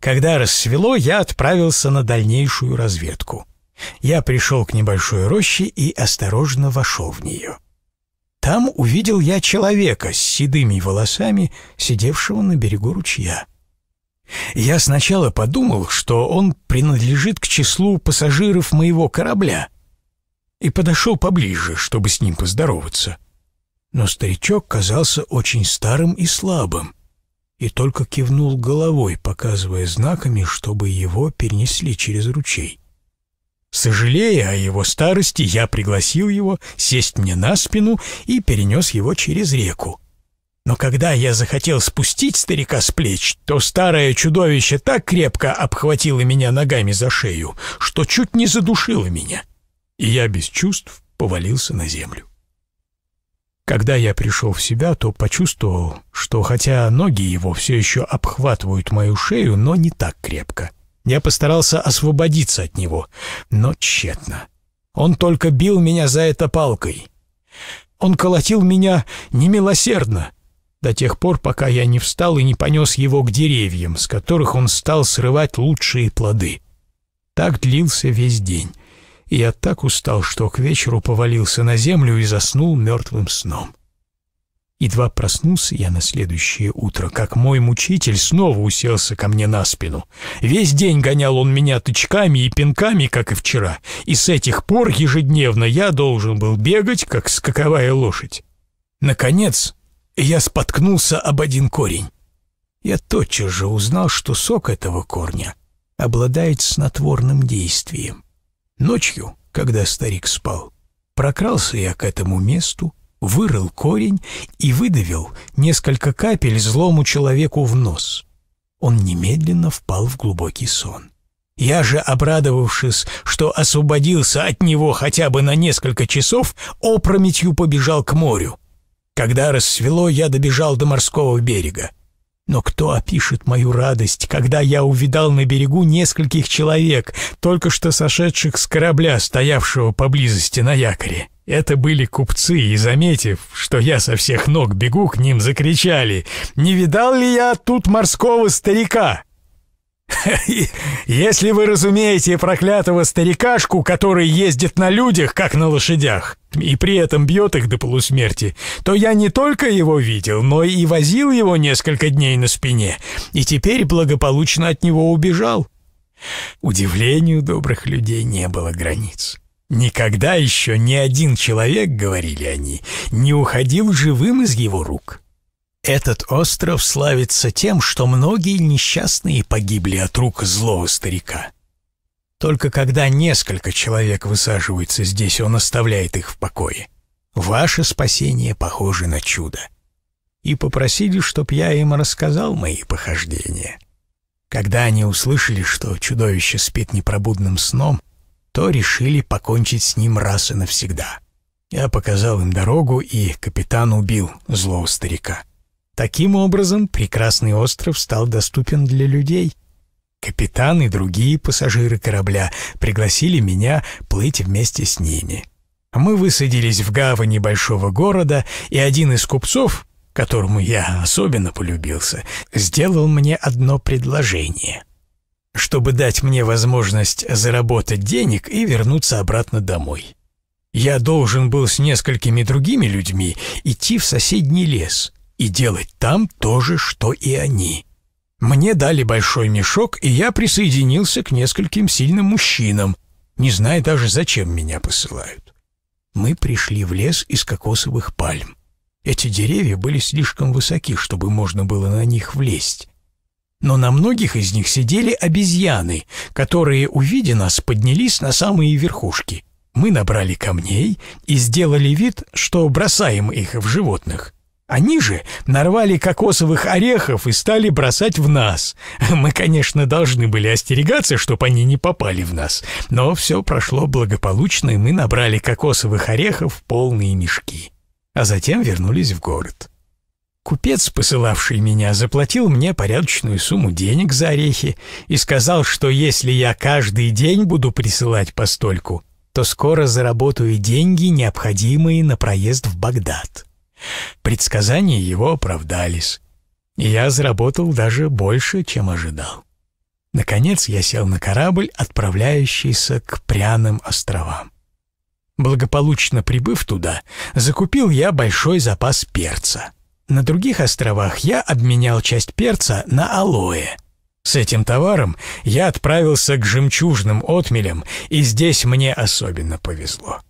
S1: Когда рассвело, я отправился на дальнейшую разведку. Я пришел к небольшой роще и осторожно вошел в нее. Там увидел я человека с седыми волосами, сидевшего на берегу ручья. Я сначала подумал, что он принадлежит к числу пассажиров моего корабля, и подошел поближе, чтобы с ним поздороваться. Но старичок казался очень старым и слабым и только кивнул головой, показывая знаками, чтобы его перенесли через ручей. Сожалея о его старости, я пригласил его сесть мне на спину и перенес его через реку. Но когда я захотел спустить старика с плеч, то старое чудовище так крепко обхватило меня ногами за шею, что чуть не задушило меня, и я без чувств повалился на землю. Когда я пришел в себя, то почувствовал, что хотя ноги его все еще обхватывают мою шею, но не так крепко. Я постарался освободиться от него, но тщетно. Он только бил меня за это палкой. Он колотил меня немилосердно, до тех пор, пока я не встал и не понес его к деревьям, с которых он стал срывать лучшие плоды. Так длился весь день и я так устал, что к вечеру повалился на землю и заснул мертвым сном. Едва проснулся я на следующее утро, как мой мучитель снова уселся ко мне на спину. Весь день гонял он меня тычками и пинками, как и вчера, и с этих пор ежедневно я должен был бегать, как скаковая лошадь. Наконец, я споткнулся об один корень. Я тотчас же узнал, что сок этого корня обладает снотворным действием. Ночью, когда старик спал, прокрался я к этому месту, вырыл корень и выдавил несколько капель злому человеку в нос. Он немедленно впал в глубокий сон. Я же, обрадовавшись, что освободился от него хотя бы на несколько часов, опрометью побежал к морю. Когда рассвело, я добежал до морского берега. Но кто опишет мою радость, когда я увидал на берегу нескольких человек, только что сошедших с корабля, стоявшего поблизости на якоре? Это были купцы, и, заметив, что я со всех ног бегу, к ним закричали «Не видал ли я тут морского старика?» <laughs> «Если вы разумеете проклятого старикашку, который ездит на людях, как на лошадях, и при этом бьет их до полусмерти, то я не только его видел, но и возил его несколько дней на спине, и теперь благополучно от него убежал». Удивлению добрых людей не было границ. Никогда еще ни один человек, говорили они, не уходил живым из его рук. Этот остров славится тем, что многие несчастные погибли от рук злого старика. Только когда несколько человек высаживаются здесь, он оставляет их в покое. Ваше спасение похоже на чудо. И попросили, чтоб я им рассказал мои похождения. Когда они услышали, что чудовище спит непробудным сном, то решили покончить с ним раз и навсегда. Я показал им дорогу, и капитан убил злого старика. Таким образом, прекрасный остров стал доступен для людей. Капитан и другие пассажиры корабля пригласили меня плыть вместе с ними. Мы высадились в гавани большого города, и один из купцов, которому я особенно полюбился, сделал мне одно предложение. Чтобы дать мне возможность заработать денег и вернуться обратно домой. Я должен был с несколькими другими людьми идти в соседний лес — и делать там то же, что и они. Мне дали большой мешок, и я присоединился к нескольким сильным мужчинам, не зная даже, зачем меня посылают. Мы пришли в лес из кокосовых пальм. Эти деревья были слишком высоки, чтобы можно было на них влезть. Но на многих из них сидели обезьяны, которые, увидя нас, поднялись на самые верхушки. Мы набрали камней и сделали вид, что бросаем их в животных. Они же нарвали кокосовых орехов и стали бросать в нас. Мы, конечно, должны были остерегаться, чтобы они не попали в нас, но все прошло благополучно, и мы набрали кокосовых орехов полные мешки. А затем вернулись в город. Купец, посылавший меня, заплатил мне порядочную сумму денег за орехи и сказал, что если я каждый день буду присылать постольку, то скоро заработаю деньги, необходимые на проезд в Багдад. Предсказания его оправдались, и я заработал даже больше, чем ожидал. Наконец я сел на корабль, отправляющийся к Пряным островам. Благополучно прибыв туда, закупил я большой запас перца. На других островах я обменял часть перца на алоэ. С этим товаром я отправился к жемчужным отмелям, и здесь мне особенно повезло.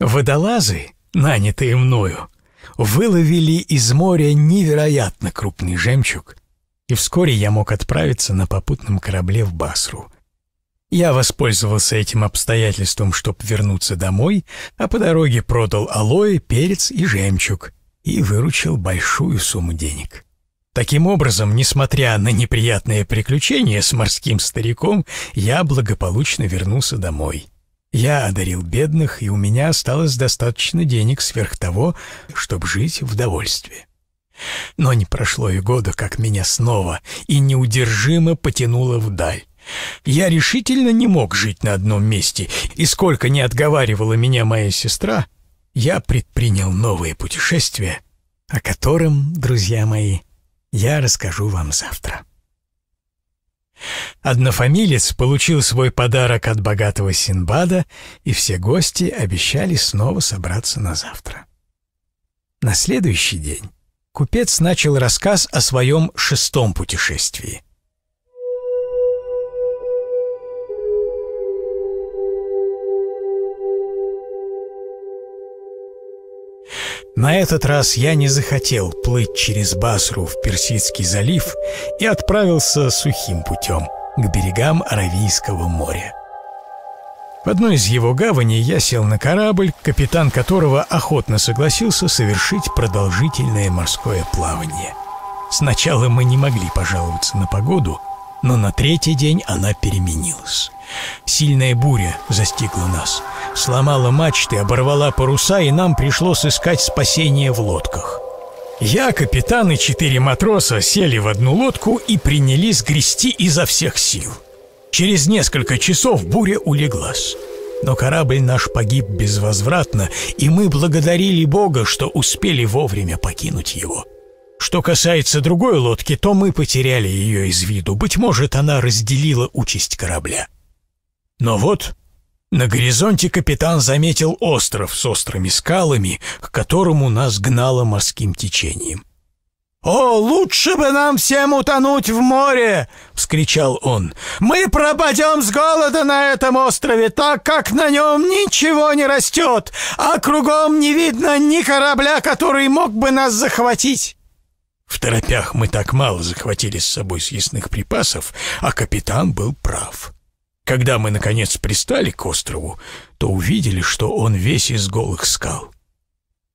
S1: Водолазы, нанятые мною, выловили из моря невероятно крупный жемчуг, и вскоре я мог отправиться на попутном корабле в Басру. Я воспользовался этим обстоятельством, чтобы вернуться домой, а по дороге продал алоэ, перец и жемчуг и выручил большую сумму денег. Таким образом, несмотря на неприятные приключения с морским стариком, я благополучно вернулся домой. Я одарил бедных, и у меня осталось достаточно денег сверх того, чтобы жить в довольстве. Но не прошло и года, как меня снова и неудержимо потянуло вдаль. Я решительно не мог жить на одном месте, и сколько не отговаривала меня моя сестра, я предпринял новые путешествия, о котором, друзья мои, я расскажу вам завтра. Однофамилец получил свой подарок от богатого Синбада, и все гости обещали снова собраться на завтра. На следующий день купец начал рассказ о своем шестом путешествии. На этот раз я не захотел плыть через Басру в Персидский залив и отправился сухим путем к берегам Аравийского моря. В одной из его гаваней я сел на корабль, капитан которого охотно согласился совершить продолжительное морское плавание. Сначала мы не могли пожаловаться на погоду — но на третий день она переменилась. Сильная буря застигла нас, сломала мачты, оборвала паруса, и нам пришлось искать спасение в лодках. Я, капитан и четыре матроса сели в одну лодку и принялись грести изо всех сил. Через несколько часов буря улеглась. Но корабль наш погиб безвозвратно, и мы благодарили Бога, что успели вовремя покинуть его. Что касается другой лодки, то мы потеряли ее из виду. Быть может, она разделила участь корабля. Но вот на горизонте капитан заметил остров с острыми скалами, к которому нас гнало морским течением. «О, лучше бы нам всем утонуть в море!» — вскричал он. «Мы пропадем с голода на этом острове, так как на нем ничего не растет, а кругом не видно ни корабля, который мог бы нас захватить!» В торопях мы так мало захватили с собой съестных припасов, а капитан был прав. Когда мы, наконец, пристали к острову, то увидели, что он весь из голых скал.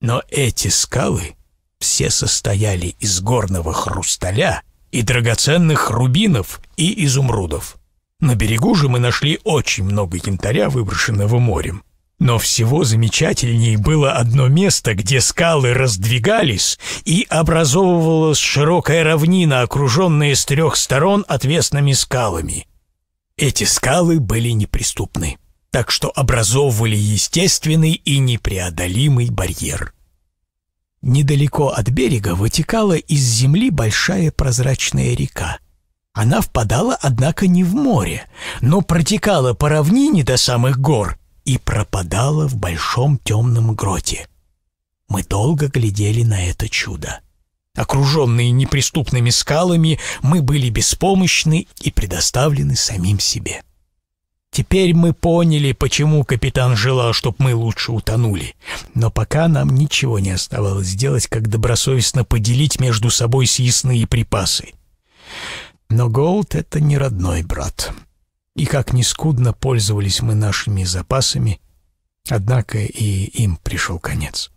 S1: Но эти скалы все состояли из горного хрусталя и драгоценных рубинов и изумрудов. На берегу же мы нашли очень много янтаря, выброшенного морем. Но всего замечательней было одно место, где скалы раздвигались и образовывалась широкая равнина, окруженная с трех сторон отвесными скалами. Эти скалы были неприступны, так что образовывали естественный и непреодолимый барьер. Недалеко от берега вытекала из земли большая прозрачная река. Она впадала, однако, не в море, но протекала по равнине до самых гор – и пропадала в большом темном гроте. Мы долго глядели на это чудо. Окруженные неприступными скалами, мы были беспомощны и предоставлены самим себе. Теперь мы поняли, почему капитан желал, чтоб мы лучше утонули. Но пока нам ничего не оставалось делать, как добросовестно поделить между собой съестные припасы. Но Голд — это не родной брат. И как нескудно пользовались мы нашими запасами, однако и им пришел конец.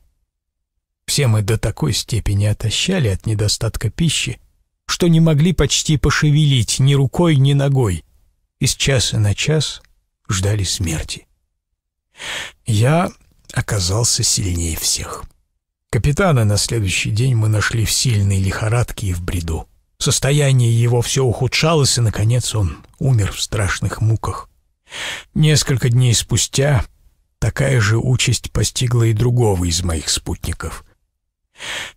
S1: Все мы до такой степени отощали от недостатка пищи, что не могли почти пошевелить ни рукой, ни ногой, и с часа на час ждали смерти. Я оказался сильнее всех. Капитана на следующий день мы нашли в сильной лихорадке и в бреду. Состояние его все ухудшалось, и, наконец, он умер в страшных муках. Несколько дней спустя такая же участь постигла и другого из моих спутников.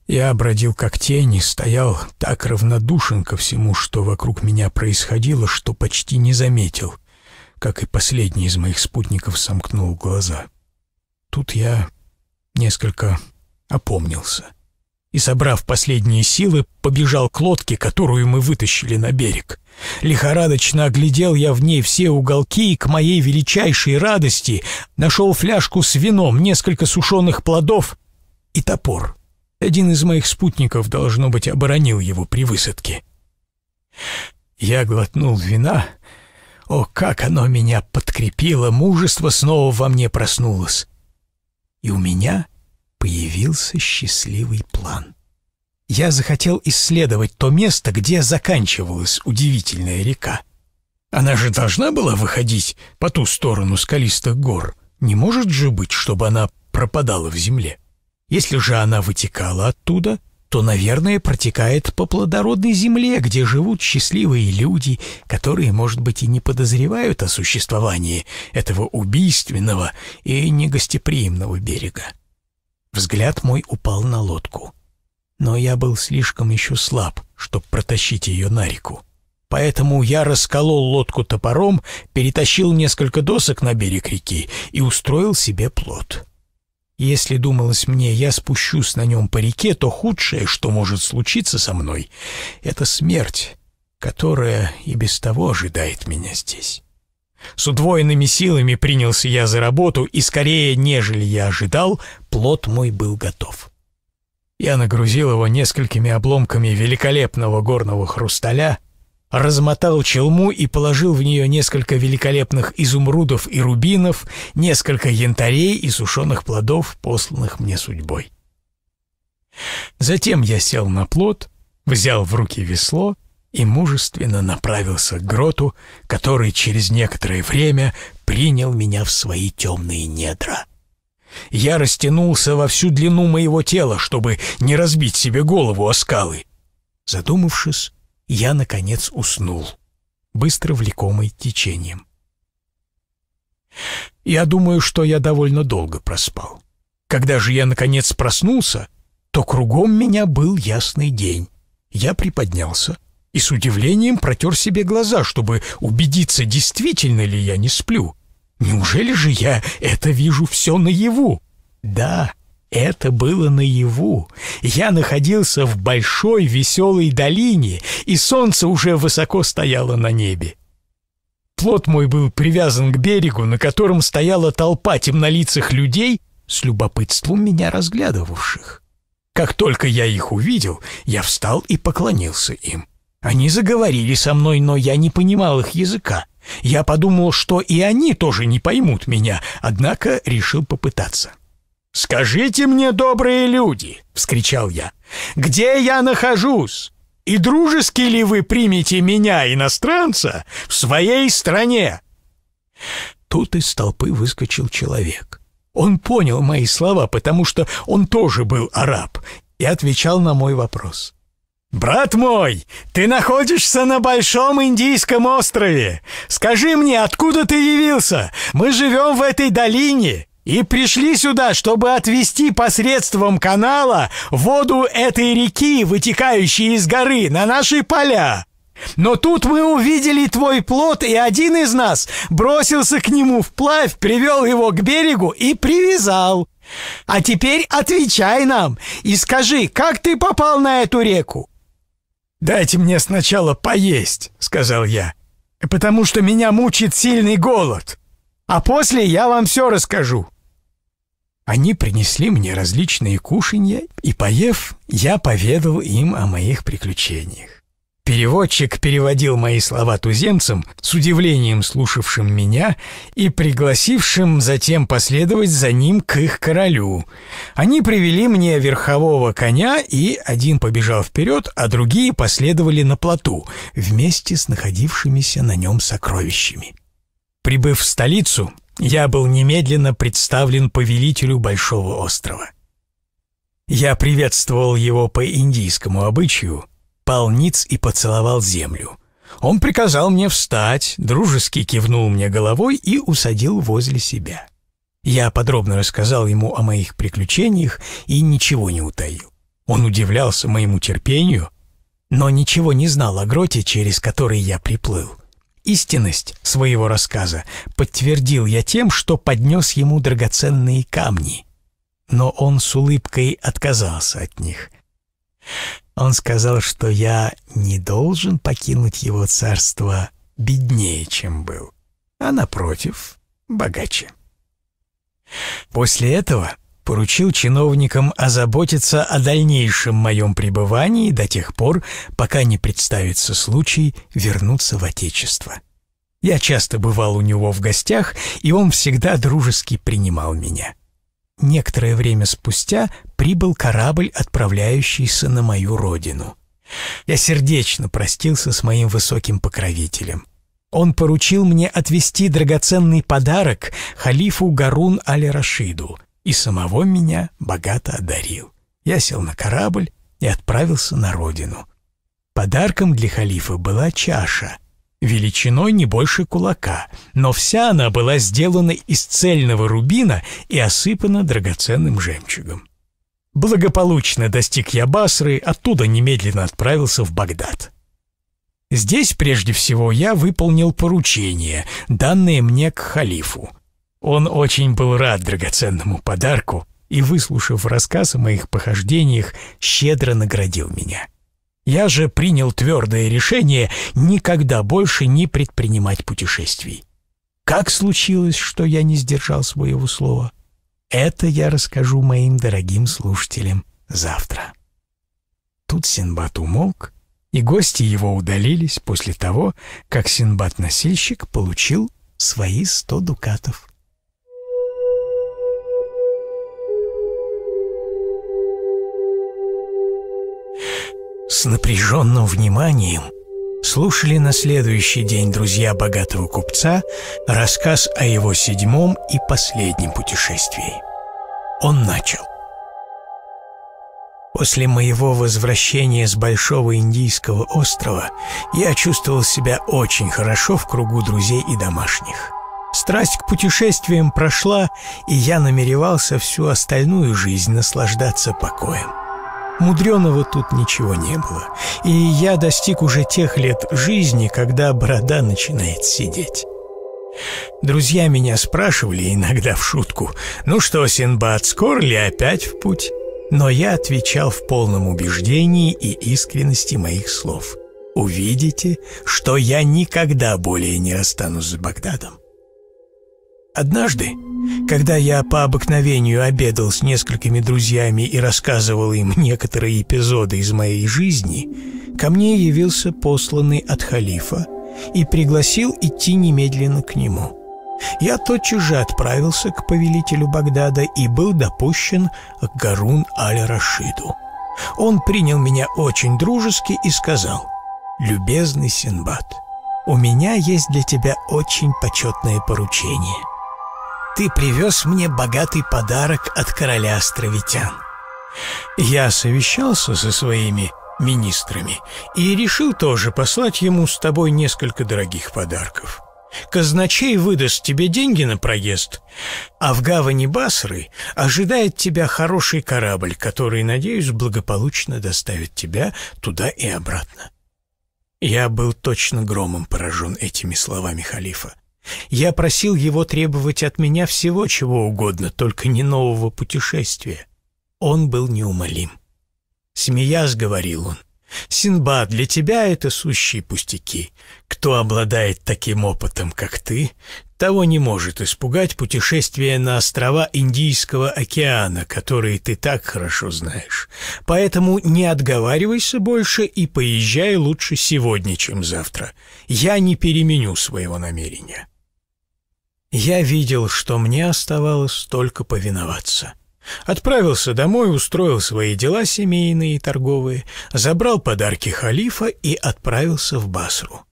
S1: Я бродил как тень и стоял так равнодушен ко всему, что вокруг меня происходило, что почти не заметил, как и последний из моих спутников сомкнул глаза. Тут я несколько опомнился и, собрав последние силы, побежал к лодке, которую мы вытащили на берег. Лихорадочно оглядел я в ней все уголки и, к моей величайшей радости, нашел фляжку с вином, несколько сушеных плодов и топор. Один из моих спутников, должно быть, оборонил его при высадке. Я глотнул вина. О, как оно меня подкрепило! Мужество снова во мне проснулось. И у меня появился счастливый план. Я захотел исследовать то место, где заканчивалась удивительная река. Она же должна была выходить по ту сторону скалистых гор. Не может же быть, чтобы она пропадала в земле. Если же она вытекала оттуда, то, наверное, протекает по плодородной земле, где живут счастливые люди, которые, может быть, и не подозревают о существовании этого убийственного и негостеприимного берега. Взгляд мой упал на лодку. Но я был слишком еще слаб, чтобы протащить ее на реку. Поэтому я расколол лодку топором, перетащил несколько досок на берег реки и устроил себе плот. Если, думалось мне, я спущусь на нем по реке, то худшее, что может случиться со мной, — это смерть, которая и без того ожидает меня здесь. С удвоенными силами принялся я за работу, и скорее, нежели я ожидал, плод мой был готов. Я нагрузил его несколькими обломками великолепного горного хрусталя, размотал челму и положил в нее несколько великолепных изумрудов и рубинов, несколько янтарей и сушеных плодов, посланных мне судьбой. Затем я сел на плод, взял в руки весло — и мужественно направился к гроту, который через некоторое время принял меня в свои темные недра. Я растянулся во всю длину моего тела, чтобы не разбить себе голову о скалы. Задумавшись, я, наконец, уснул, быстро влекомый течением. Я думаю, что я довольно долго проспал. Когда же я, наконец, проснулся, то кругом меня был ясный день. Я приподнялся, и с удивлением протер себе глаза, чтобы убедиться, действительно ли я не сплю. Неужели же я это вижу все наяву? Да, это было наяву. Я находился в большой веселой долине, и солнце уже высоко стояло на небе. Плот мой был привязан к берегу, на котором стояла толпа темнолицых людей, с любопытством меня разглядывавших. Как только я их увидел, я встал и поклонился им. Они заговорили со мной, но я не понимал их языка. Я подумал, что и они тоже не поймут меня, однако решил попытаться. «Скажите мне, добрые люди!» — вскричал я. «Где я нахожусь? И дружески ли вы примете меня, иностранца, в своей стране?» Тут из толпы выскочил человек. Он понял мои слова, потому что он тоже был араб, и отвечал на мой вопрос. «Брат мой, ты находишься на Большом Индийском острове. Скажи мне, откуда ты явился? Мы живем в этой долине и пришли сюда, чтобы отвести посредством канала воду этой реки, вытекающей из горы, на наши поля. Но тут мы увидели твой плод, и один из нас бросился к нему вплавь, привел его к берегу и привязал. А теперь отвечай нам и скажи, как ты попал на эту реку? «Дайте мне сначала поесть», — сказал я, — «потому что меня мучит сильный голод, а после я вам все расскажу». Они принесли мне различные кушанья, и, поев, я поведал им о моих приключениях. Переводчик переводил мои слова туземцам, с удивлением слушавшим меня и пригласившим затем последовать за ним к их королю. Они привели мне верхового коня, и один побежал вперед, а другие последовали на плоту вместе с находившимися на нем сокровищами. Прибыв в столицу, я был немедленно представлен повелителю Большого острова. Я приветствовал его по индийскому обычаю — пал ниц и поцеловал землю. Он приказал мне встать, дружески кивнул мне головой и усадил возле себя. Я подробно рассказал ему о моих приключениях и ничего не утаил. Он удивлялся моему терпению, но ничего не знал о гроте, через который я приплыл. Истинность своего рассказа подтвердил я тем, что поднес ему драгоценные камни. Но он с улыбкой отказался от них. Он сказал, что я не должен покинуть его царство беднее, чем был, а, напротив, богаче. После этого поручил чиновникам озаботиться о дальнейшем моем пребывании до тех пор, пока не представится случай вернуться в Отечество. Я часто бывал у него в гостях, и он всегда дружески принимал меня некоторое время спустя прибыл корабль, отправляющийся на мою родину. Я сердечно простился с моим высоким покровителем. Он поручил мне отвезти драгоценный подарок халифу Гарун аль-Рашиду и самого меня богато одарил. Я сел на корабль и отправился на родину. Подарком для халифа была чаша — величиной не больше кулака, но вся она была сделана из цельного рубина и осыпана драгоценным жемчугом. Благополучно достиг я Басры, оттуда немедленно отправился в Багдад. Здесь прежде всего я выполнил поручение, данное мне к халифу. Он очень был рад драгоценному подарку и, выслушав рассказ о моих похождениях, щедро наградил меня. Я же принял твердое решение никогда больше не предпринимать путешествий. Как случилось, что я не сдержал своего слова? Это я расскажу моим дорогим слушателям завтра. Тут Синбад умолк, и гости его удалились после того, как Синбад-носильщик получил свои сто дукатов. с напряженным вниманием слушали на следующий день друзья богатого купца рассказ о его седьмом и последнем путешествии. Он начал. После моего возвращения с Большого Индийского острова я чувствовал себя очень хорошо в кругу друзей и домашних. Страсть к путешествиям прошла, и я намеревался всю остальную жизнь наслаждаться покоем. Мудреного тут ничего не было, и я достиг уже тех лет жизни, когда борода начинает сидеть. Друзья меня спрашивали иногда в шутку, «Ну что, Синбад, скоро ли опять в путь?» Но я отвечал в полном убеждении и искренности моих слов. «Увидите, что я никогда более не расстанусь с Багдадом». Однажды, когда я по обыкновению обедал с несколькими друзьями и рассказывал им некоторые эпизоды из моей жизни, ко мне явился посланный от халифа и пригласил идти немедленно к нему. Я тотчас же отправился к повелителю Багдада и был допущен к Гарун аль-Рашиду. Он принял меня очень дружески и сказал «Любезный Синбад, у меня есть для тебя очень почетное поручение» ты привез мне богатый подарок от короля островитян. Я совещался со своими министрами и решил тоже послать ему с тобой несколько дорогих подарков. Казначей выдаст тебе деньги на проезд, а в гавани Басры ожидает тебя хороший корабль, который, надеюсь, благополучно доставит тебя туда и обратно. Я был точно громом поражен этими словами халифа. Я просил его требовать от меня всего чего угодно, только не нового путешествия. Он был неумолим. Смеясь, говорил он, «Синбад, для тебя это сущие пустяки. Кто обладает таким опытом, как ты, того не может испугать путешествие на острова Индийского океана, которые ты так хорошо знаешь. Поэтому не отговаривайся больше и поезжай лучше сегодня, чем завтра. Я не переменю своего намерения». Я видел, что мне оставалось только повиноваться. Отправился домой, устроил свои дела семейные и торговые, забрал подарки халифа и отправился в Басру.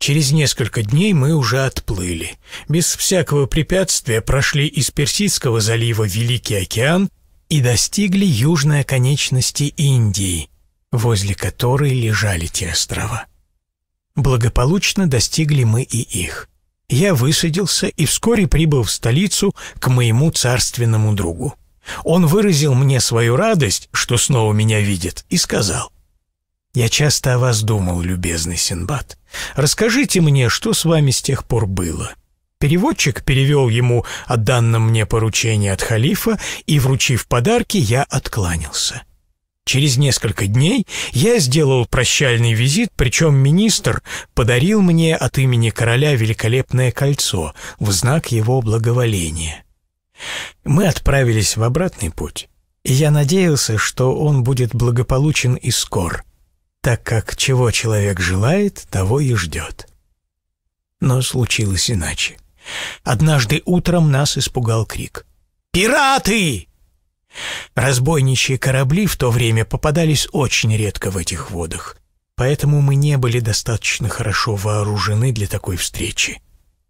S1: Через несколько дней мы уже отплыли. Без всякого препятствия прошли из Персидского залива Великий океан и достигли южной оконечности Индии, возле которой лежали те острова. Благополучно достигли мы и их. Я высадился и вскоре прибыл в столицу к моему царственному другу. Он выразил мне свою радость, что снова меня видит, и сказал. «Я часто о вас думал, любезный Синбад. Расскажите мне, что с вами с тех пор было». Переводчик перевел ему о данном мне поручении от халифа, и, вручив подарки, я откланялся. Через несколько дней я сделал прощальный визит, причем министр подарил мне от имени короля великолепное кольцо в знак его благоволения. Мы отправились в обратный путь, и я надеялся, что он будет благополучен и скор, так как чего человек желает, того и ждет. Но случилось иначе. Однажды утром нас испугал крик. «Пираты! Разбойничьи корабли в то время попадались очень редко в этих водах, поэтому мы не были достаточно хорошо вооружены для такой встречи.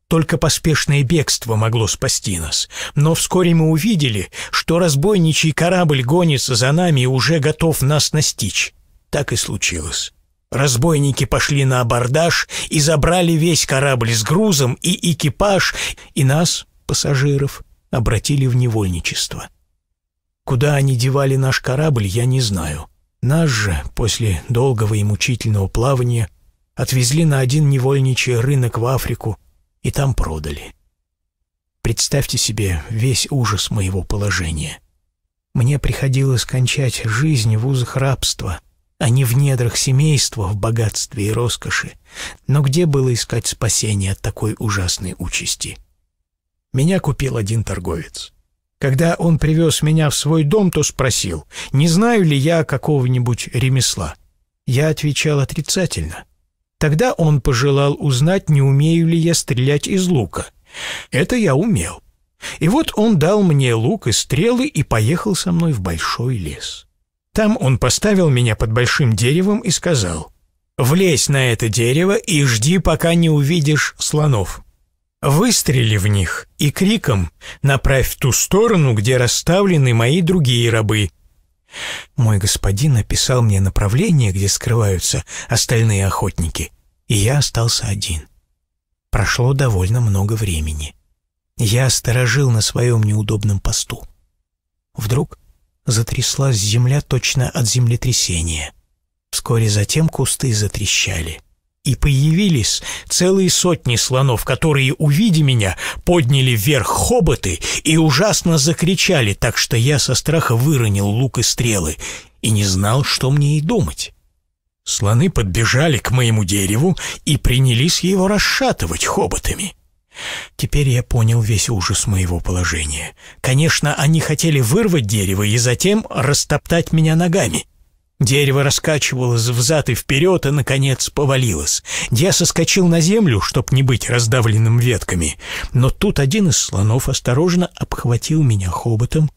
S1: Только поспешное бегство могло спасти нас. Но вскоре мы увидели, что разбойничий корабль гонится за нами и уже готов нас настичь. Так и случилось. Разбойники пошли на абордаж и забрали весь корабль с грузом и экипаж, и нас, пассажиров, обратили в невольничество. Куда они девали наш корабль, я не знаю. Нас же, после долгого и мучительного плавания, отвезли на один невольничий рынок в Африку и там продали. Представьте себе весь ужас моего положения. Мне приходилось кончать жизнь в узах рабства, а не в недрах семейства, в богатстве и роскоши. Но где было искать спасение от такой ужасной участи? Меня купил один торговец. Когда он привез меня в свой дом, то спросил, не знаю ли я какого-нибудь ремесла. Я отвечал отрицательно. Тогда он пожелал узнать, не умею ли я стрелять из лука. Это я умел. И вот он дал мне лук и стрелы и поехал со мной в большой лес. Там он поставил меня под большим деревом и сказал, «Влезь на это дерево и жди, пока не увидишь слонов». Выстрели в них и криком «Направь в ту сторону, где расставлены мои другие рабы». Мой господин написал мне направление, где скрываются остальные охотники, и я остался один. Прошло довольно много времени. Я сторожил на своем неудобном посту. Вдруг затряслась земля точно от землетрясения. Вскоре затем кусты затрещали — и появились целые сотни слонов, которые, увидя меня, подняли вверх хоботы и ужасно закричали, так что я со страха выронил лук и стрелы и не знал, что мне и думать. Слоны подбежали к моему дереву и принялись его расшатывать хоботами. Теперь я понял весь ужас моего положения. Конечно, они хотели вырвать дерево и затем растоптать меня ногами. Дерево раскачивалось взад и вперед, и, наконец, повалилось. Я соскочил на землю, чтоб не быть раздавленным ветками, но тут один из слонов осторожно обхватил меня хоботом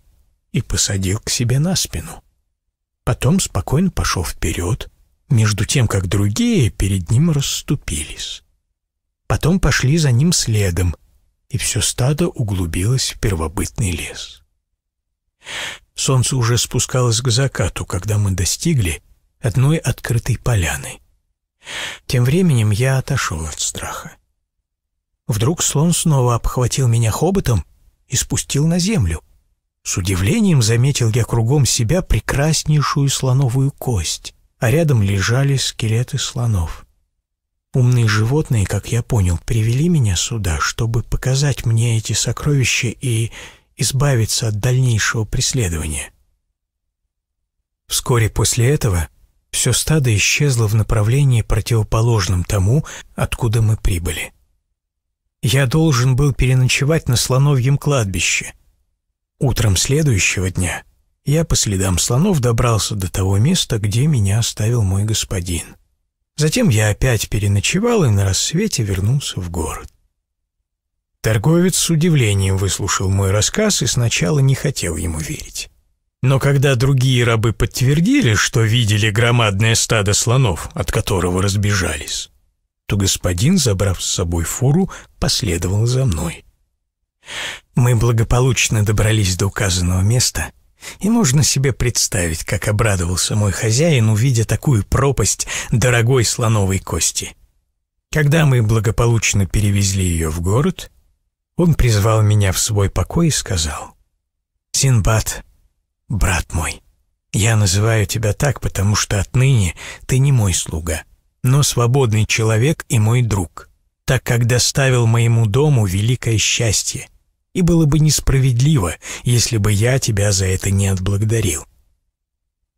S1: и посадил к себе на спину. Потом спокойно пошел вперед, между тем, как другие перед ним расступились. Потом пошли за ним следом, и все стадо углубилось в первобытный лес. Солнце уже спускалось к закату, когда мы достигли одной открытой поляны. Тем временем я отошел от страха. Вдруг слон снова обхватил меня хоботом и спустил на землю. С удивлением заметил я кругом себя прекраснейшую слоновую кость, а рядом лежали скелеты слонов. Умные животные, как я понял, привели меня сюда, чтобы показать мне эти сокровища и избавиться от дальнейшего преследования. Вскоре после этого все стадо исчезло в направлении, противоположном тому, откуда мы прибыли. Я должен был переночевать на слоновьем кладбище. Утром следующего дня я по следам слонов добрался до того места, где меня оставил мой господин. Затем я опять переночевал и на рассвете вернулся в город. Торговец с удивлением выслушал мой рассказ и сначала не хотел ему верить. Но когда другие рабы подтвердили, что видели громадное стадо слонов, от которого разбежались, то господин, забрав с собой фуру, последовал за мной. Мы благополучно добрались до указанного места, и можно себе представить, как обрадовался мой хозяин, увидя такую пропасть дорогой слоновой кости. Когда мы благополучно перевезли ее в город — он призвал меня в свой покой и сказал, «Синбад, брат мой, я называю тебя так, потому что отныне ты не мой слуга, но свободный человек и мой друг, так как доставил моему дому великое счастье, и было бы несправедливо, если бы я тебя за это не отблагодарил.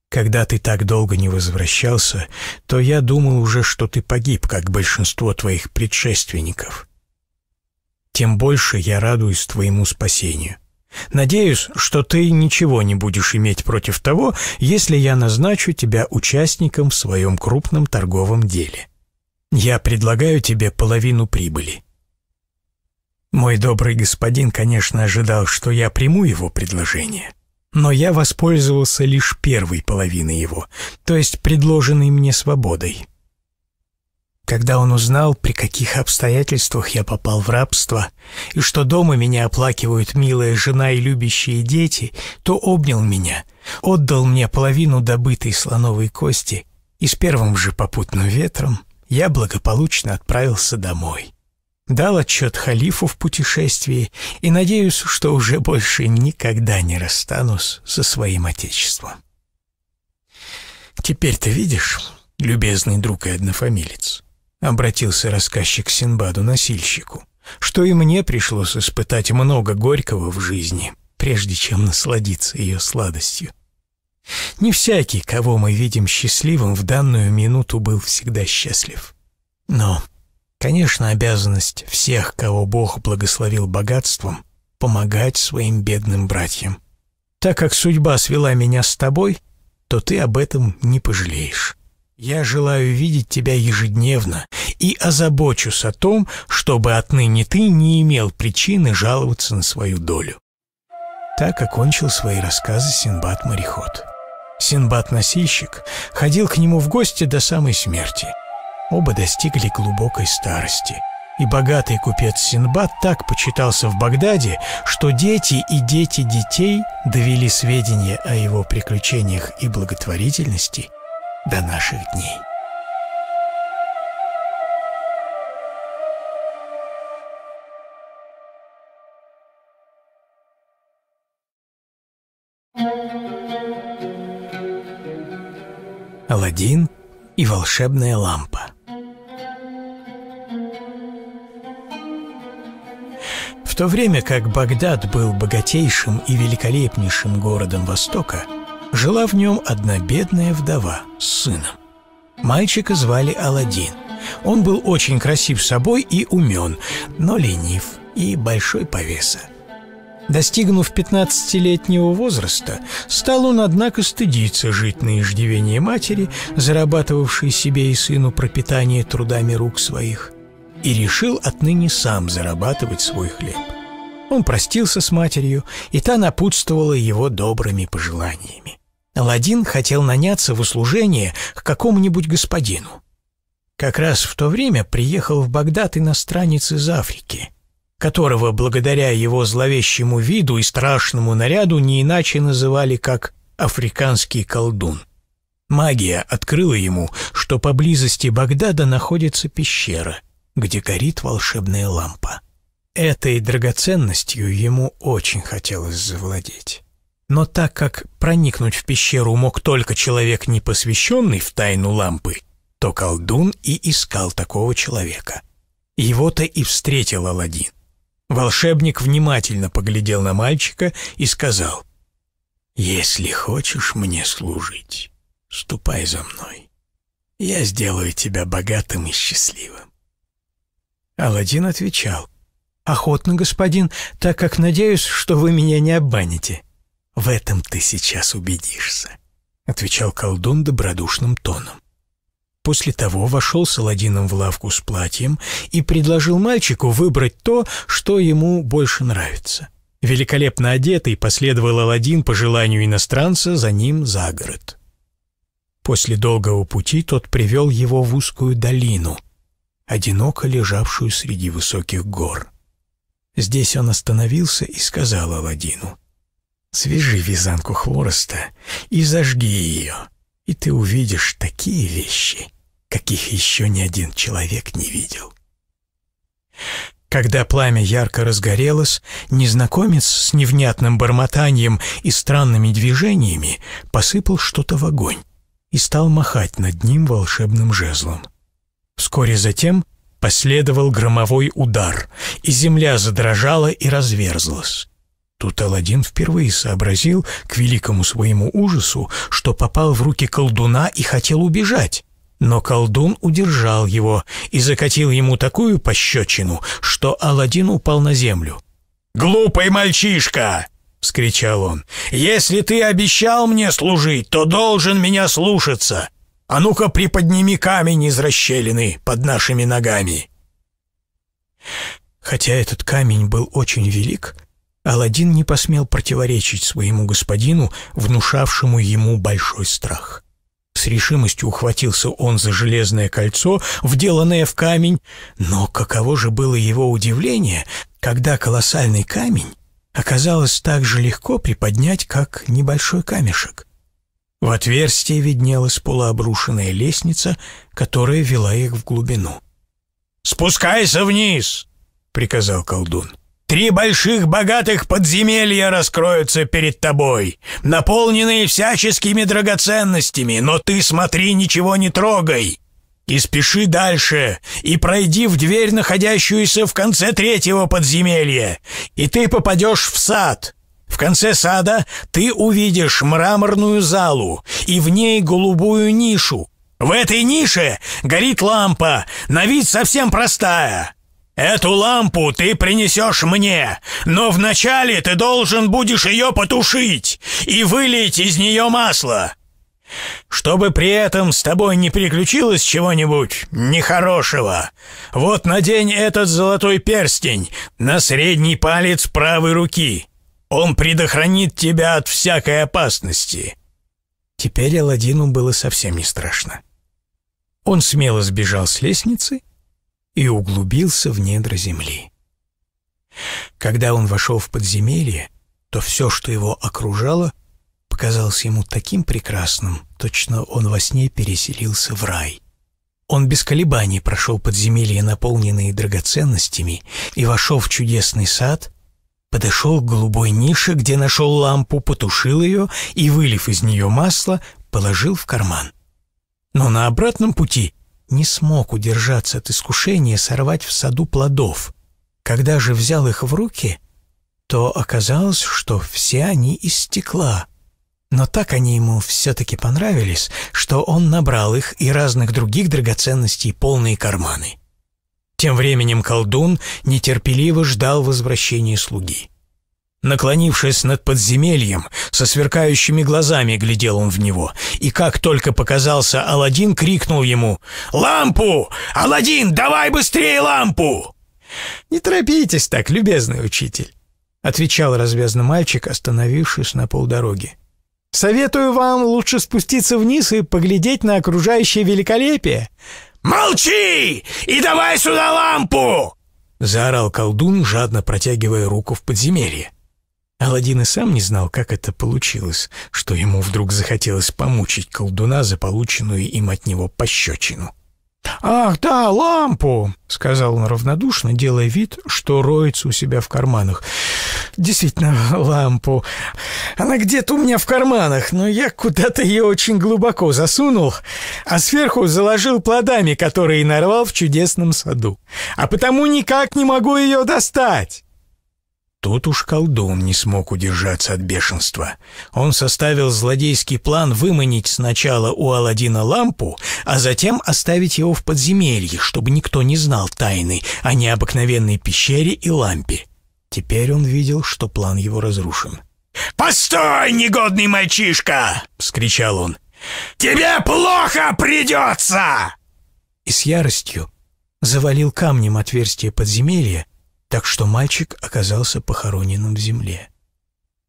S1: Когда ты так долго не возвращался, то я думал уже, что ты погиб, как большинство твоих предшественников тем больше я радуюсь твоему спасению. Надеюсь, что ты ничего не будешь иметь против того, если я назначу тебя участником в своем крупном торговом деле. Я предлагаю тебе половину прибыли». Мой добрый господин, конечно, ожидал, что я приму его предложение, но я воспользовался лишь первой половиной его, то есть предложенной мне свободой. Когда он узнал, при каких обстоятельствах я попал в рабство, и что дома меня оплакивают милая жена и любящие дети, то обнял меня, отдал мне половину добытой слоновой кости, и с первым же попутным ветром я благополучно отправился домой. Дал отчет халифу в путешествии и надеюсь, что уже больше никогда не расстанусь со своим отечеством. Теперь ты видишь, любезный друг и однофамилец, — обратился рассказчик к Синбаду-носильщику, «что и мне пришлось испытать много горького в жизни, прежде чем насладиться ее сладостью. Не всякий, кого мы видим счастливым, в данную минуту был всегда счастлив. Но, конечно, обязанность всех, кого Бог благословил богатством, помогать своим бедным братьям. Так как судьба свела меня с тобой, то ты об этом не пожалеешь». Я желаю видеть тебя ежедневно и озабочусь о том, чтобы отныне ты не имел причины жаловаться на свою долю. Так окончил свои рассказы Синбад-мореход. Синбад-носильщик ходил к нему в гости до самой смерти. Оба достигли глубокой старости. И богатый купец Синбад так почитался в Багдаде, что дети и дети детей довели сведения о его приключениях и благотворительности до наших дней. Аладдин и волшебная лампа В то время как Багдад был богатейшим и великолепнейшим городом Востока – Жила в нем одна бедная вдова с сыном. Мальчика звали Алладин. Он был очень красив собой и умен, но ленив и большой повеса. Достигнув 15-летнего возраста, стал он, однако, стыдиться жить на иждивении матери, зарабатывавшей себе и сыну пропитание трудами рук своих, и решил отныне сам зарабатывать свой хлеб. Он простился с матерью, и та напутствовала его добрыми пожеланиями. Аладдин хотел наняться в услужение к какому-нибудь господину. Как раз в то время приехал в Багдад иностранец из Африки, которого, благодаря его зловещему виду и страшному наряду, не иначе называли как «африканский колдун». Магия открыла ему, что поблизости Багдада находится пещера, где горит волшебная лампа. Этой драгоценностью ему очень хотелось завладеть. Но так как проникнуть в пещеру мог только человек, не посвященный в тайну лампы, то колдун и искал такого человека. Его-то и встретил Аладдин. Волшебник внимательно поглядел на мальчика и сказал, «Если хочешь мне служить, ступай за мной. Я сделаю тебя богатым и счастливым». Аладдин отвечал, — «Охотно, господин, так как надеюсь, что вы меня не обманете». «В этом ты сейчас убедишься», — отвечал колдун добродушным тоном. После того вошел с в лавку с платьем и предложил мальчику выбрать то, что ему больше нравится. Великолепно одетый последовал Аладдин по желанию иностранца за ним за город. После долгого пути тот привел его в узкую долину, одиноко лежавшую среди высоких гор. Здесь он остановился и сказал Аладдину, «Свяжи вязанку хвороста и зажги ее, и ты увидишь такие вещи, каких еще ни один человек не видел». Когда пламя ярко разгорелось, незнакомец с невнятным бормотанием и странными движениями посыпал что-то в огонь и стал махать над ним волшебным жезлом. Вскоре затем Последовал громовой удар, и земля задрожала и разверзлась. Тут Аладдин впервые сообразил, к великому своему ужасу, что попал в руки колдуна и хотел убежать. Но колдун удержал его и закатил ему такую пощечину, что Аладдин упал на землю. «Глупый мальчишка!» — вскричал он. «Если ты обещал мне служить, то должен меня слушаться. А ну-ка приподними камень из расщелины под нашими ногами!» Хотя этот камень был очень велик, Аладдин не посмел противоречить своему господину, внушавшему ему большой страх. С решимостью ухватился он за железное кольцо, вделанное в камень, но каково же было его удивление, когда колоссальный камень оказалось так же легко приподнять, как небольшой камешек. В отверстие виднелась полуобрушенная лестница, которая вела их в глубину. «Спускайся вниз!» — приказал колдун. «Три больших богатых подземелья раскроются перед тобой, наполненные всяческими драгоценностями, но ты смотри, ничего не трогай!» И спеши дальше, и пройди в дверь, находящуюся в конце третьего подземелья, и ты попадешь в сад. В конце сада ты увидишь мраморную залу и в ней голубую нишу. В этой нише горит лампа, на вид совсем простая. Эту лампу ты принесешь мне, но вначале ты должен будешь ее потушить и вылить из нее масло. Чтобы при этом с тобой не приключилось чего-нибудь нехорошего, вот надень этот золотой перстень на средний палец правой руки. Он предохранит тебя от всякой опасности». Теперь Аладдину было совсем не страшно. Он смело сбежал с лестницы и углубился в недра земли. Когда он вошел в подземелье, то все, что его окружало, показалось ему таким прекрасным, точно он во сне переселился в рай. Он без колебаний прошел подземелье, наполненные драгоценностями, и вошел в чудесный сад, подошел к голубой нише, где нашел лампу, потушил ее и, вылив из нее масло, положил в карман. Но на обратном пути не смог удержаться от искушения сорвать в саду плодов. Когда же взял их в руки, то оказалось, что все они из стекла. Но так они ему все-таки понравились, что он набрал их и разных других драгоценностей полные карманы. Тем временем колдун нетерпеливо ждал возвращения слуги. Наклонившись над подземельем, со сверкающими глазами глядел он в него, и как только показался Аладдин, крикнул ему «Лампу! Аладдин, давай быстрее лампу!» «Не торопитесь так, любезный учитель», — отвечал развязно мальчик, остановившись на полдороги. «Советую вам лучше спуститься вниз и поглядеть на окружающее великолепие. «Молчи! И давай сюда лампу!» Заорал колдун, жадно протягивая руку в подземелье. Аладдин и сам не знал, как это получилось, что ему вдруг захотелось помучить колдуна за полученную им от него пощечину. «Ах, да, лампу!» — сказал он равнодушно, делая вид, что роется у себя в карманах. «Действительно, лампу. Она где-то у меня в карманах, но я куда-то ее очень глубоко засунул, а сверху заложил плодами, которые нарвал в чудесном саду. А потому никак не могу ее достать!» Тут уж колдун не смог удержаться от бешенства. Он составил злодейский план выманить сначала у Аладдина лампу, а затем оставить его в подземелье, чтобы никто не знал тайны о необыкновенной пещере и лампе. Теперь он видел, что план его разрушен. «Постой, негодный мальчишка!» — вскричал он. «Тебе плохо придется!» И с яростью завалил камнем отверстие подземелья, так что мальчик оказался похороненным в земле.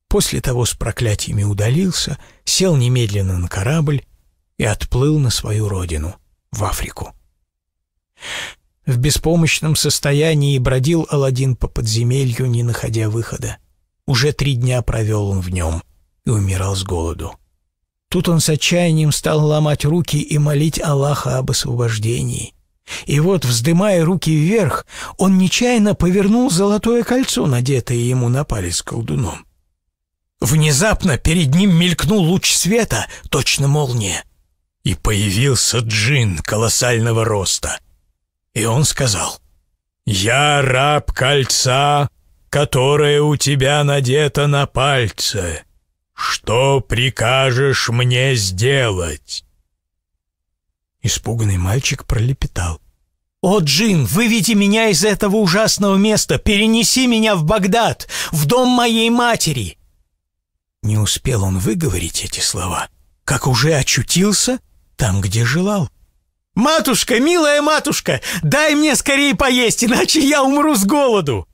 S1: После того с проклятиями удалился, сел немедленно на корабль и отплыл на свою родину, в Африку. В беспомощном состоянии бродил Аладдин по подземелью, не находя выхода. Уже три дня провел он в нем и умирал с голоду. Тут он с отчаянием стал ломать руки и молить Аллаха об освобождении. И вот, вздымая руки вверх, он нечаянно повернул золотое кольцо, надетое ему на палец колдуном. Внезапно перед ним мелькнул луч света, точно молния. И появился джин колоссального роста. И он сказал, «Я раб кольца, которое у тебя надето на пальце. Что прикажешь мне сделать?» Испуганный мальчик пролепетал. «О, Джин, выведи меня из этого ужасного места! Перенеси меня в Багдад, в дом моей матери!» Не успел он выговорить эти слова, как уже очутился там, где желал. «Матушка, милая матушка, дай мне скорее поесть, иначе я умру с голоду!»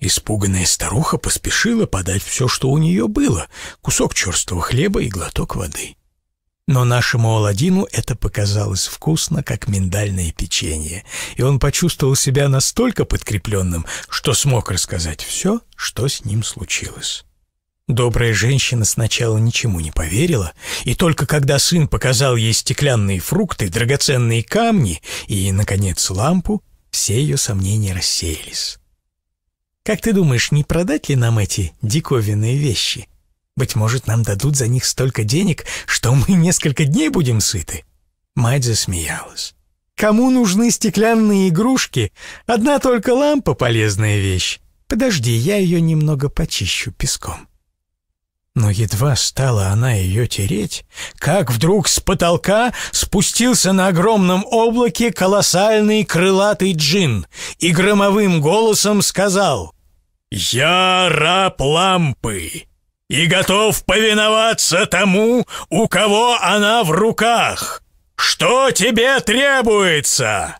S1: Испуганная старуха поспешила подать все, что у нее было — кусок черстого хлеба и глоток воды. Но нашему Аладдину это показалось вкусно, как миндальное печенье, и он почувствовал себя настолько подкрепленным, что смог рассказать все, что с ним случилось. Добрая женщина сначала ничему не поверила, и только когда сын показал ей стеклянные фрукты, драгоценные камни и, наконец, лампу, все ее сомнения рассеялись. «Как ты думаешь, не продать ли нам эти диковинные вещи?» Быть может, нам дадут за них столько денег, что мы несколько дней будем сыты». Мать засмеялась. «Кому нужны стеклянные игрушки? Одна только лампа — полезная вещь. Подожди, я ее немного почищу песком». Но едва стала она ее тереть, как вдруг с потолка спустился на огромном облаке колоссальный крылатый джин и громовым голосом сказал «Я раб лампы! и готов повиноваться тому, у кого она в руках. Что тебе требуется?»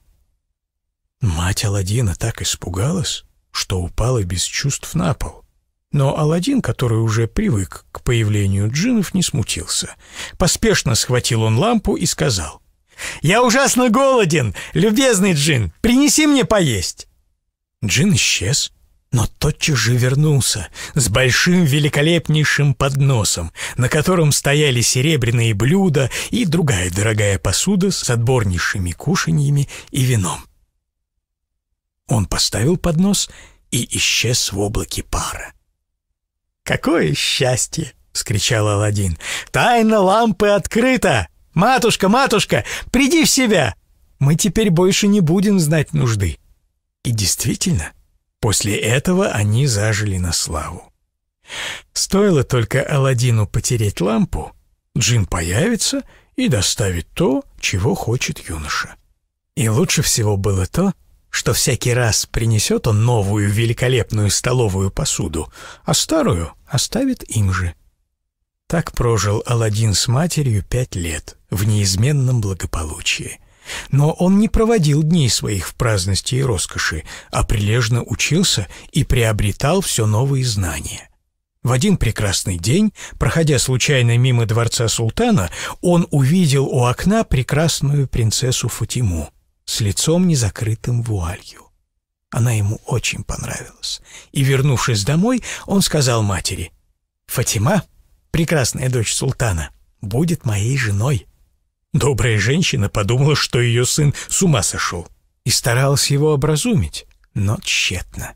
S1: Мать Аладдина так испугалась, что упала без чувств на пол. Но Аладдин, который уже привык к появлению джинов, не смутился. Поспешно схватил он лампу и сказал. «Я ужасно голоден, любезный джин, принеси мне поесть!» Джин исчез, но тотчас же вернулся с большим великолепнейшим подносом, на котором стояли серебряные блюда и другая дорогая посуда с отборнейшими кушаньями и вином. Он поставил поднос и исчез в облаке пара. «Какое счастье!» — скричал Аладдин. «Тайна лампы открыта! Матушка, матушка, приди в себя! Мы теперь больше не будем знать нужды!» И действительно, После этого они зажили на славу. Стоило только Аладдину потереть лампу, Джин появится и доставит то, чего хочет юноша. И лучше всего было то, что всякий раз принесет он новую великолепную столовую посуду, а старую оставит им же. Так прожил Аладдин с матерью пять лет в неизменном благополучии — но он не проводил дней своих в праздности и роскоши, а прилежно учился и приобретал все новые знания. В один прекрасный день, проходя случайно мимо дворца султана, он увидел у окна прекрасную принцессу Фатиму с лицом незакрытым вуалью. Она ему очень понравилась. И, вернувшись домой, он сказал матери, «Фатима, прекрасная дочь султана, будет моей женой». Добрая женщина подумала, что ее сын с ума сошел, и старалась его образумить, но тщетно.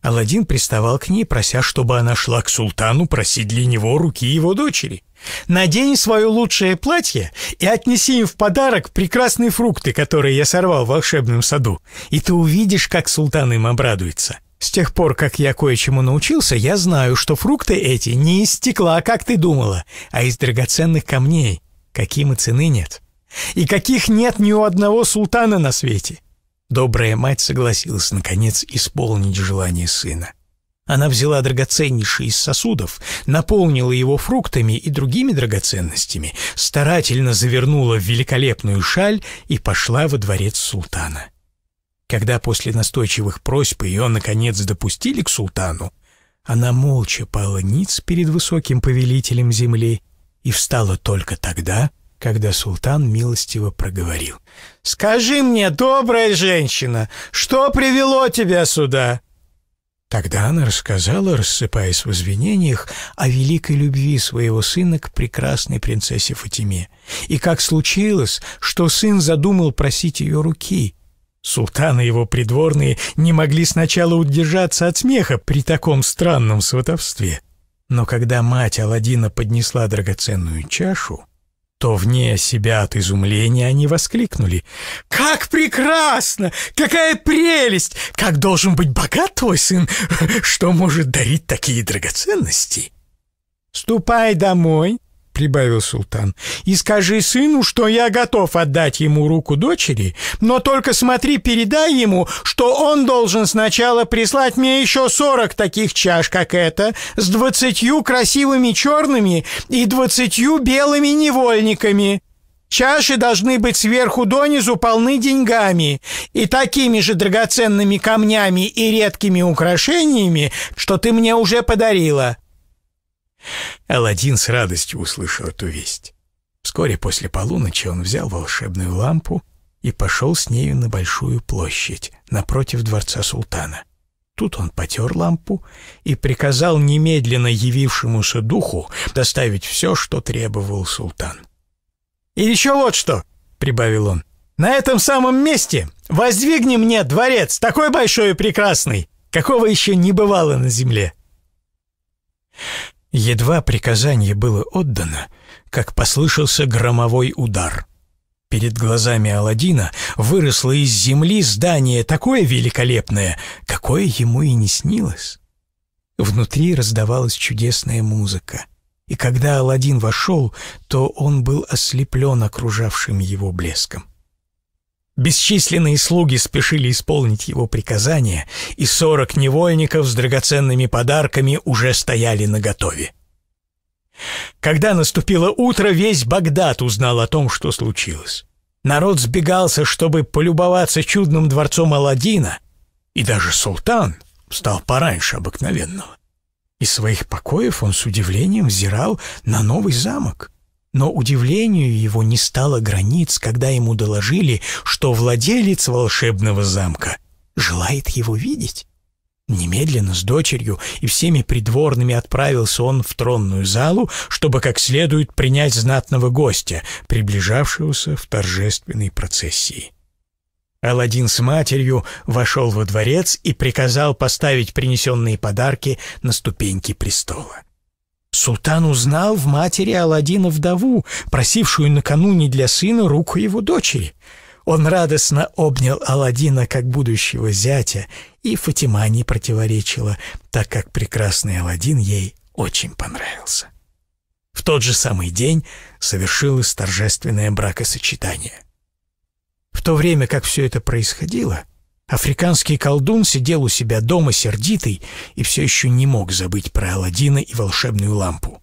S1: Аладдин приставал к ней, прося, чтобы она шла к султану просить для него руки его дочери. «Надень свое лучшее платье и отнеси им в подарок прекрасные фрукты, которые я сорвал в волшебном саду, и ты увидишь, как султан им обрадуется». С тех пор, как я кое-чему научился, я знаю, что фрукты эти не из стекла, как ты думала, а из драгоценных камней каким и цены нет. И каких нет ни у одного султана на свете. Добрая мать согласилась, наконец, исполнить желание сына. Она взяла драгоценнейший из сосудов, наполнила его фруктами и другими драгоценностями, старательно завернула в великолепную шаль и пошла во дворец султана. Когда после настойчивых просьб ее, наконец, допустили к султану, она молча пала ниц перед высоким повелителем земли и встала только тогда, когда султан милостиво проговорил. «Скажи мне, добрая женщина, что привело тебя сюда?» Тогда она рассказала, рассыпаясь в извинениях, о великой любви своего сына к прекрасной принцессе Фатиме, и как случилось, что сын задумал просить ее руки. Султан и его придворные не могли сначала удержаться от смеха при таком странном сватовстве. Но когда мать Аладдина поднесла драгоценную чашу, то вне себя от изумления они воскликнули. «Как прекрасно! Какая прелесть! Как должен быть богат твой сын, что может дарить такие драгоценности!» «Ступай домой прибавил султан, — «и скажи сыну, что я готов отдать ему руку дочери, но только смотри, передай ему, что он должен сначала прислать мне еще сорок таких чаш, как эта, с двадцатью красивыми черными и двадцатью белыми невольниками». Чаши должны быть сверху донизу полны деньгами и такими же драгоценными камнями и редкими украшениями, что ты мне уже подарила. Аладдин с радостью услышал эту весть. Вскоре после полуночи он взял волшебную лампу и пошел с нею на Большую площадь, напротив дворца султана. Тут он потер лампу и приказал немедленно явившемуся духу доставить все, что требовал султан. «И еще вот что!» — прибавил он. «На этом самом месте воздвигни мне дворец, такой большой и прекрасный, какого еще не бывало на земле!» Едва приказание было отдано, как послышался громовой удар. Перед глазами Аладдина выросло из земли здание такое великолепное, какое ему и не снилось. Внутри раздавалась чудесная музыка, и когда Аладдин вошел, то он был ослеплен окружавшим его блеском. Бесчисленные слуги спешили исполнить его приказание, и сорок невольников с драгоценными подарками уже стояли наготове. Когда наступило утро, весь Багдад узнал о том, что случилось. Народ сбегался, чтобы полюбоваться чудным дворцом Аладдина, и даже султан встал пораньше обыкновенного. Из своих покоев он с удивлением взирал на новый замок — но удивлению его не стало границ, когда ему доложили, что владелец волшебного замка желает его видеть. Немедленно с дочерью и всеми придворными отправился он в тронную залу, чтобы как следует принять знатного гостя, приближавшегося в торжественной процессии. Аладдин с матерью вошел во дворец и приказал поставить принесенные подарки на ступеньки престола. Султан узнал в матери Аладдина вдову, просившую накануне для сына руку его дочери. Он радостно обнял Аладдина как будущего зятя, и Фатима не противоречила, так как прекрасный Аладдин ей очень понравился. В тот же самый день совершилось торжественное бракосочетание. В то время, как все это происходило, Африканский колдун сидел у себя дома сердитый и все еще не мог забыть про Аладдина и волшебную лампу.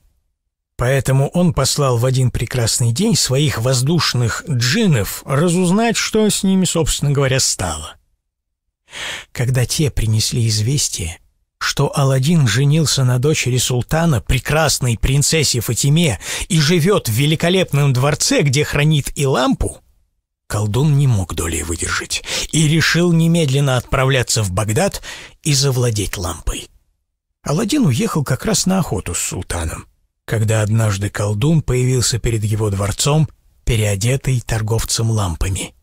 S1: Поэтому он послал в один прекрасный день своих воздушных джинов разузнать, что с ними, собственно говоря, стало. Когда те принесли известие, что Аладдин женился на дочери султана, прекрасной принцессе Фатиме, и живет в великолепном дворце, где хранит и лампу, Колдун не мог долей выдержать и решил немедленно отправляться в Багдад и завладеть лампой. Аладдин уехал как раз на охоту с султаном, когда однажды колдун появился перед его дворцом, переодетый торговцем лампами.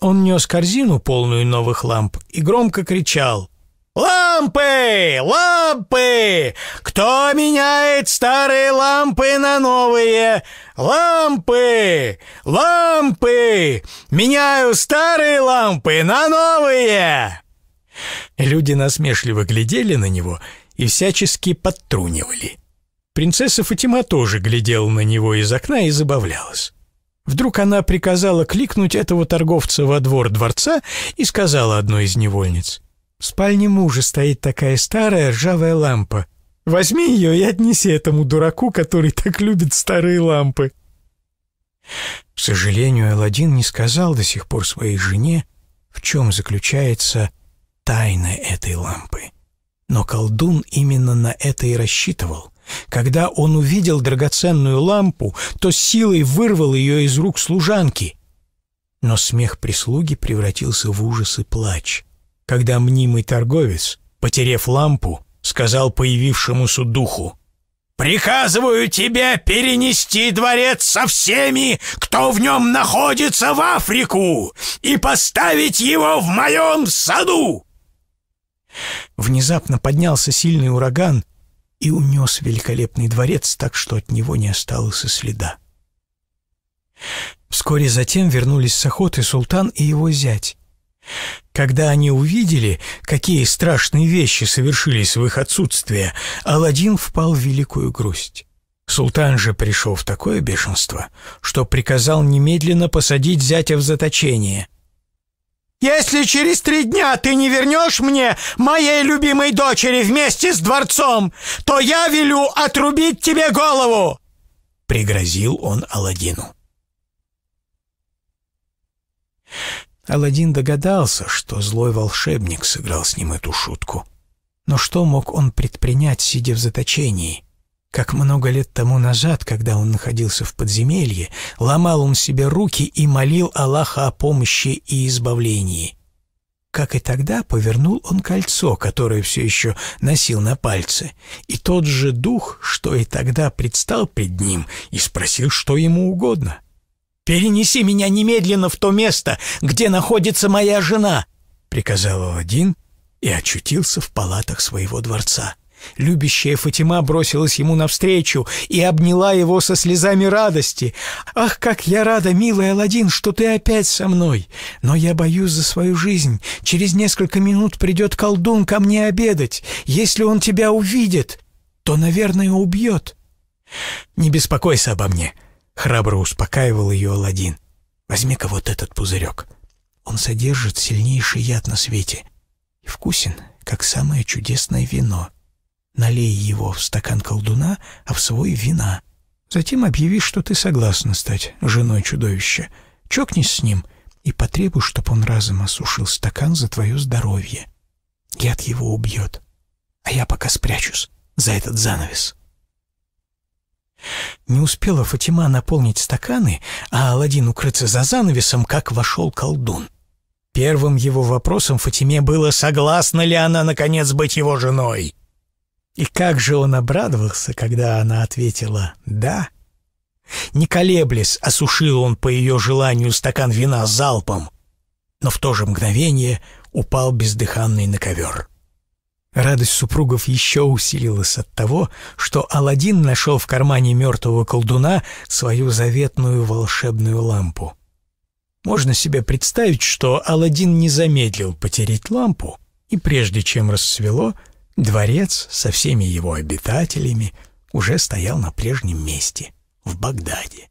S1: Он нес корзину, полную новых ламп, и громко кричал «Лампы! Лампы! Кто меняет старые лампы на новые? Лампы! Лампы! Меняю старые лампы на новые!» Люди насмешливо глядели на него и всячески подтрунивали. Принцесса Фатима тоже глядела на него из окна и забавлялась. Вдруг она приказала кликнуть этого торговца во двор дворца и сказала одной из невольниц — в спальне мужа стоит такая старая ржавая лампа. Возьми ее и отнеси этому дураку, который так любит старые лампы. К сожалению, Аладдин не сказал до сих пор своей жене, в чем заключается тайна этой лампы. Но колдун именно на это и рассчитывал. Когда он увидел драгоценную лампу, то силой вырвал ее из рук служанки. Но смех прислуги превратился в ужас и плач — когда мнимый торговец, потеряв лампу, сказал появившемуся духу. «Приказываю тебя перенести дворец со всеми, кто в нем находится в Африку, и поставить его в моем саду!» Внезапно поднялся сильный ураган и унес великолепный дворец так, что от него не осталось и следа. Вскоре затем вернулись с охоты султан и его зять, когда они увидели, какие страшные вещи совершились в их отсутствие, Аладдин впал в великую грусть. Султан же пришел в такое бешенство, что приказал немедленно посадить зятя в заточение. «Если через три дня ты не вернешь мне моей любимой дочери вместе с дворцом, то я велю отрубить тебе голову!» — пригрозил он Аладдину. Аладдин догадался, что злой волшебник сыграл с ним эту шутку. Но что мог он предпринять, сидя в заточении? Как много лет тому назад, когда он находился в подземелье, ломал он себе руки и молил Аллаха о помощи и избавлении. Как и тогда, повернул он кольцо, которое все еще носил на пальце, и тот же дух, что и тогда предстал пред ним и спросил, что ему угодно — «Перенеси меня немедленно в то место, где находится моя жена!» — приказал Аладдин и очутился в палатах своего дворца. Любящая Фатима бросилась ему навстречу и обняла его со слезами радости. «Ах, как я рада, милый Аладдин, что ты опять со мной! Но я боюсь за свою жизнь. Через несколько минут придет колдун ко мне обедать. Если он тебя увидит, то, наверное, убьет». «Не беспокойся обо мне», Храбро успокаивал ее Аладдин. «Возьми-ка вот этот пузырек. Он содержит сильнейший яд на свете и вкусен, как самое чудесное вино. Налей его в стакан колдуна, а в свой вина. Затем объяви, что ты согласна стать женой чудовища. Чокнись с ним и потребуй, чтобы он разом осушил стакан за твое здоровье. Яд его убьет. А я пока спрячусь за этот занавес». Не успела Фатима наполнить стаканы, а Аладдин укрыться за занавесом, как вошел колдун. Первым его вопросом Фатиме было, согласна ли она, наконец, быть его женой. И как же он обрадовался, когда она ответила «да». Не колеблясь, осушил он по ее желанию стакан вина залпом, но в то же мгновение упал бездыханный на ковер. Радость супругов еще усилилась от того, что Аладдин нашел в кармане мертвого колдуна свою заветную волшебную лампу. Можно себе представить, что Аладдин не замедлил потереть лампу, и прежде чем рассвело, дворец со всеми его обитателями уже стоял на прежнем месте, в Багдаде.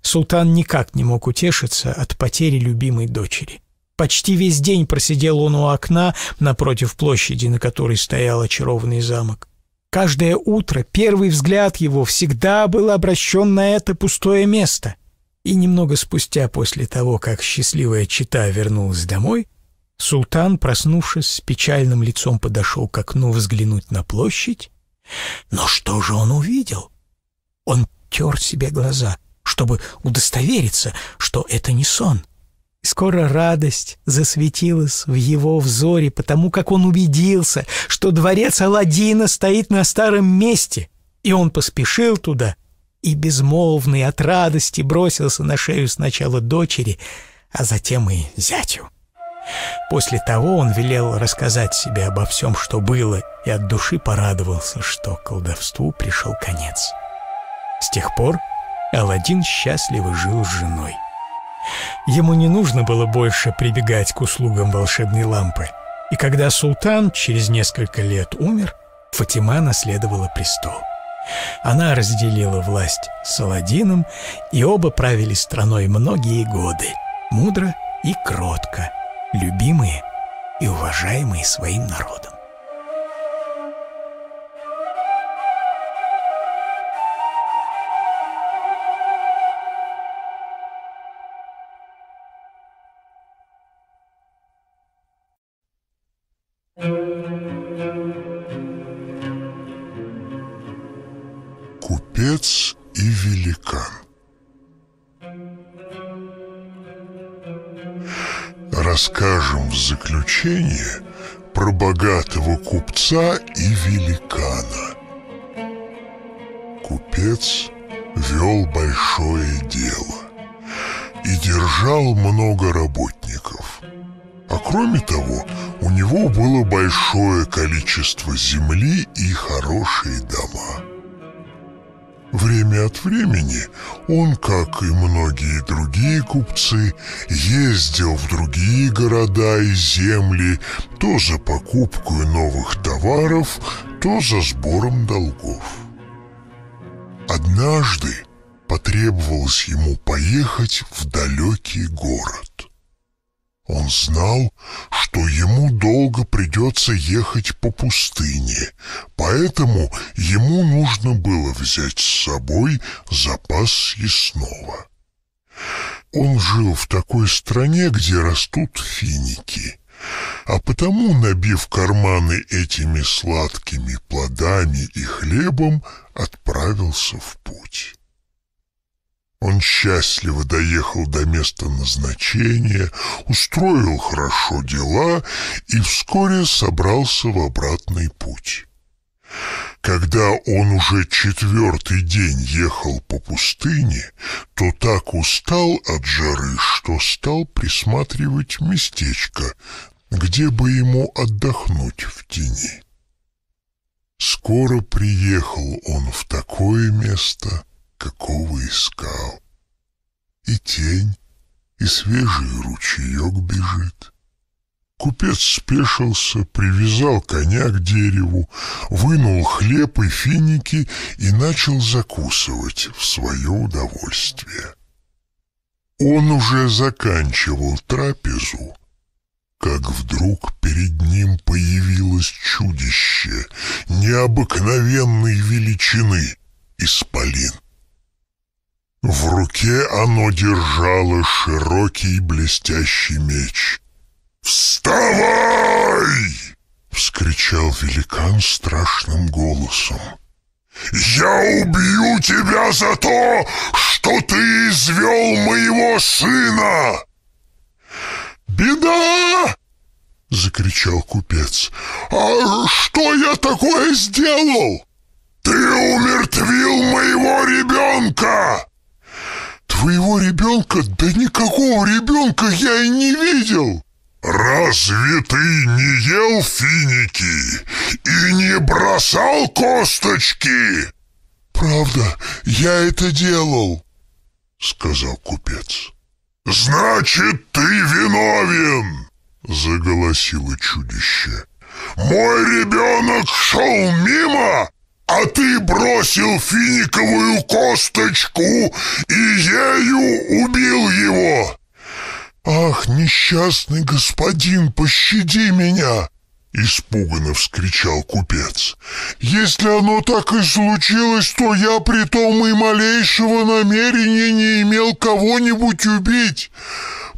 S1: Султан никак не мог утешиться от потери любимой дочери. Почти весь день просидел он у окна напротив площади, на которой стоял очарованный замок. Каждое утро первый взгляд его всегда был обращен на это пустое место. И немного спустя после того, как счастливая чита вернулась домой, султан, проснувшись, с печальным лицом подошел к окну взглянуть на площадь. Но что же он увидел? Он тер себе глаза, чтобы удостовериться, что это не сон. — и скоро радость засветилась в его взоре, потому как он убедился, что дворец Аладдина стоит на старом месте, и он поспешил туда, и безмолвный от радости бросился на шею сначала дочери, а затем и зятю. После того он велел рассказать себе обо всем, что было, и от души порадовался, что колдовству пришел конец. С тех пор Аладдин счастливо жил с женой. Ему не нужно было больше прибегать к услугам волшебной лампы. И когда султан через несколько лет умер, Фатима наследовала престол. Она разделила власть с Аладдином, и оба правили страной многие годы, мудро и кротко, любимые и уважаемые своим народом.
S2: Скажем в заключение про богатого купца и великана. Купец вел большое дело и держал много работников. А кроме того, у него было большое количество земли и хорошие дома. Время от времени он, как и многие другие купцы, ездил в другие города и земли, то за покупку новых товаров, то за сбором долгов. Однажды потребовалось ему поехать в далекий город. Он знал, что ему долго придется ехать по пустыне, поэтому ему нужно было взять с собой запас съестного. Он жил в такой стране, где растут финики, а потому, набив карманы этими сладкими плодами и хлебом, отправился в путь. Он счастливо доехал до места назначения, устроил хорошо дела и вскоре собрался в обратный путь. Когда он уже четвертый день ехал по пустыне, то так устал от жары, что стал присматривать местечко, где бы ему отдохнуть в тени. Скоро приехал он в такое место — какого искал. И тень, и свежий ручеек бежит. Купец спешился, привязал коня к дереву, вынул хлеб и финики и начал закусывать в свое удовольствие. Он уже заканчивал трапезу, как вдруг перед ним появилось чудище необыкновенной величины — исполин. В руке оно держало широкий блестящий меч. «Вставай!» — вскричал великан страшным голосом. «Я убью тебя за то, что ты извел моего сына!» «Беда!» — закричал купец. «А что я такое сделал?» «Ты умертвил моего ребенка!» Твоего ребенка? Да никакого ребенка я и не видел!» «Разве ты не ел финики и не бросал косточки?» «Правда, я это делал», — сказал купец. «Значит, ты виновен!» — заголосило чудище. «Мой ребенок шел мимо а ты бросил финиковую косточку и ею убил его. Ах, несчастный господин, пощади меня! Испуганно вскричал купец. «Если оно так и случилось, то я при том и малейшего намерения не имел кого-нибудь убить.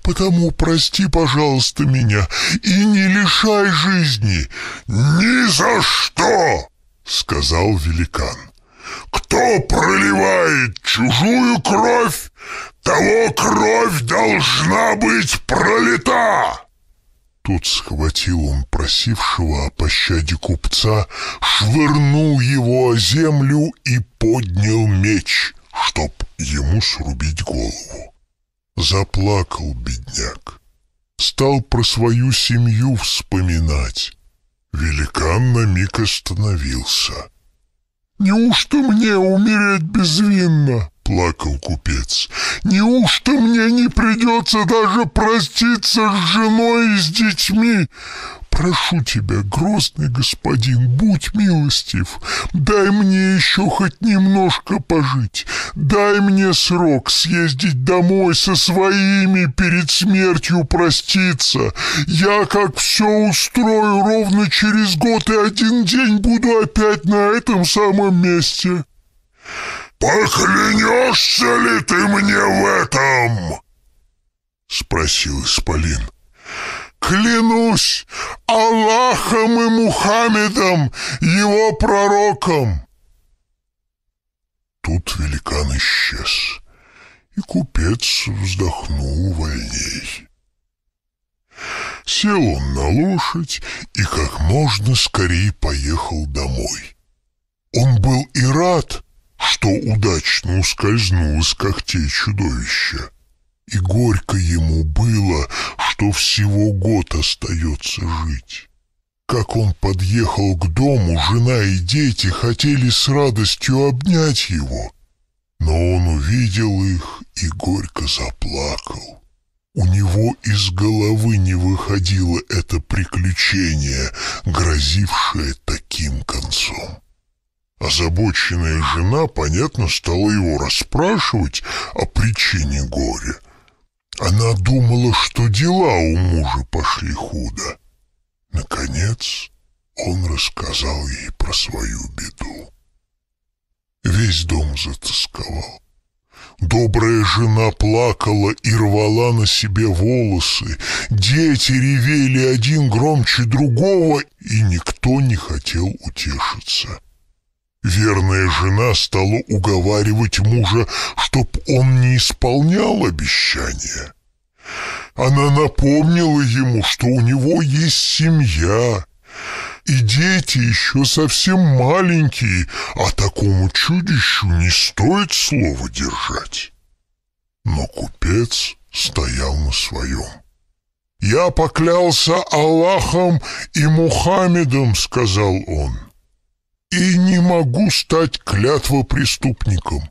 S2: Потому прости, пожалуйста, меня и не лишай жизни». «Ни за что!» сказал великан. «Кто проливает чужую кровь, того кровь должна быть пролита!» Тут схватил он просившего о пощаде купца, швырнул его о землю и поднял меч, чтоб ему срубить голову. Заплакал бедняк. Стал про свою семью вспоминать Великан на миг остановился. «Неужто мне умереть безвинно?» — плакал купец. «Неужто мне не придется даже проститься с женой и с детьми? прошу тебя, грозный господин, будь милостив, дай мне еще хоть немножко пожить, дай мне срок съездить домой со своими перед смертью проститься. Я как все устрою ровно через год и один день буду опять на этом самом месте». «Поклянешься ли ты мне в этом?» — спросил Исполин. Клянусь Аллахом и Мухаммедом, его пророком. Тут великан исчез, и купец вздохнул вольней. Сел он на лошадь и как можно скорее поехал домой. Он был и рад, что удачно ускользнул из когтей чудовища. И горько ему было, что всего год остается жить. Как он подъехал к дому, жена и дети хотели с радостью обнять его, но он увидел их и горько заплакал. У него из головы не выходило это приключение, грозившее таким концом. Озабоченная жена, понятно, стала его расспрашивать о причине горя — она думала, что дела у мужа пошли худо. Наконец он рассказал ей про свою беду. Весь дом затасковал. Добрая жена плакала и рвала на себе волосы. Дети ревели один громче другого, и никто не хотел утешиться. Верная жена стала уговаривать мужа, чтоб он не исполнял обещания. Она напомнила ему, что у него есть семья, и дети еще совсем маленькие, а такому чудищу не стоит слова держать. Но купец стоял на своем. «Я поклялся Аллахом и Мухаммедом», — сказал он и не могу стать клятвопреступником.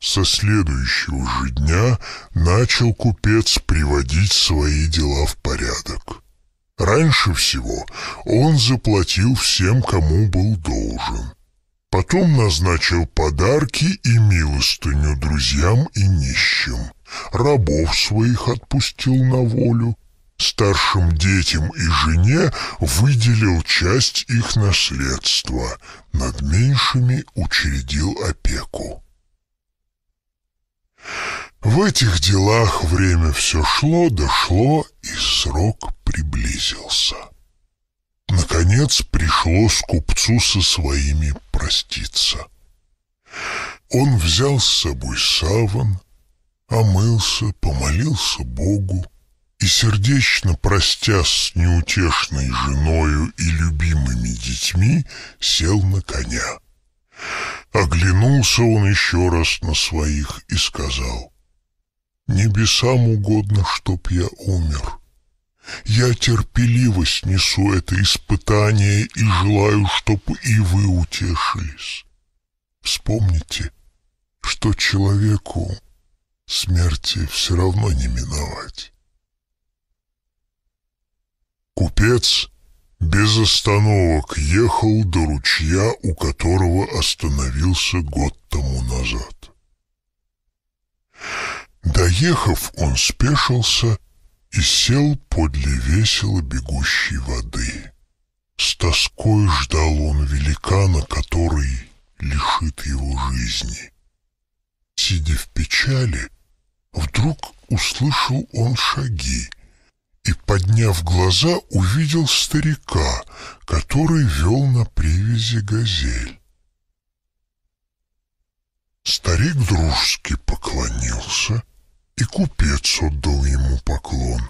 S2: Со следующего же дня начал купец приводить свои дела в порядок. Раньше всего он заплатил всем, кому был должен. Потом назначил подарки и милостыню друзьям и нищим. Рабов своих отпустил на волю, Старшим детям и жене выделил часть их наследства, над меньшими учредил опеку. В этих делах время все шло, дошло, и срок приблизился. Наконец пришло с купцу со своими проститься. Он взял с собой саван, омылся, помолился Богу, и сердечно простясь с неутешной женою и любимыми детьми, сел на коня. Оглянулся он еще раз на своих и сказал, «Небесам угодно, чтоб я умер. Я терпеливо снесу это испытание и желаю, чтоб и вы утешились. Вспомните, что человеку смерти все равно не миновать». Купец без остановок ехал до ручья, у которого остановился год тому назад. Доехав, он спешился и сел подле весело бегущей воды. С тоской ждал он великана, который лишит его жизни. Сидя в печали, вдруг услышал он шаги, и, подняв глаза, увидел старика, который вел на привязи газель. Старик дружески поклонился, и купец отдал ему поклон.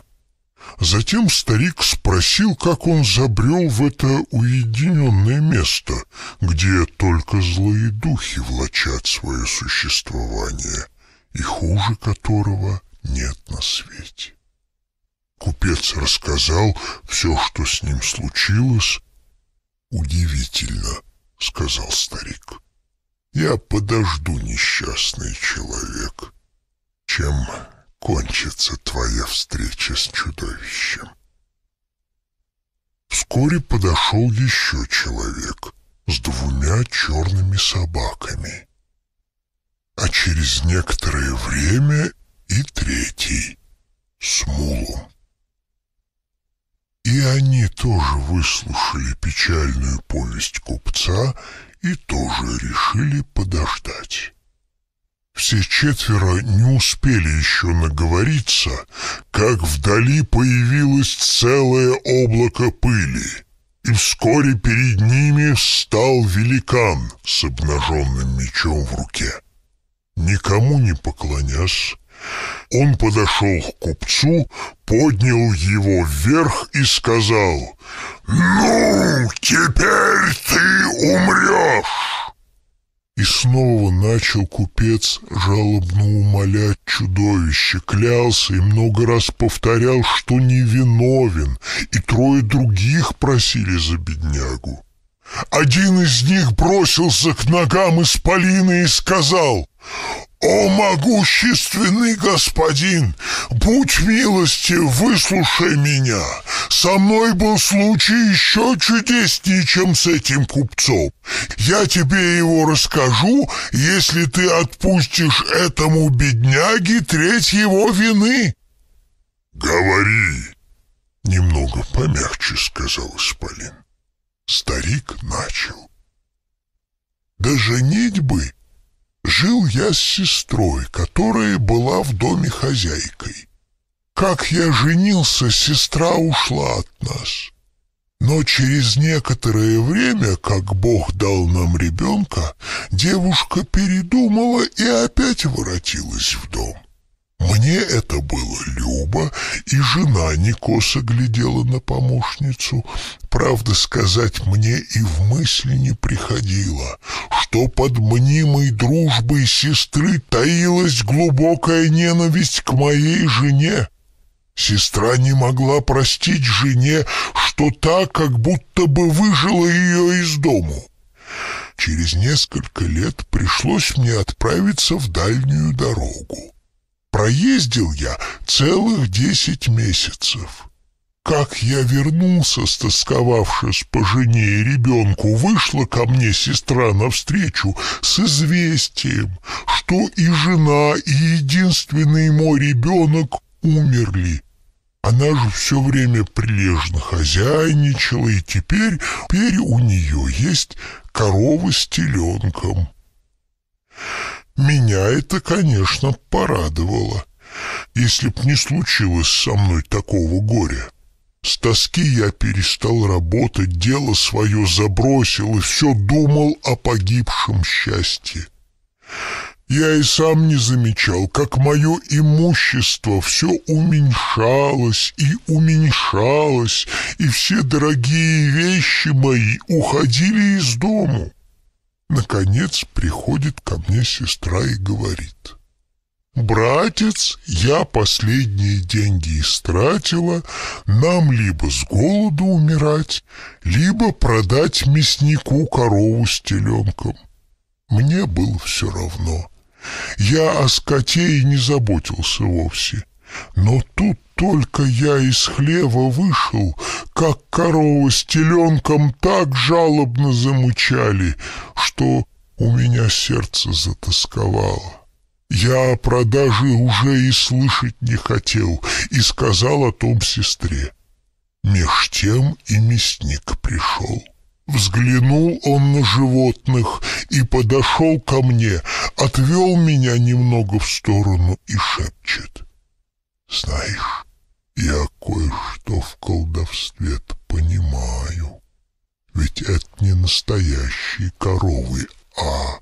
S2: Затем старик спросил, как он забрел в это уединенное место, где только злые духи влачат свое существование, и хуже которого нет на свете. Купец рассказал все, что с ним случилось. «Удивительно», — сказал старик. «Я подожду, несчастный человек, чем кончится твоя встреча с чудовищем». Вскоре подошел еще человек с двумя черными собаками, а через некоторое время и третий с мулом. И они тоже выслушали печальную повесть купца и тоже решили подождать. Все четверо не успели еще наговориться, как вдали появилось целое облако пыли, и вскоре перед ними стал великан с обнаженным мечом в руке. Никому не поклонясь, он подошел к купцу, поднял его вверх и сказал «Ну, теперь ты умрешь!» И снова начал купец жалобно умолять чудовище, клялся и много раз повторял, что невиновен, и трое других просили за беднягу. Один из них бросился к ногам Исполина и сказал «О могущественный господин, будь милости, выслушай меня. Со мной был случай еще чудеснее, чем с этим купцом. Я тебе его расскажу, если ты отпустишь этому бедняге треть его вины». «Говори!» — немного помягче сказал Исполин. Старик начал. «Да женить бы!» Жил я с сестрой, которая была в доме хозяйкой. Как я женился, сестра ушла от нас. Но через некоторое время, как Бог дал нам ребенка, девушка передумала и опять воротилась в дом. Мне это было любо, и жена некосо глядела на помощницу. Правда, сказать мне и в мысли не приходило, что под мнимой дружбой сестры таилась глубокая ненависть к моей жене. Сестра не могла простить жене, что та как будто бы выжила ее из дому. Через несколько лет пришлось мне отправиться в дальнюю дорогу. Проездил я целых десять месяцев. Как я вернулся, стосковавшись по жене и ребенку, вышла ко мне сестра навстречу с известием, что и жена, и единственный мой ребенок умерли. Она же все время прилежно хозяйничала, и теперь, теперь у нее есть коровы с теленком. Меня это, конечно, порадовало. Если б не случилось со мной такого горя. С тоски я перестал работать, дело свое забросил и все думал о погибшем счастье. Я и сам не замечал, как мое имущество все уменьшалось и уменьшалось, и все дорогие вещи мои уходили из дому. Наконец приходит ко мне сестра и говорит. «Братец, я последние деньги истратила, нам либо с голоду умирать, либо продать мяснику корову с теленком». Мне было все равно. Я о скоте и не заботился вовсе. Но тут только я из хлева вышел, как корова с теленком так жалобно замучали, что у меня сердце затасковало. Я о продаже уже и слышать не хотел, и сказал о том сестре. Меж тем и мясник пришел. Взглянул он на животных и подошел ко мне, отвел меня немного в сторону и шепчет. Знаешь, я кое-что в колдовстве понимаю. Ведь это не настоящие коровы, а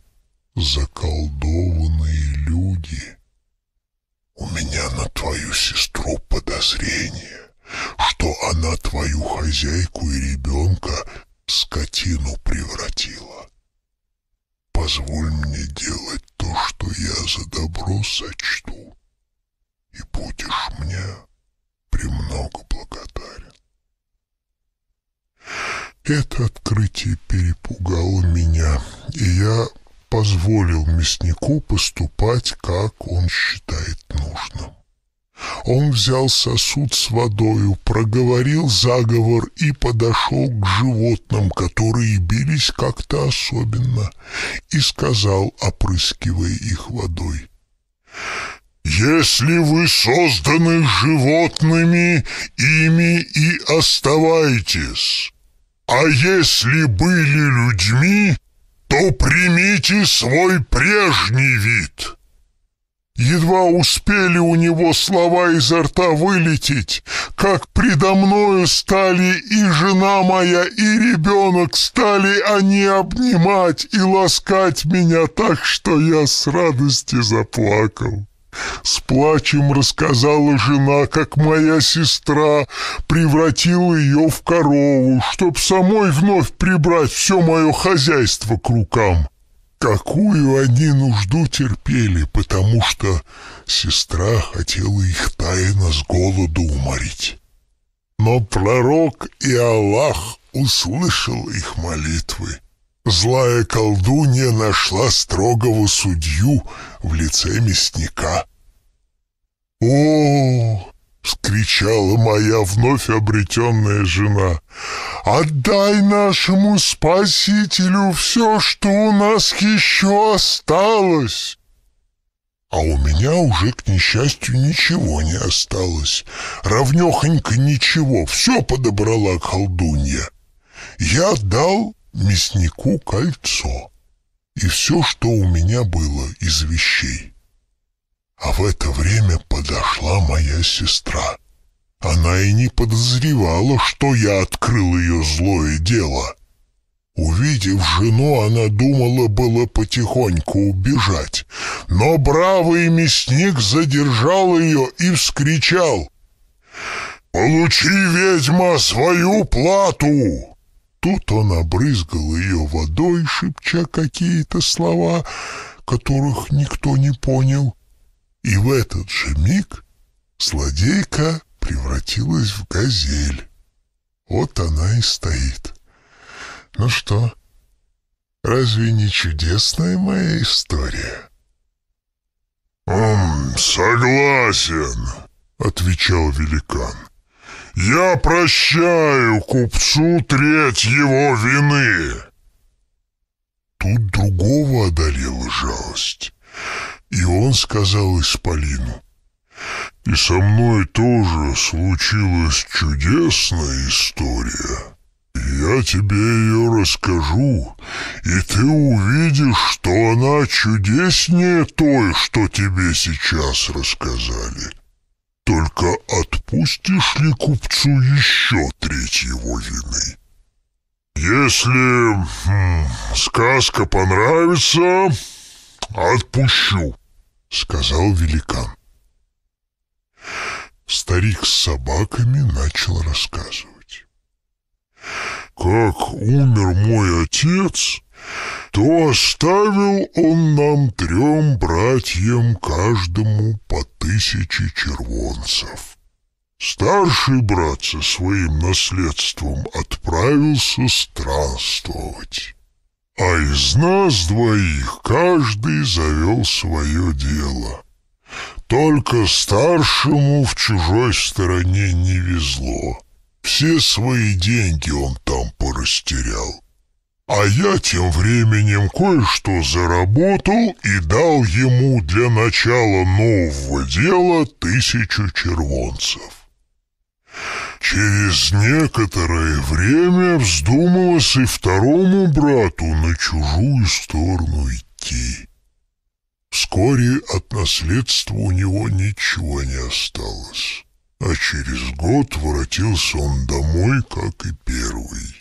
S2: заколдованные люди. У меня на твою сестру подозрение, что она твою хозяйку и ребенка скотину превратила. Позволь мне делать то, что я за добро сочту, и будешь мне премного благодарен. Это открытие перепугало меня, и я позволил мяснику поступать, как он считает нужным. Он взял сосуд с водою, проговорил заговор и подошел к животным, которые бились как-то особенно, и сказал, опрыскивая их водой, — «Если вы созданы животными, ими и оставайтесь. А если были людьми, то примите свой прежний вид». Едва успели у него слова изо рта вылететь, как предо мною стали и жена моя, и ребенок, стали они обнимать и ласкать меня так, что я с радости заплакал. С плачем рассказала жена, как моя сестра превратила ее в корову, чтоб самой вновь прибрать все мое хозяйство к рукам. Какую они нужду терпели, потому что сестра хотела их тайно с голоду уморить. Но пророк и Аллах услышал их молитвы Злая колдунья нашла строгого судью в лице мясника. «О!» — скричала моя вновь обретенная жена. «Отдай нашему спасителю все, что у нас еще осталось!» А у меня уже, к несчастью, ничего не осталось. Равнехонько ничего, все подобрала колдунья. Я дал мяснику кольцо и все, что у меня было из вещей. А в это время подошла моя сестра. Она и не подозревала, что я открыл ее злое дело. Увидев жену, она думала было потихоньку убежать, но бравый мясник задержал ее и вскричал — Получи, ведьма, свою плату! Тут он обрызгал ее водой, шепча какие-то слова, которых никто не понял. И в этот же миг злодейка превратилась в газель. Вот она и стоит. Ну что, разве не чудесная моя история? «М -м, — отвечал великан. Я прощаю купцу треть его вины. Тут другого одолела жалость, и он сказал Исполину. И со мной тоже случилась чудесная история. Я тебе ее расскажу, и ты увидишь, что она чудеснее той, что тебе сейчас рассказали. Только отпустишь ли купцу еще треть его вины? Если хм, сказка понравится, отпущу, сказал великан. Старик с собаками начал рассказывать. Как умер мой отец, то оставил он нам трем братьям каждому по тысяче червонцев. Старший брат со своим наследством отправился странствовать. А из нас двоих каждый завел свое дело. Только старшему в чужой стороне не везло. Все свои деньги он там порастерял. А я тем временем кое-что заработал и дал ему для начала нового дела тысячу червонцев. Через некоторое время вздумалось и второму брату на чужую сторону идти. Вскоре от наследства у него ничего не осталось, а через год воротился он домой, как и первый.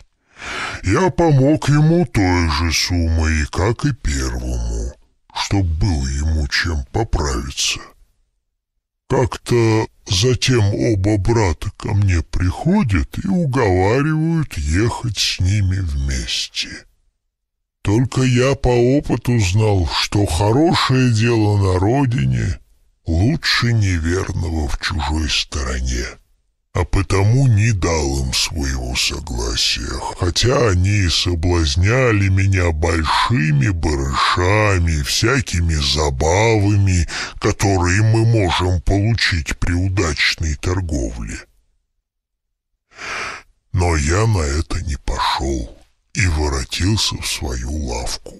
S2: Я помог ему той же суммой, как и первому, чтоб было ему чем поправиться. Как-то затем оба брата ко мне приходят и уговаривают ехать с ними вместе. Только я по опыту знал, что хорошее дело на родине лучше неверного в чужой стороне а потому не дал им своего согласия, хотя они соблазняли меня большими барышами, всякими забавами, которые мы можем получить при удачной торговле. Но я на это не пошел и воротился в свою лавку.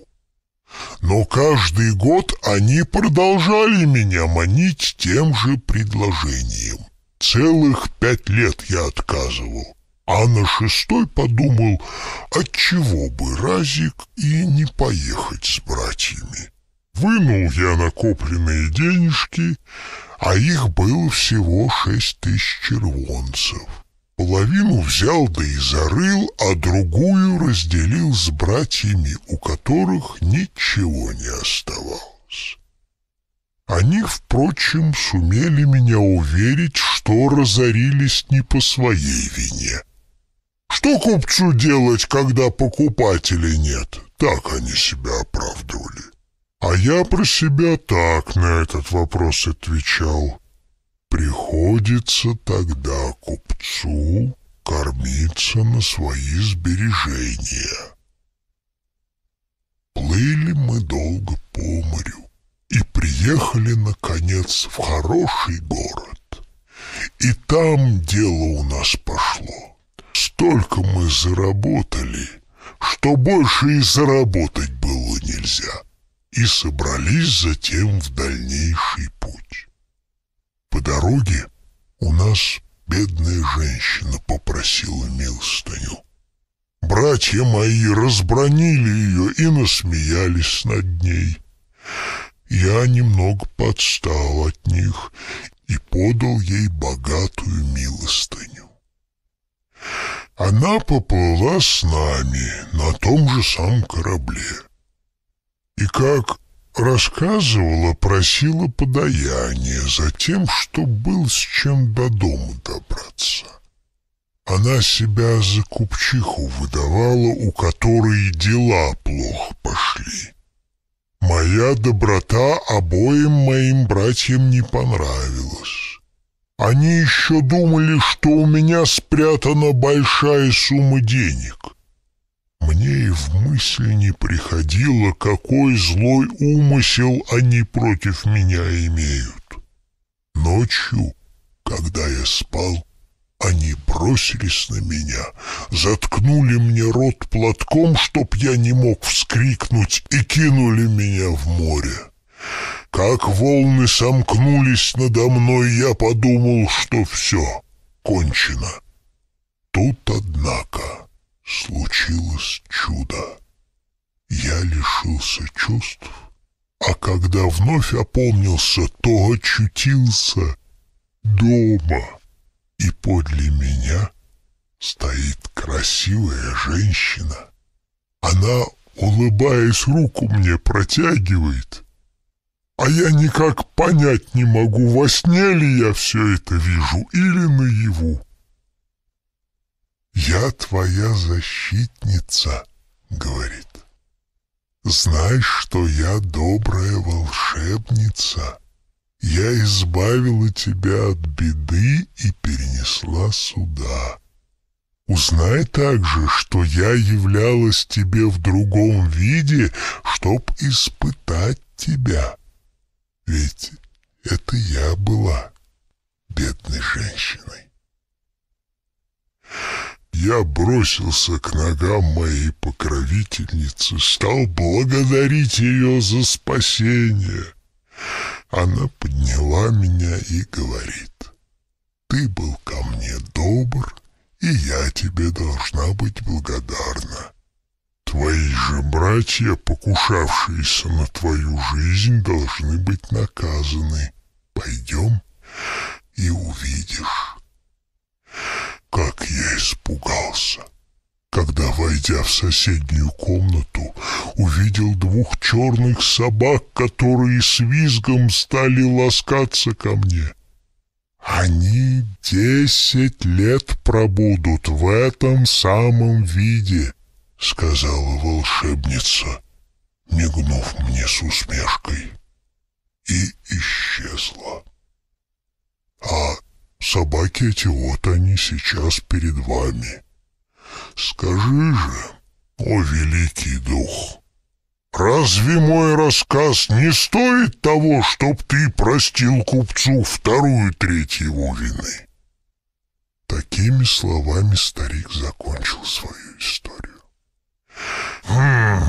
S2: Но каждый год они продолжали меня манить тем же предложением. Целых пять лет я отказывал. А на шестой подумал, отчего бы Разик и не поехать с братьями. Вынул я накопленные денежки, а их было всего шесть тысяч червонцев. Половину взял да и зарыл, а другую разделил с братьями, у которых ничего не оставалось. Они, впрочем, сумели меня уверить, что разорились не по своей вине. Что купцу делать, когда покупателей нет? Так они себя оправдывали. А я про себя так на этот вопрос отвечал. Приходится тогда купцу кормиться на свои сбережения. Плыли мы долго по морю и приехали, наконец, в хороший город. И там дело у нас пошло. Столько мы заработали, что больше и заработать было нельзя. И собрались затем в дальнейший путь. По дороге у нас бедная женщина попросила милостыню. Братья мои разбронили ее и насмеялись над ней я немного подстал от них и подал ей богатую милостыню. Она поплыла с нами на том же самом корабле. И, как рассказывала, просила подаяние за тем, что был с чем до дома добраться. Она себя за купчиху выдавала, у которой дела плохо пошли. Моя доброта обоим моим братьям не понравилась. Они еще думали, что у меня спрятана большая сумма денег. Мне и в мысли не приходило, какой злой умысел они против меня имеют. Ночью, когда я спал, они бросились на меня, заткнули мне рот платком, чтоб я не мог вскрикнуть, и кинули меня в море. Как волны сомкнулись надо мной, я подумал, что все, кончено. Тут, однако, случилось чудо. Я лишился чувств, а когда вновь опомнился, то очутился дома и подле меня стоит красивая женщина. Она, улыбаясь, руку мне протягивает, а я никак понять не могу, во сне ли я все это вижу или наяву. «Я твоя защитница», — говорит. «Знай, что я добрая волшебница» я избавила тебя от беды и перенесла сюда. Узнай также, что я являлась тебе в другом виде, чтоб испытать тебя. Ведь это я была бедной женщиной. Я бросился к ногам моей покровительницы, стал благодарить ее за спасение — она подняла меня и говорит, «Ты был ко мне добр, и я тебе должна быть благодарна. Твои же братья, покушавшиеся на твою жизнь, должны быть наказаны. Пойдем и увидишь». Как я испугался! когда, войдя в соседнюю комнату, увидел двух черных собак, которые с визгом стали ласкаться ко мне. Они десять лет пробудут в этом самом виде, сказала волшебница, мигнув мне с усмешкой, и исчезла. А собаки эти вот они сейчас перед вами. Скажи же, о великий дух, разве мой рассказ не стоит того, чтоб ты простил купцу вторую треть его вины? Такими словами старик закончил свою историю. Хм,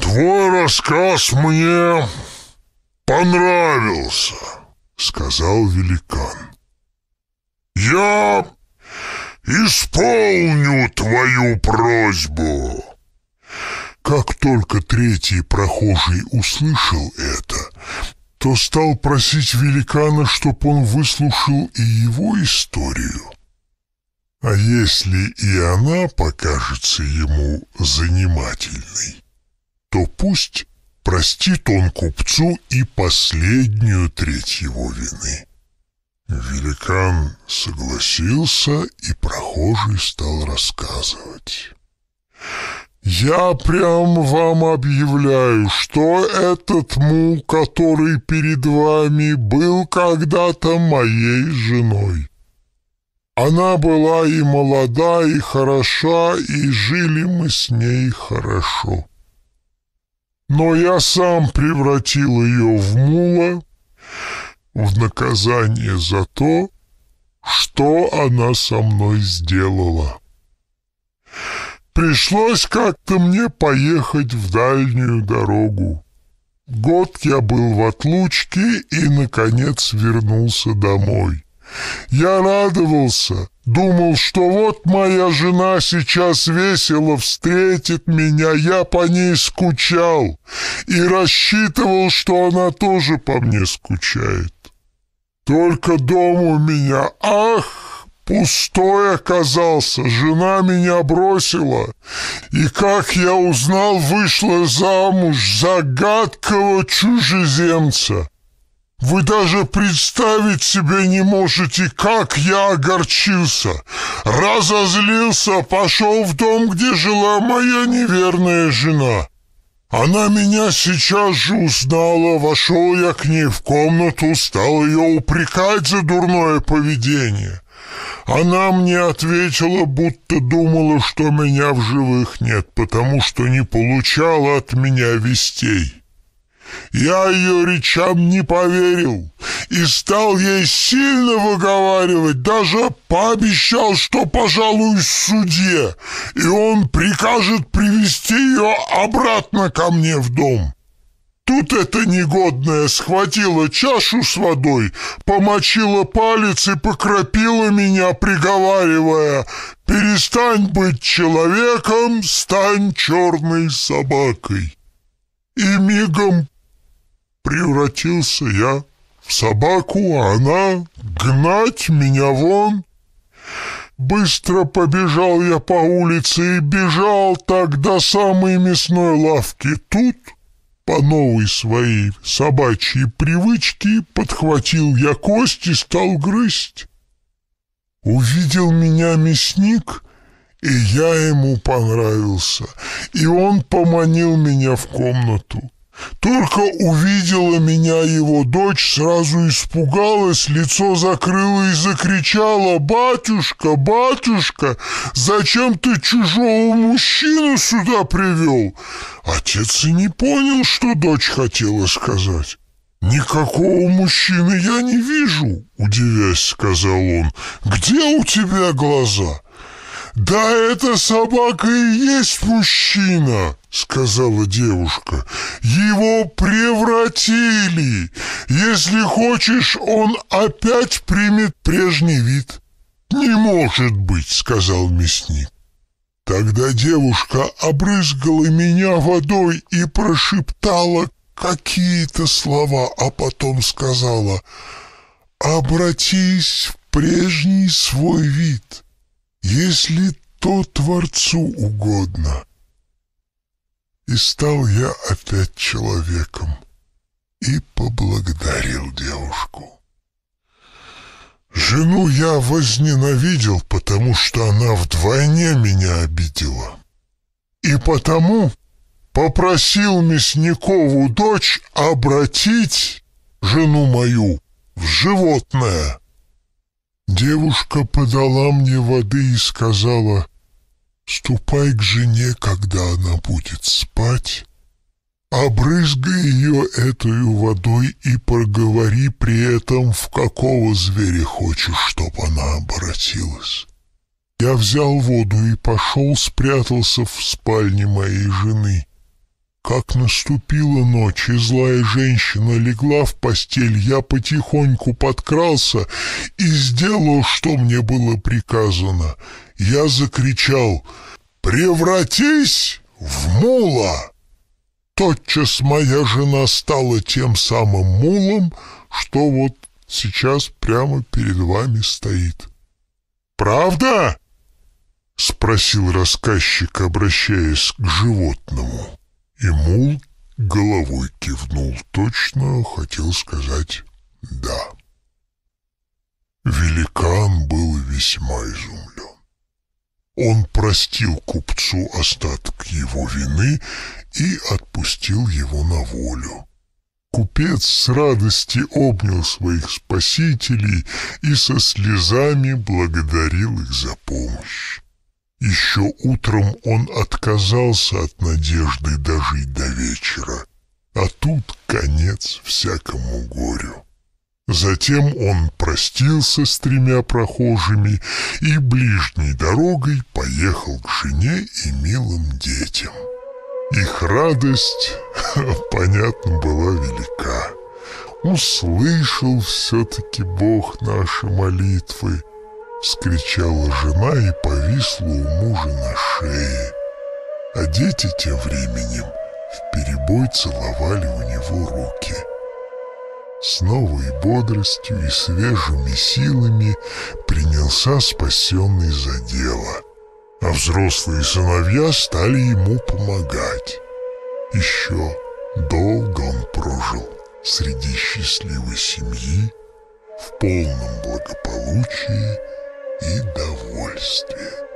S2: «Твой рассказ мне понравился», — сказал великан. «Я исполню твою просьбу!» Как только третий прохожий услышал это, то стал просить великана, чтоб он выслушал и его историю. А если и она покажется ему занимательной, то пусть простит он купцу и последнюю треть его вины. Великан согласился, и прохожий стал рассказывать. «Я прям вам объявляю, что этот мул, который перед вами, был когда-то моей женой. Она была и молода, и хороша, и жили мы с ней хорошо. Но я сам превратил ее в мула» в наказание за то, что она со мной сделала. Пришлось как-то мне поехать в дальнюю дорогу. Год я был в отлучке и, наконец, вернулся домой. Я радовался, думал, что вот моя жена сейчас весело встретит меня, я по ней скучал и рассчитывал, что она тоже по мне скучает. Только дом у меня, ах, пустой оказался, жена меня бросила. И, как я узнал, вышла замуж за гадкого чужеземца. Вы даже представить себе не можете, как я огорчился. Разозлился, пошел в дом, где жила моя неверная жена. Она меня сейчас же узнала, вошел я к ней в комнату, стал ее упрекать за дурное поведение. Она мне ответила, будто думала, что меня в живых нет, потому что не получала от меня вестей. Я ее речам не поверил и стал ей сильно выговаривать, даже пообещал, что в суде и он прикажет привести ее обратно ко мне в дом. Тут эта негодная схватила чашу с водой, помочила палец и покропила меня, приговаривая «Перестань быть человеком, стань черной собакой». И мигом превратился я в собаку, а она гнать меня вон. Быстро побежал я по улице и бежал так до самой мясной лавки. Тут, по новой своей собачьей привычке, подхватил я кость и стал грызть. Увидел меня мясник, и я ему понравился, и он поманил меня в комнату. Только увидела меня его дочь, сразу испугалась, лицо закрыла и закричала «Батюшка, батюшка, зачем ты чужого мужчину сюда привел?» Отец и не понял, что дочь хотела сказать. «Никакого мужчины я не вижу», — удивясь, сказал он. «Где у тебя глаза?» «Да эта собака и есть мужчина!» сказала девушка. «Его превратили! Если хочешь, он опять примет прежний вид». «Не может быть!» — сказал мясник. Тогда девушка обрызгала меня водой и прошептала какие-то слова, а потом сказала «Обратись в прежний свой вид, если то Творцу угодно» и стал я опять человеком, и поблагодарил девушку. Жену я возненавидел, потому что она вдвойне меня обидела. И потому попросил Мясникову дочь обратить жену мою в животное. Девушка подала мне воды и сказала, Ступай к жене, когда она будет спать, обрызгай ее этой водой и проговори при этом, в какого зверя хочешь, чтоб она обратилась. Я взял воду и пошел, спрятался в спальне моей жены. Как наступила ночь, и злая женщина легла в постель, я потихоньку подкрался и сделал, что мне было приказано — я закричал «Превратись в мула!» Тотчас моя жена стала тем самым мулом, что вот сейчас прямо перед вами стоит. «Правда?» — спросил рассказчик, обращаясь к животному. И мул головой кивнул, точно хотел сказать «да». Великан был весьма изумлен он простил купцу остаток его вины и отпустил его на волю. Купец с радости обнял своих спасителей и со слезами благодарил их за помощь. Еще утром он отказался от надежды дожить до вечера, а тут конец всякому горю. Затем он простился с тремя прохожими и ближней дорогой поехал к жене и милым детям. Их радость, <laughs> понятно, была велика. «Услышал все-таки Бог наши молитвы!» — вскричала жена и повисла у мужа на шее. А дети тем временем в перебой целовали у него руки — с новой бодростью и свежими силами принялся спасенный за дело, а взрослые сыновья стали ему помогать. Еще долго он прожил среди счастливой семьи, в полном благополучии и довольстве.